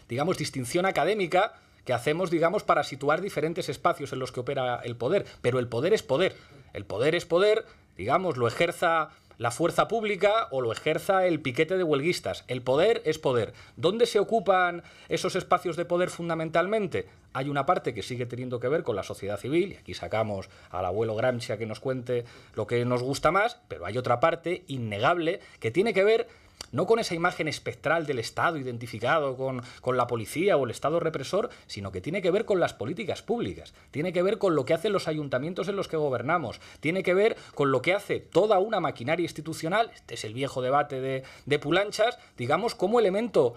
digamos distinción académica que hacemos, digamos, para situar diferentes espacios en los que opera el poder. Pero el poder es poder. El poder es poder, digamos, lo ejerza la fuerza pública o lo ejerza el piquete de huelguistas. El poder es poder. ¿Dónde se ocupan esos espacios de poder fundamentalmente? Hay una parte que sigue teniendo que ver con la sociedad civil, y aquí sacamos al abuelo Gramsci a que nos cuente lo que nos gusta más, pero hay otra parte innegable que tiene que ver no con esa imagen espectral del Estado identificado con, la policía o el Estado represor, sino que tiene que ver con las políticas públicas, tiene que ver con lo que hacen los ayuntamientos en los que gobernamos, tiene que ver con lo que hace toda una maquinaria institucional, este es el viejo debate de, de Pulanchas, digamos, como elemento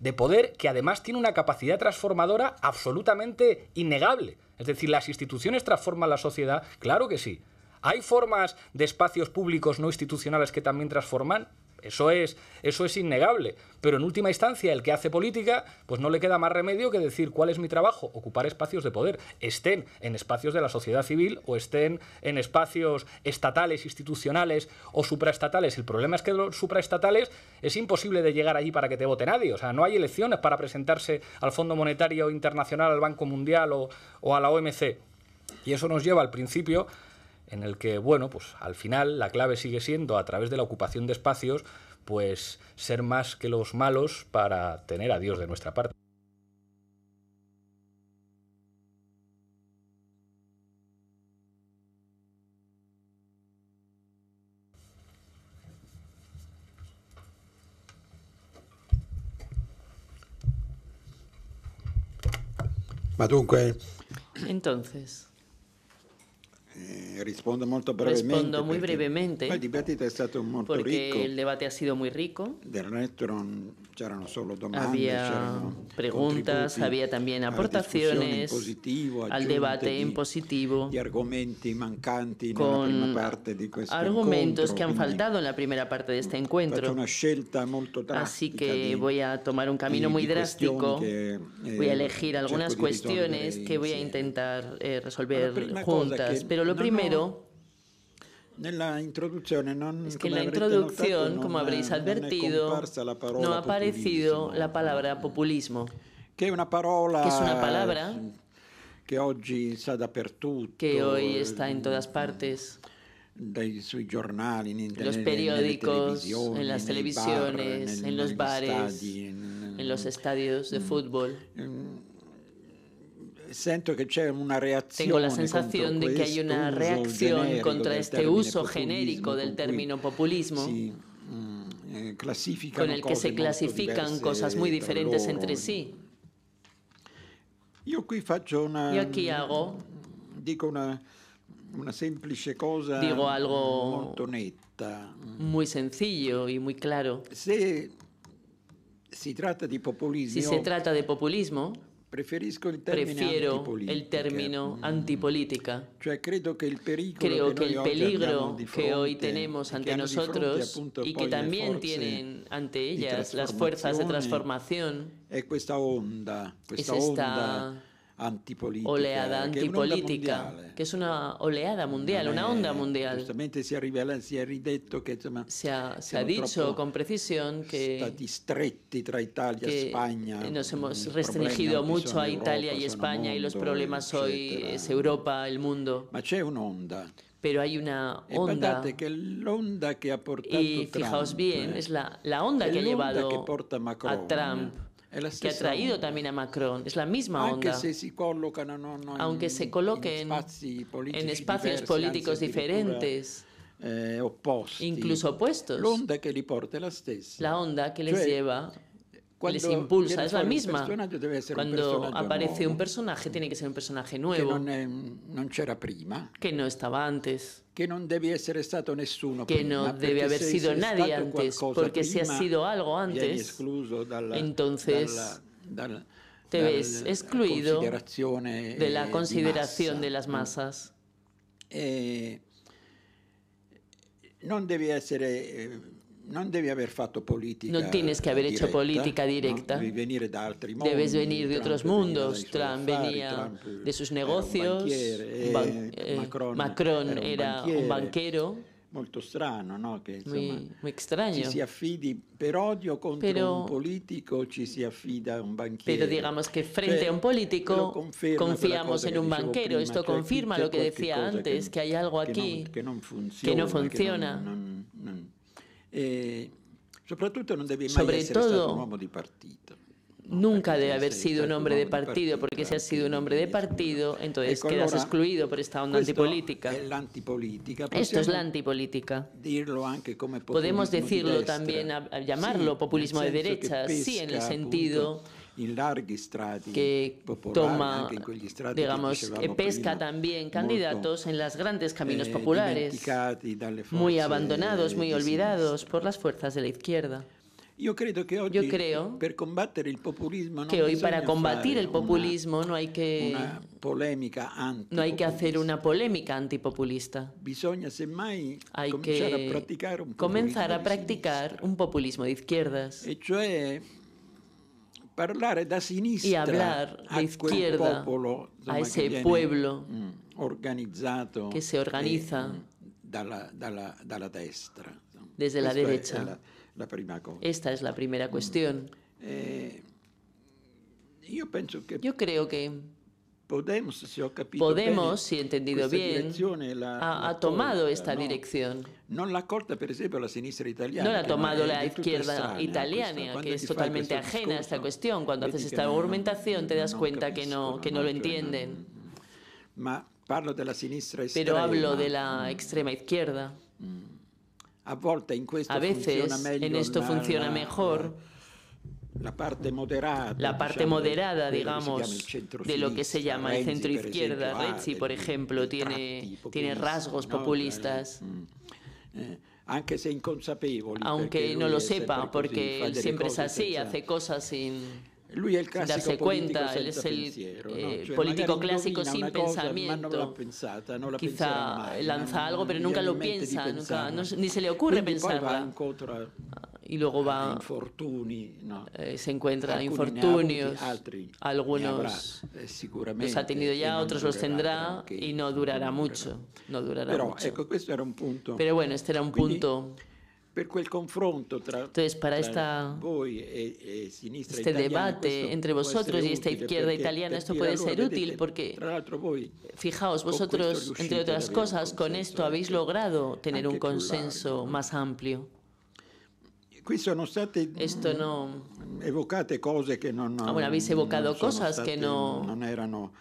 de poder que además tiene una capacidad transformadora absolutamente innegable. Es decir, las instituciones transforman la sociedad, claro que sí. ¿Hay formas de espacios públicos no institucionales que también transforman? Eso es, eso es innegable. Pero en última instancia, el que hace política, pues no le queda más remedio que decir cuál es mi trabajo, ocupar espacios de poder, estén en espacios de la sociedad civil o estén en espacios estatales, institucionales o supraestatales. El problema es que los supraestatales es imposible de llegar allí para que te vote nadie. O sea, no hay elecciones para presentarse al Fondo Monetario Internacional, al Banco Mundial o, o a la OMC. Y eso nos lleva al principio en el que, bueno, pues al final la clave sigue siendo a través de la ocupación de espacios, pues ser más que los malos para tener a Dios de nuestra parte. Entonces. Eh, Respondo muy brevemente. El debate porque el debate ha sido muy rico. había preguntas, había también aportaciones al debate en positivo. Y argumentos con parte de argumentos que han faltado en la primera parte de este encuentro. Así que voy a tomar un camino muy drástico. voy a eh, elegir algunas cuestiones que voy a intentar eh, resolver juntas. Pero lo primero... es que en la introducción, como habréis advertido, no ha aparecido la palabra populismo. Que, una es una palabra que hoy está Que hoy está en todas partes. en los periódicos, en las televisiones, en, los bares, en, los estadios de mm. fútbol. Mm que una Tengo la sensación de que hay una reacción contra este uso genérico del término populismo. con mm, eh, el que se clasifican cosas muy diferentes entre sí. Yo aquí, hago mm, digo una, una cosa digo algo mm. muy sencillo y muy claro. Si trata si se trata de populismo Prefiero el término antipolítica. Mm. creo que el peligro, que, hoy tenemos ante nosotros y que también eh, tienen ante ellas las fuerzas de transformación onda, eh, es esta onda pues Oleada antipolítica, que es che eh. una oleada mundial una onda mundial se si è ridetto che insomma, ha, dicho con precisión que... tra Italia eh, Nos hemos restringido mucho a Italia y España y los problemas hoy es Europa, el mundo. pero hay una e onda. Y, fijaos bien, eh, es la, onda que, ha llevado a Trump que ha traído también a Macron. Es la misma onda. Aunque se coloquen en espacios políticos diferentes. Eh, incluso opuestos. la La onda que les lleva cuando les impulsa, es la misma. Cuando aparece un personaje, tiene que ser un personaje nuevo. Que eh, prima. Que no estaba antes. Que no debe ser estado Que no debe haber sido nadie antes, porque si ha sido algo antes, entonces te ves excluido de la eh, consideración de las masas. Eh, no debe ser... No tienes que haber hecho política directa. Debes venir de otros mundos. Trump venía de sus negocios. Macron, era un, banquero. muy, extraño, si odio pero, un Pero digamos que frente a un político confiamos en un banquero. Esto confirma lo que decía antes, que, hay algo aquí Que no funciona. Eh, Sobre todo, nunca debe haber sido un hombre de partido, porque si has sido un hombre de partido, entonces quedas excluido por esta onda antipolítica. Esto es la antipolítica. Podemos decirlo también, llamarlo populismo de derecha, sí, en el sentido que toma, digamos, pesca también candidatos en las grandes caminos eh, populares, muy abandonados, muy olvidados por las fuerzas de la izquierda. Yo creo que hoy, para combatir el populismo no hay que no hay que hacer una polémica antipopulista. hay que comenzar a practicar un populismo de izquierdas. es parlare da sinistra e hablar a quel popolo, insomma, a ese pueblo organizzato mm, che si organizza eh, mm, dalla, dalla, dalla, destra. Desde la derecha. La, la, prima cosa. Esta es la primera mm. cuestión. Mm. Eh, yo, penso que yo creo que Podemos, si he entendido bien, ha, tomado esta dirección. No la corta, por ejemplo, la sinistra italiana. No ha tomado la izquierda pues, italiana, que, es totalmente ajena a esta cuestión. Cuando haces esta argumentación te das cuenta que no, que no lo entienden. sinistra Pero hablo de la mm. extrema izquierda. Mm. A, a veces en esto funciona mejor la parte moderada, la parte moderada digamos, de lo que se llama el centro izquierda. Renzi, por ejemplo, tiene, tiene rasgos populistas. Eh, mm, eh, aunque, aunque no lo sepa, porque él siempre es así, hace cosas sin... darse cuenta, él es el eh, político clásico sin pensamiento. Quizá lanza algo, pero nunca lo piensa, nunca, ni se le ocurre pensarla y luego va eh, se encuentra infortunios algunos eh, los ha tenido ya e otros los tendrá y no durará mucho no durará pero, pero bueno este era un punto confronto Entonces, para esta, e, e este debate entre vosotros y esta izquierda italiana, esto puede ser útil porque, fijaos, vosotros, entre otras cosas, con esto habéis logrado tener un consenso más amplio qui sono state Esto no... Mm, evocate cose che non... Ah, bueno, habéis evocado non cosas che no... Non erano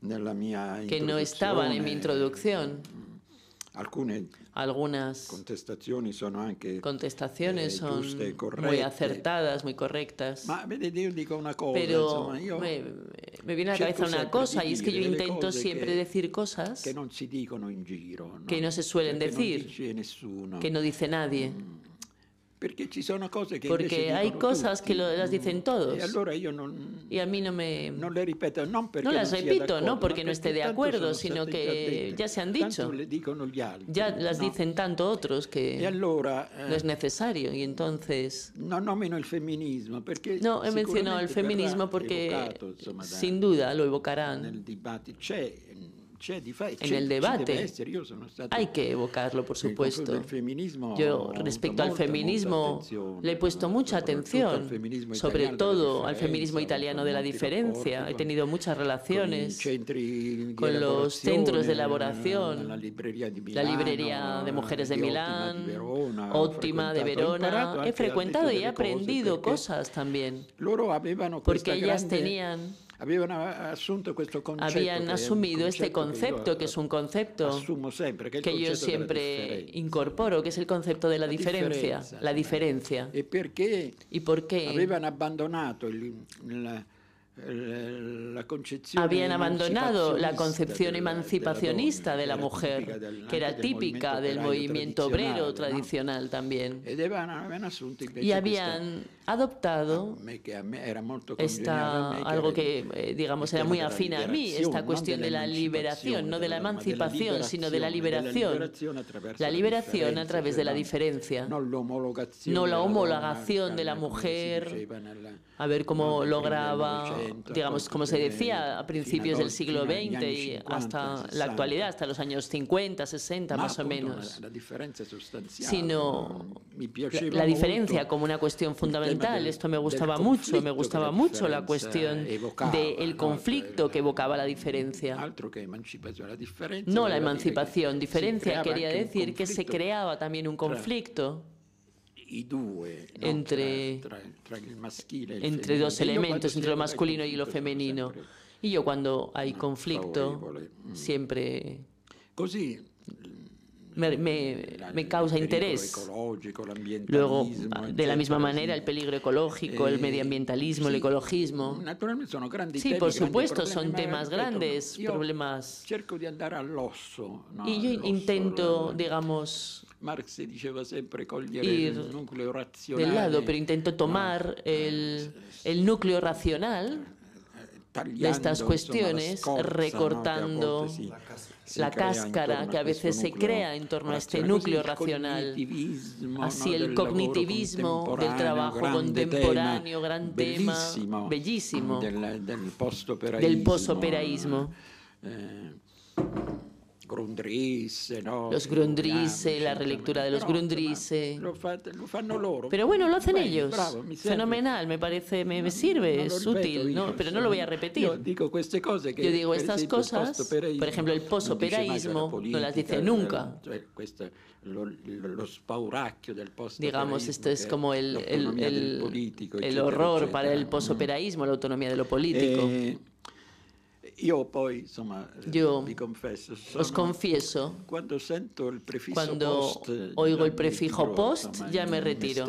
nella mia che no estaban in mia eh, introduzione. Alcune mm, Algunas contestazioni sono anche eh, contestaciones eh, giuste, son corrette. muy acertadas, muy correctas. Ma vedete, io dico una cosa, Pero insomma, io me, me viene alla la cabeza una cosa e y che que yo intento sempre que, decir cosas que no se dicono in giro, no? que no se suelen decir. Che non dice nessuno. que no dice nadie. Mm. Porque hay cosas que lo, las dicen mm, todos. Y a mí no me No las repito, no porque no esté de acuerdo, sino que ya, se han dicho. ya las dicen tanto otros que eh, no es necesario y entonces No no menos el feminismo porque No, he mencionado el feminismo porque sin duda lo evocarán en el debate. Hay que evocarlo, por supuesto. Yo, respecto al feminismo, le he puesto mucha atención, sobre todo al feminismo italiano de la diferencia. He tenido muchas relaciones con los centros de elaboración, la librería de mujeres de Milán, Óptima de Verona. He frecuentado y he aprendido cosas también, porque ellas tenían avevano assunto questo concetto. Habían asumido este concepto, que, que es un concepto siempre, que, que yo siempre incorporo, que es el concepto de la, la diferencia, diferencia, la diferencia. ¿Y por qué? Habían abbandonato il, la, habían abandonado la concepción emancipacionista de la mujer, que era típica del movimiento obrero tradicional también. Y habían adoptado esta, algo que, digamos, era muy afín a mí, esta cuestión de la liberación, no de la emancipación, sino de la liberación. La liberación a través de la diferencia, no la homologación de la mujer, a ver cómo lograba digamos, como se eh, decía a principios del siglo XX y hasta la actualidad, hasta los años 50, 60 más o menos, sino la diferencia como una cuestión fundamental. Esto me gustaba mucho, me gustaba mucho la cuestión del conflicto que evocaba la diferencia. No la emancipación, diferencia quería decir que se creaba también un conflicto entre, entre dos elementos, entre lo masculino y lo femenino. Y yo cuando hay mm, conflicto mm. siempre pues me, me, me causa interés. Luego, de la misma manera, el peligro ecológico, el eh, medioambientalismo, el ecologismo. Sí, por supuesto, son temas grandes, problemas. Y yo intento, digamos, Marx diceva siempre, cogliere Del lado, pero intento tomar el, el núcleo racional de estas cuestiones, recortando la cáscara que a este veces se crea en torno a este núcleo racional. Así el cognitivismo del trabajo contemporáneo, gran tema, bellísimo, del, del postoperaísmo. Eh, los Grundrisse, la relectura de los Grundrisse. Pero bueno, lo hacen ellos. Fenomenal, me parece, me, sirve, es útil, pero no lo voy a repetir. Este yo digo estas cosas, por ejemplo, el posoperaísmo no las dice nunca. Este, Digamos, esto es como el, el, horror para el posoperaísmo, la autonomía de lo político. Eh, yo, poi, insomma, io vi eh, confesso, sono, os confieso, cuando, sento el prefijo quando post, eh, oigo el prefijo post, ya me retiro,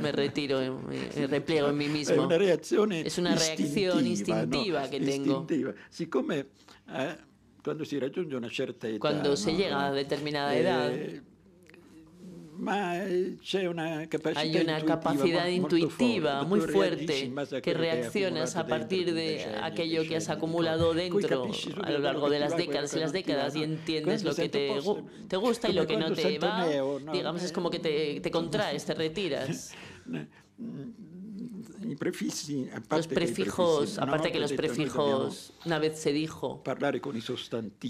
me retiro, eh, me repliego en mí mismo. Es una reazione es una reacción instintiva, no? che tengo. Si come, eh, cuando si raggiunge una certa età, quando no? si llega a determinada eh, età, hay una capacidad intuitiva muy fuerte que reaccionas a partir de aquello que has acumulado dentro a lo largo de las décadas y las décadas y entiendes lo que te, gusta y lo que no te va. Digamos, es como que te, contraes, te retiras. Los prefijos, aparte que los prefijos, una vez se dijo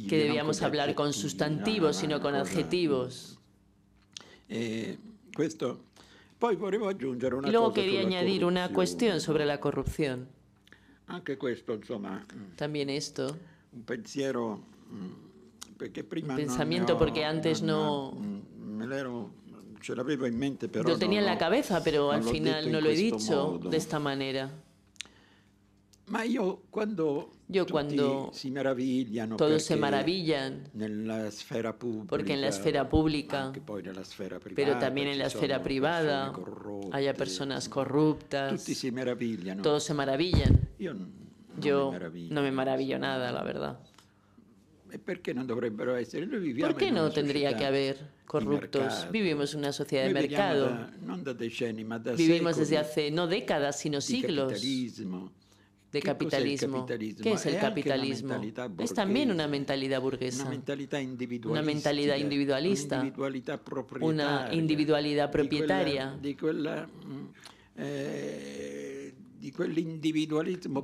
que debíamos hablar con sustantivos, sino con adjetivos. Eh, y Luego quería añadir una cuestión sobre la corrupción. Mm, También esto. Un pensiero, mm, pensamiento, porque antes no. Mm, me Lo tenía en la cabeza, pero al final no lo he dicho de esta manera. Ma io quando yo cuando todos se maravillan, porque en la esfera pública, pero también en la esfera privada, haya personas mm, corruptas, todos se maravillan. Yo no me maravillo nada, la verdad. E ¿Por qué no tendría que haber corruptos? Vivimos en una sociedad de mercado. Vivimos desde hace no décadas, sino siglos de capitalismo. que ¿Qué es el capitalismo? Es, eh, también una mentalidad burguesa. Una mentalidad individualista. Una individualidad propietaria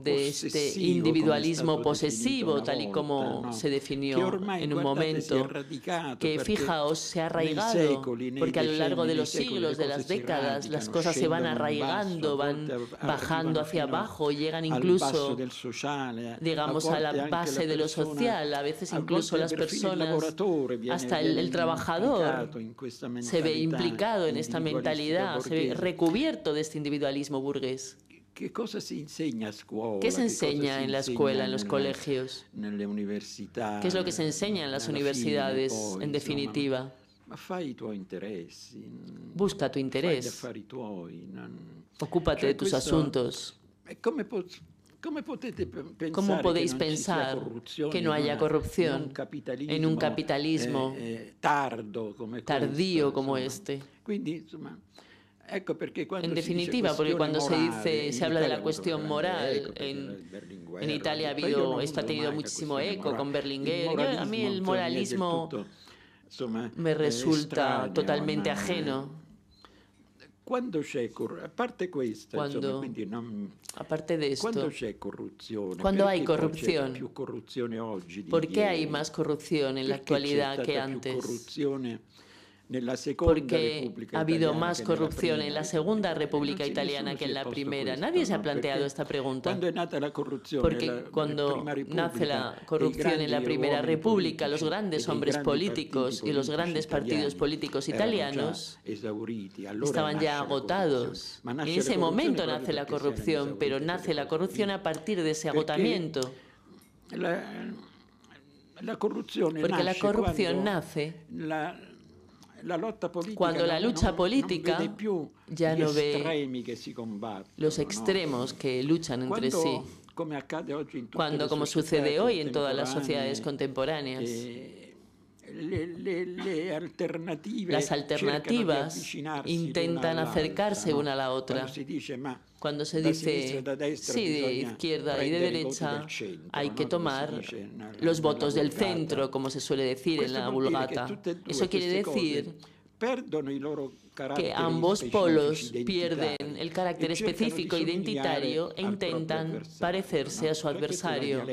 de este individualismo posesivo, tal y como se definió en un momento, que fijaos, se ha arraigado, porque a lo largo de los siglos, de las décadas, las cosas se van arraigando, van bajando hacia abajo, llegan incluso, eh, digamos, a la base de lo social, a veces incluso las personas, hasta el trabajador se ve implicado en esta mentalidad, se ve recubierto de este individualismo burgués. ¿Qué cosas se enseña en la escuela, en los colegios? En la universidad. ¿Qué es lo que se enseña en las universidades, en definitiva? Busca tu interés. Ocúpate eh, de tus asuntos. Eh, ¿Cómo podéis pensar que no haya corrupción en un capitalismo, eh, tardío como este? En definitiva, porque cuando se dice, se habla de la cuestión moral, en, Italia ha habido, esto ha tenido muchísimo eco con Berlinguer. a mí el moralismo me resulta totalmente ajeno. Cuando aparte de esto, cuando hay corrupción, ¿por qué hay más corrupción en la actualidad que antes? porque ha habido más corrupción en la Segunda República Italiana que en la Primera. Nadie se ha planteado esta pregunta. Porque cuando nace la corrupción en la Primera República, los grandes hombres políticos y los grandes partidos políticos italianos estaban ya agotados. En ese momento nace la corrupción, pero nace la corrupción a partir de ese agotamiento. Porque la corrupción nace cuando la lucha política ya no ve los extremos que luchan entre sí. cuando, como sucede hoy en todas las sociedades contemporáneas, eh, las alternativas intentan acercarse una a la otra. Cuando se dice, sí, de izquierda y de derecha, hay que tomar los votos del centro, como se suele decir en la vulgata. E Eso quiere decir que ambos polos pierden el carácter específico e identitario e intentan parecerse a su adversario.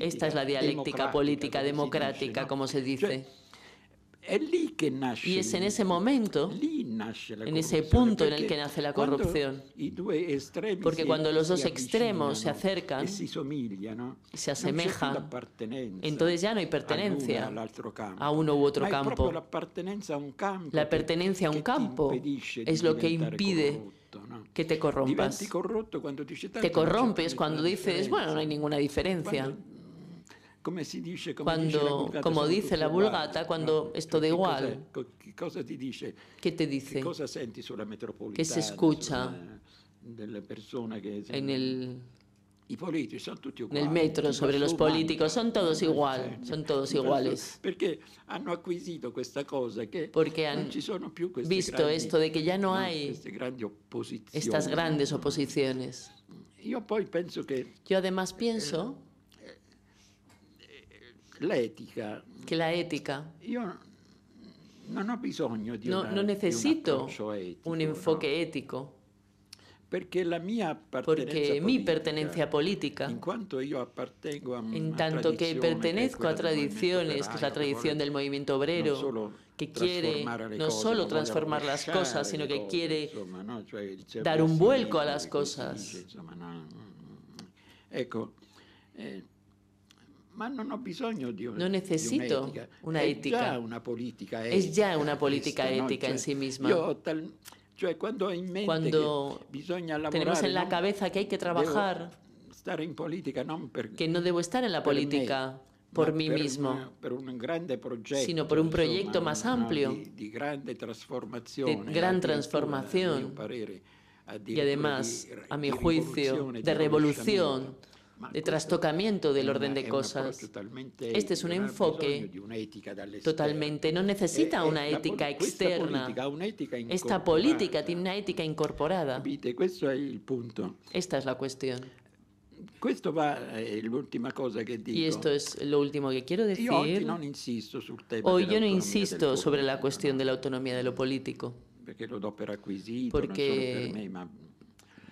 Esta es la dialéctica política democrática, como se dice. Y es en ese momento, en ese punto en el que nace la corrupción. Porque cuando los dos extremos se acercan, se asemejan, entonces ya no hay pertenencia a uno u otro campo. La pertenencia a un campo es lo que impide que te corrompas. Te corrompes cuando dices, bueno, no hay ninguna diferencia. Cuando, como dice la vulgata, cuando esto da igual, ¿qué te dice? ¿Qué se escucha en el metro, sobre los políticos, son todos igual, son todos iguales. Porque han visto esto de que ya no hay estas grandes oposiciones. Yo además pienso eh, que la ética yo no, necesito un, enfoque ético Porque la Porque mi pertenencia política, en, cuanto yo a tanto que pertenezco a tradiciones, que es la tradición del movimiento obrero, que quiere no solo transformar las cosas, sino que quiere dar un vuelco a las cosas. Ecco, no necesito Una ética. Es ya una política ética en una sí misma. Cuando tenemos en la cabeza que hay que trabajar que no debo estar en la política por mí mismo, grande sino por un proyecto más amplio, de gran transformación, y además, a mi juicio, de revolución, de trastocamiento del orden de cosas. Este es un enfoque totalmente, no necesita eh, eh, una ética externa. Esta política tiene una ética incorporada. Esta es la cuestión. va, eh, cosa Y esto es lo último que quiero decir. Hoy yo no insisto, yo no insisto sobre la cuestión de la autonomía de lo político. Porque lo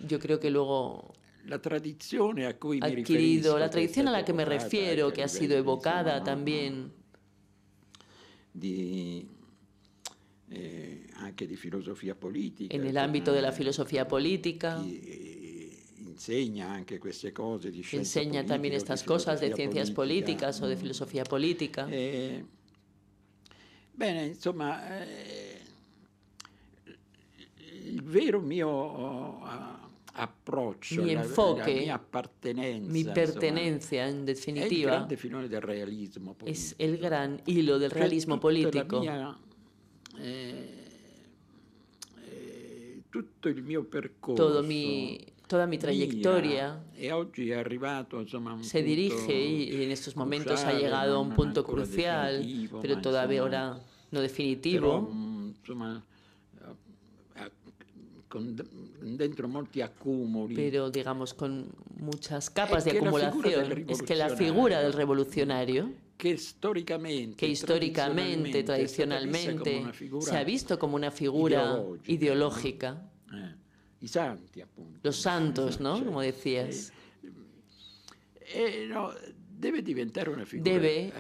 yo creo que luego la adquirido, la tradición a la que me refiero, que ha sido evocada también. Di, eh, anche En el ámbito de la filosofía política. Eh, Enseña Enseña también estas cosas de ciencias políticas o de filosofía mm. política. Eh, bene, insomma, eh, vero mio oh, ah, mi enfoque, mi pertenencia en definitiva. realismo Es el gran hilo del realismo político eh, eh, todo Mi, toda mi trayectoria. E se dirige y, en estos momentos ha llegado a un punto crucial, pero todavía ahora no definitivo. Mm, eh, con pero digamos con muchas capas de acumulación. Es que la figura del revolucionario que históricamente, que históricamente tradicionalmente, se ha visto como una figura ideológica. Eh, Los santos, ¿no? Como decías. Eh, eh, debe diventar una figura debe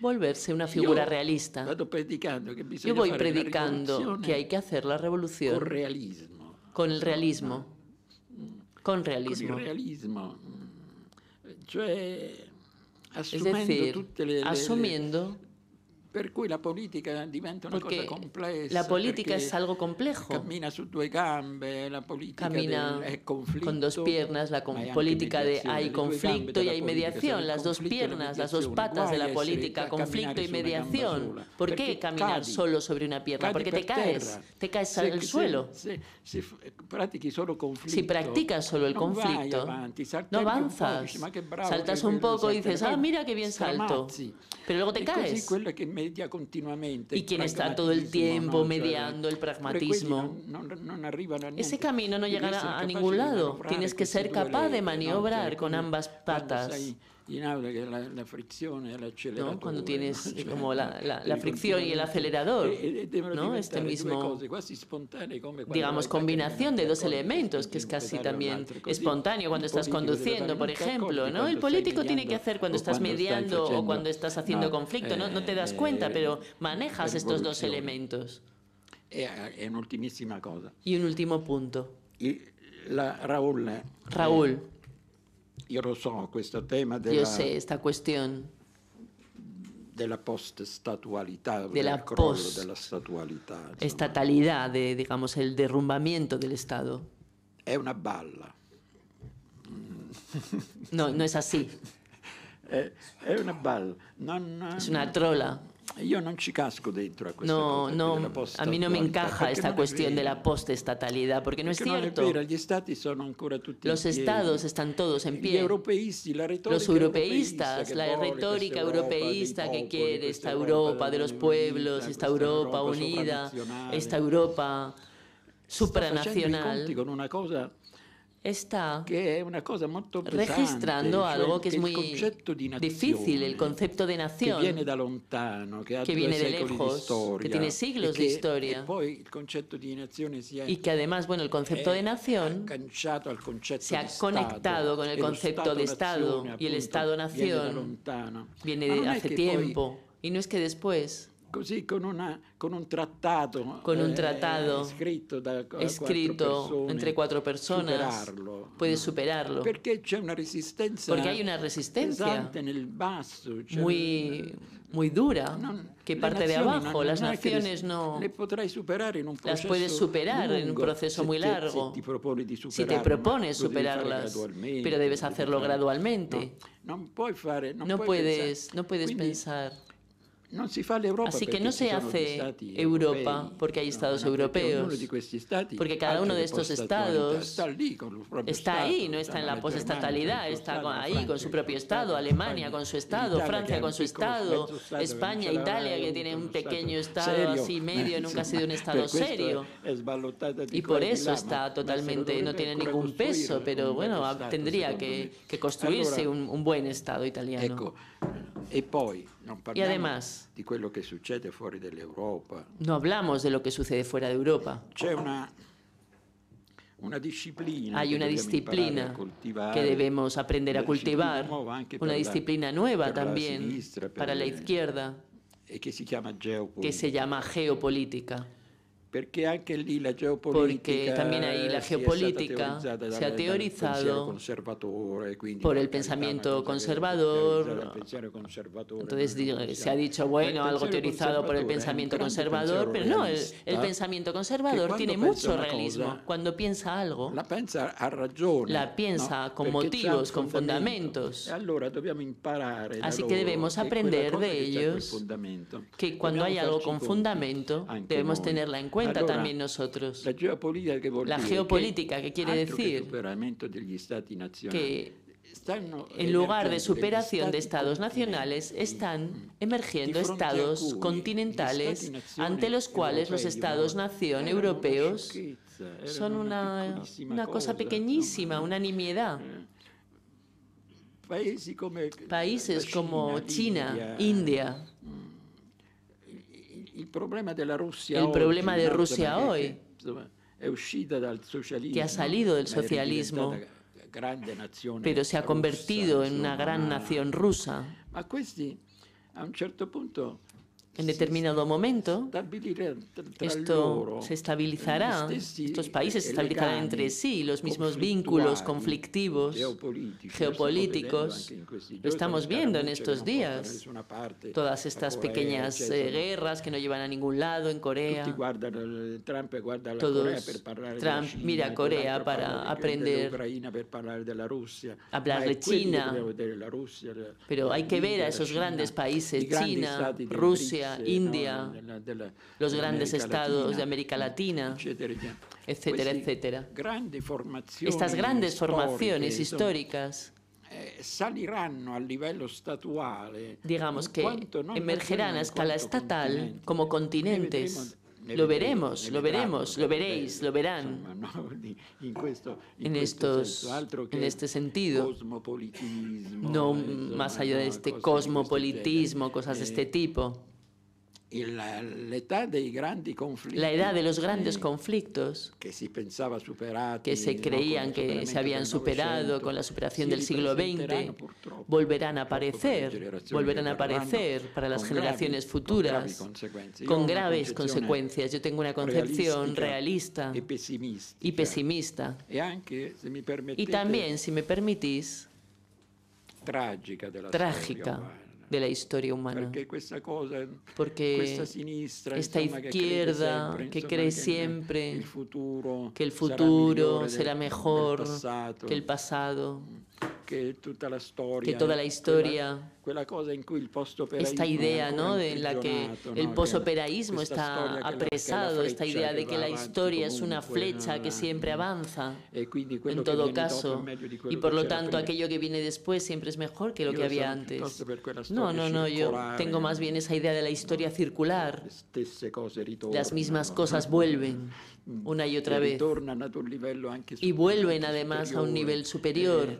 Volverse una figura realista. Yo voy predicando que hay que hacer la revolución con realismo con il realismo. Con realismo. Con il realismo. Cioè, assumendo decir, tutte le, le, assumendo porque la política es algo complejo. Camina Con dos piernas, la política de hay conflicto y hay mediación. Las dos piernas, las dos patas de la política, conflicto y mediación. ¿Por qué caminar solo sobre una pierna? Porque te caes, te caes al suelo. Si practicas solo el conflicto, no avanzas. Saltas un poco y dices, ah, mira qué bien salto pero luego te caes. Y quien está todo el tiempo mediando el pragmatismo. Ese camino no llegará a ningún lado. Tienes que ser capaz de maniobrar con ambas patas que la, fricción, el acelerador. Cuando tienes como la, la, fricción y el eh, acelerador, eh, eh, Este mismo, digamos, combinación de dos elementos, que es casi también espontáneo cuando estás conduciendo, por ejemplo, ¿no? El político tiene que hacer cuando estás mediando o cuando estás haciendo conflicto, ¿no? te das cuenta, pero manejas estos dos elementos. en cosa. Y un último punto. Y la, Raúl. Raúl io lo so questo tema della, Yo sé esta cuestión della post-statualità, de la crollo post della statualità. Estatalidad, de, digamos, el derrumbamiento del Estado. es una bala No, no es así. è, una balla. es una trola. Yo no ci dentro a mí no, no, me encaja esta cuestión de la postestatalidad, porque No es cierto. Los estados están todos en pie. Los europeístas, la retórica europeísta que quiere esta Europa de los pueblos, esta Europa unida, esta Europa supranacional. con una cosa está registrando algo que es muy difícil, el concepto de nación, que viene de lejos, que tiene e siglos de historia, e y que además, bueno, el concepto de nación se ha conectado con el e concepto de Estado y el Estado-nación viene, de, hace tiempo. y no es que después con, una, con, un tratado con un eh, entre cuatro personas, puedes superarlo Porque una hay una resistencia muy, muy dura que parte de abajo las naciones no las puedes superar en un proceso muy largo si te propones superarlas pero debes hacerlo gradualmente no, puedes, no puedes pensar Así que no se hace Europa eh, porque hay estados europeos, porque cada uno de estos estados está ahí, no está en la postestatalidad, está ahí con su propio estado, Alemania con su estado, Francia con su estado, España, Italia que tiene un pequeño estado así medio, nunca ha sido un estado serio. Y por eso está totalmente, no tiene ningún peso, pero bueno, ah, tendría que, construirse un, buen estado italiano. y e poi, y además... No hablamos de lo que sucede fuera de Europa. Hay una disciplina que debemos aprender a cultivar. Una disciplina nueva también para la izquierda. E que se llama geopolítica. Porque también ahí la geopolítica se ha teorizado por el pensamiento conservador. Entonces se ha dicho, bueno, algo teorizado por el pensamiento conservador, pero no, el, pensamiento conservador tiene mucho realismo. Cuando piensa algo, la piensa a la piensa con motivos, con fundamentos. Así que debemos aprender de ellos que cuando hay algo con fundamento, debemos tenerla en cuenta también nosotros. La geopolítica que, quiere decir que en lugar de superación de estados nacionales, están mm. emergiendo estados continentales ante los cuales los estados-nación europeos son una, una cosa pequeñísima, una nimiedad. Eh, Países como China, India, il problema della Russia il oggi, problema Russia oggi è, insomma, è uscita dal socialismo che ha salito del socialismo grande pero se ha convertido russa, en una gran nazione russa, Ma questi a un certo punto en determinado momento esto se estabilizará, estos países se estabilizarán entre sí, los mismos vínculos conflictivos, geopolíticos, lo estamos viendo en estos días, todas estas pequeñas eh, guerras que no llevan a ningún lado en Corea, todos Trump mira a Corea para aprender, hablar de China, pero hay que ver a esos grandes países, China, Rusia, India, los grandes estados de América Latina, etcétera, etcétera. Pues Estas grandes formaciones históricas eh, nivel eh. digamos que emergerán a escala estatal como continentes. Lo veremos, lo veremos, lo veréis, lo verán. En, estos, en este sentido, no más allá este de este cosmopolitismo, cosas de este eh, tipo la, edad de los grandes conflictos. Que se creían que se habían superado con la superación del siglo XX. Volverán a aparecer. Volverán a aparecer para las generaciones futuras. Con, graves consecuencias. Yo tengo una concepción realista y pesimista. Y, también, si me permitís, trágica de la historia humana. Porque esta izquierda que cree siempre que el futuro será mejor que el pasado que toda la historia, la esta idea, no, de la que el postoperaísmo está apresado, esta idea de que la historia es una flecha que siempre avanza. Eh, en todo caso, y por lo tanto aquello que viene después siempre es mejor que lo que había antes. No, no, no, yo tengo más bien esa idea de la historia circular. Las mismas cosas vuelven una y otra e vez. Y vuelven además a un nivel superior. Eh,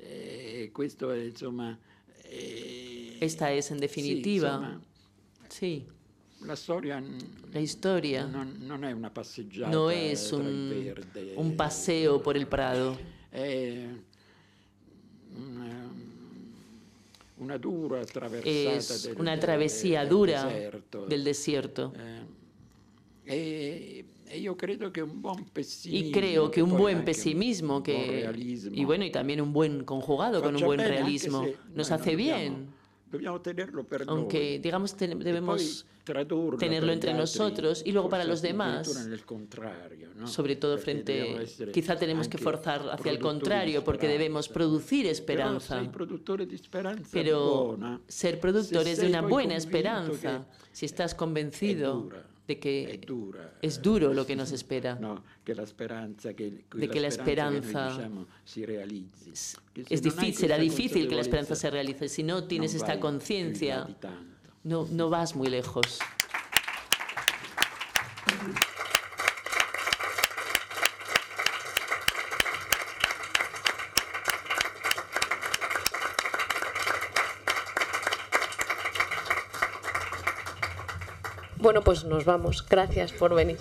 eh, questo è insomma... Eh, Esta es en definitiva... Sì, insomma, sì. La storia, la historia non, non è una passeggiata no es un, verde, e un paseo por el Prado. Eh, una, eh, una dura attraversata es del, una travesía del dura desierto. del desierto. Eh, e y creo que un buen pesimismo que, y bueno, y también un buen conjugado con un buen ¿eh? realismo nos hace bien. Aunque, digamos, debemos tenerlo entre nosotros y luego para los demás, sobre todo frente, quizá tenemos que forzar hacia el contrario porque debemos producir esperanza, pero ser productores de una buena esperanza, si estás convencido de que es eh, duro lo que nos espera. de que la esperanza realice. es difícil, será difícil que la esperanza se realice si no tienes esta conciencia. No, no vas muy lejos. Bueno, pues nos vamos. Gracias por venir.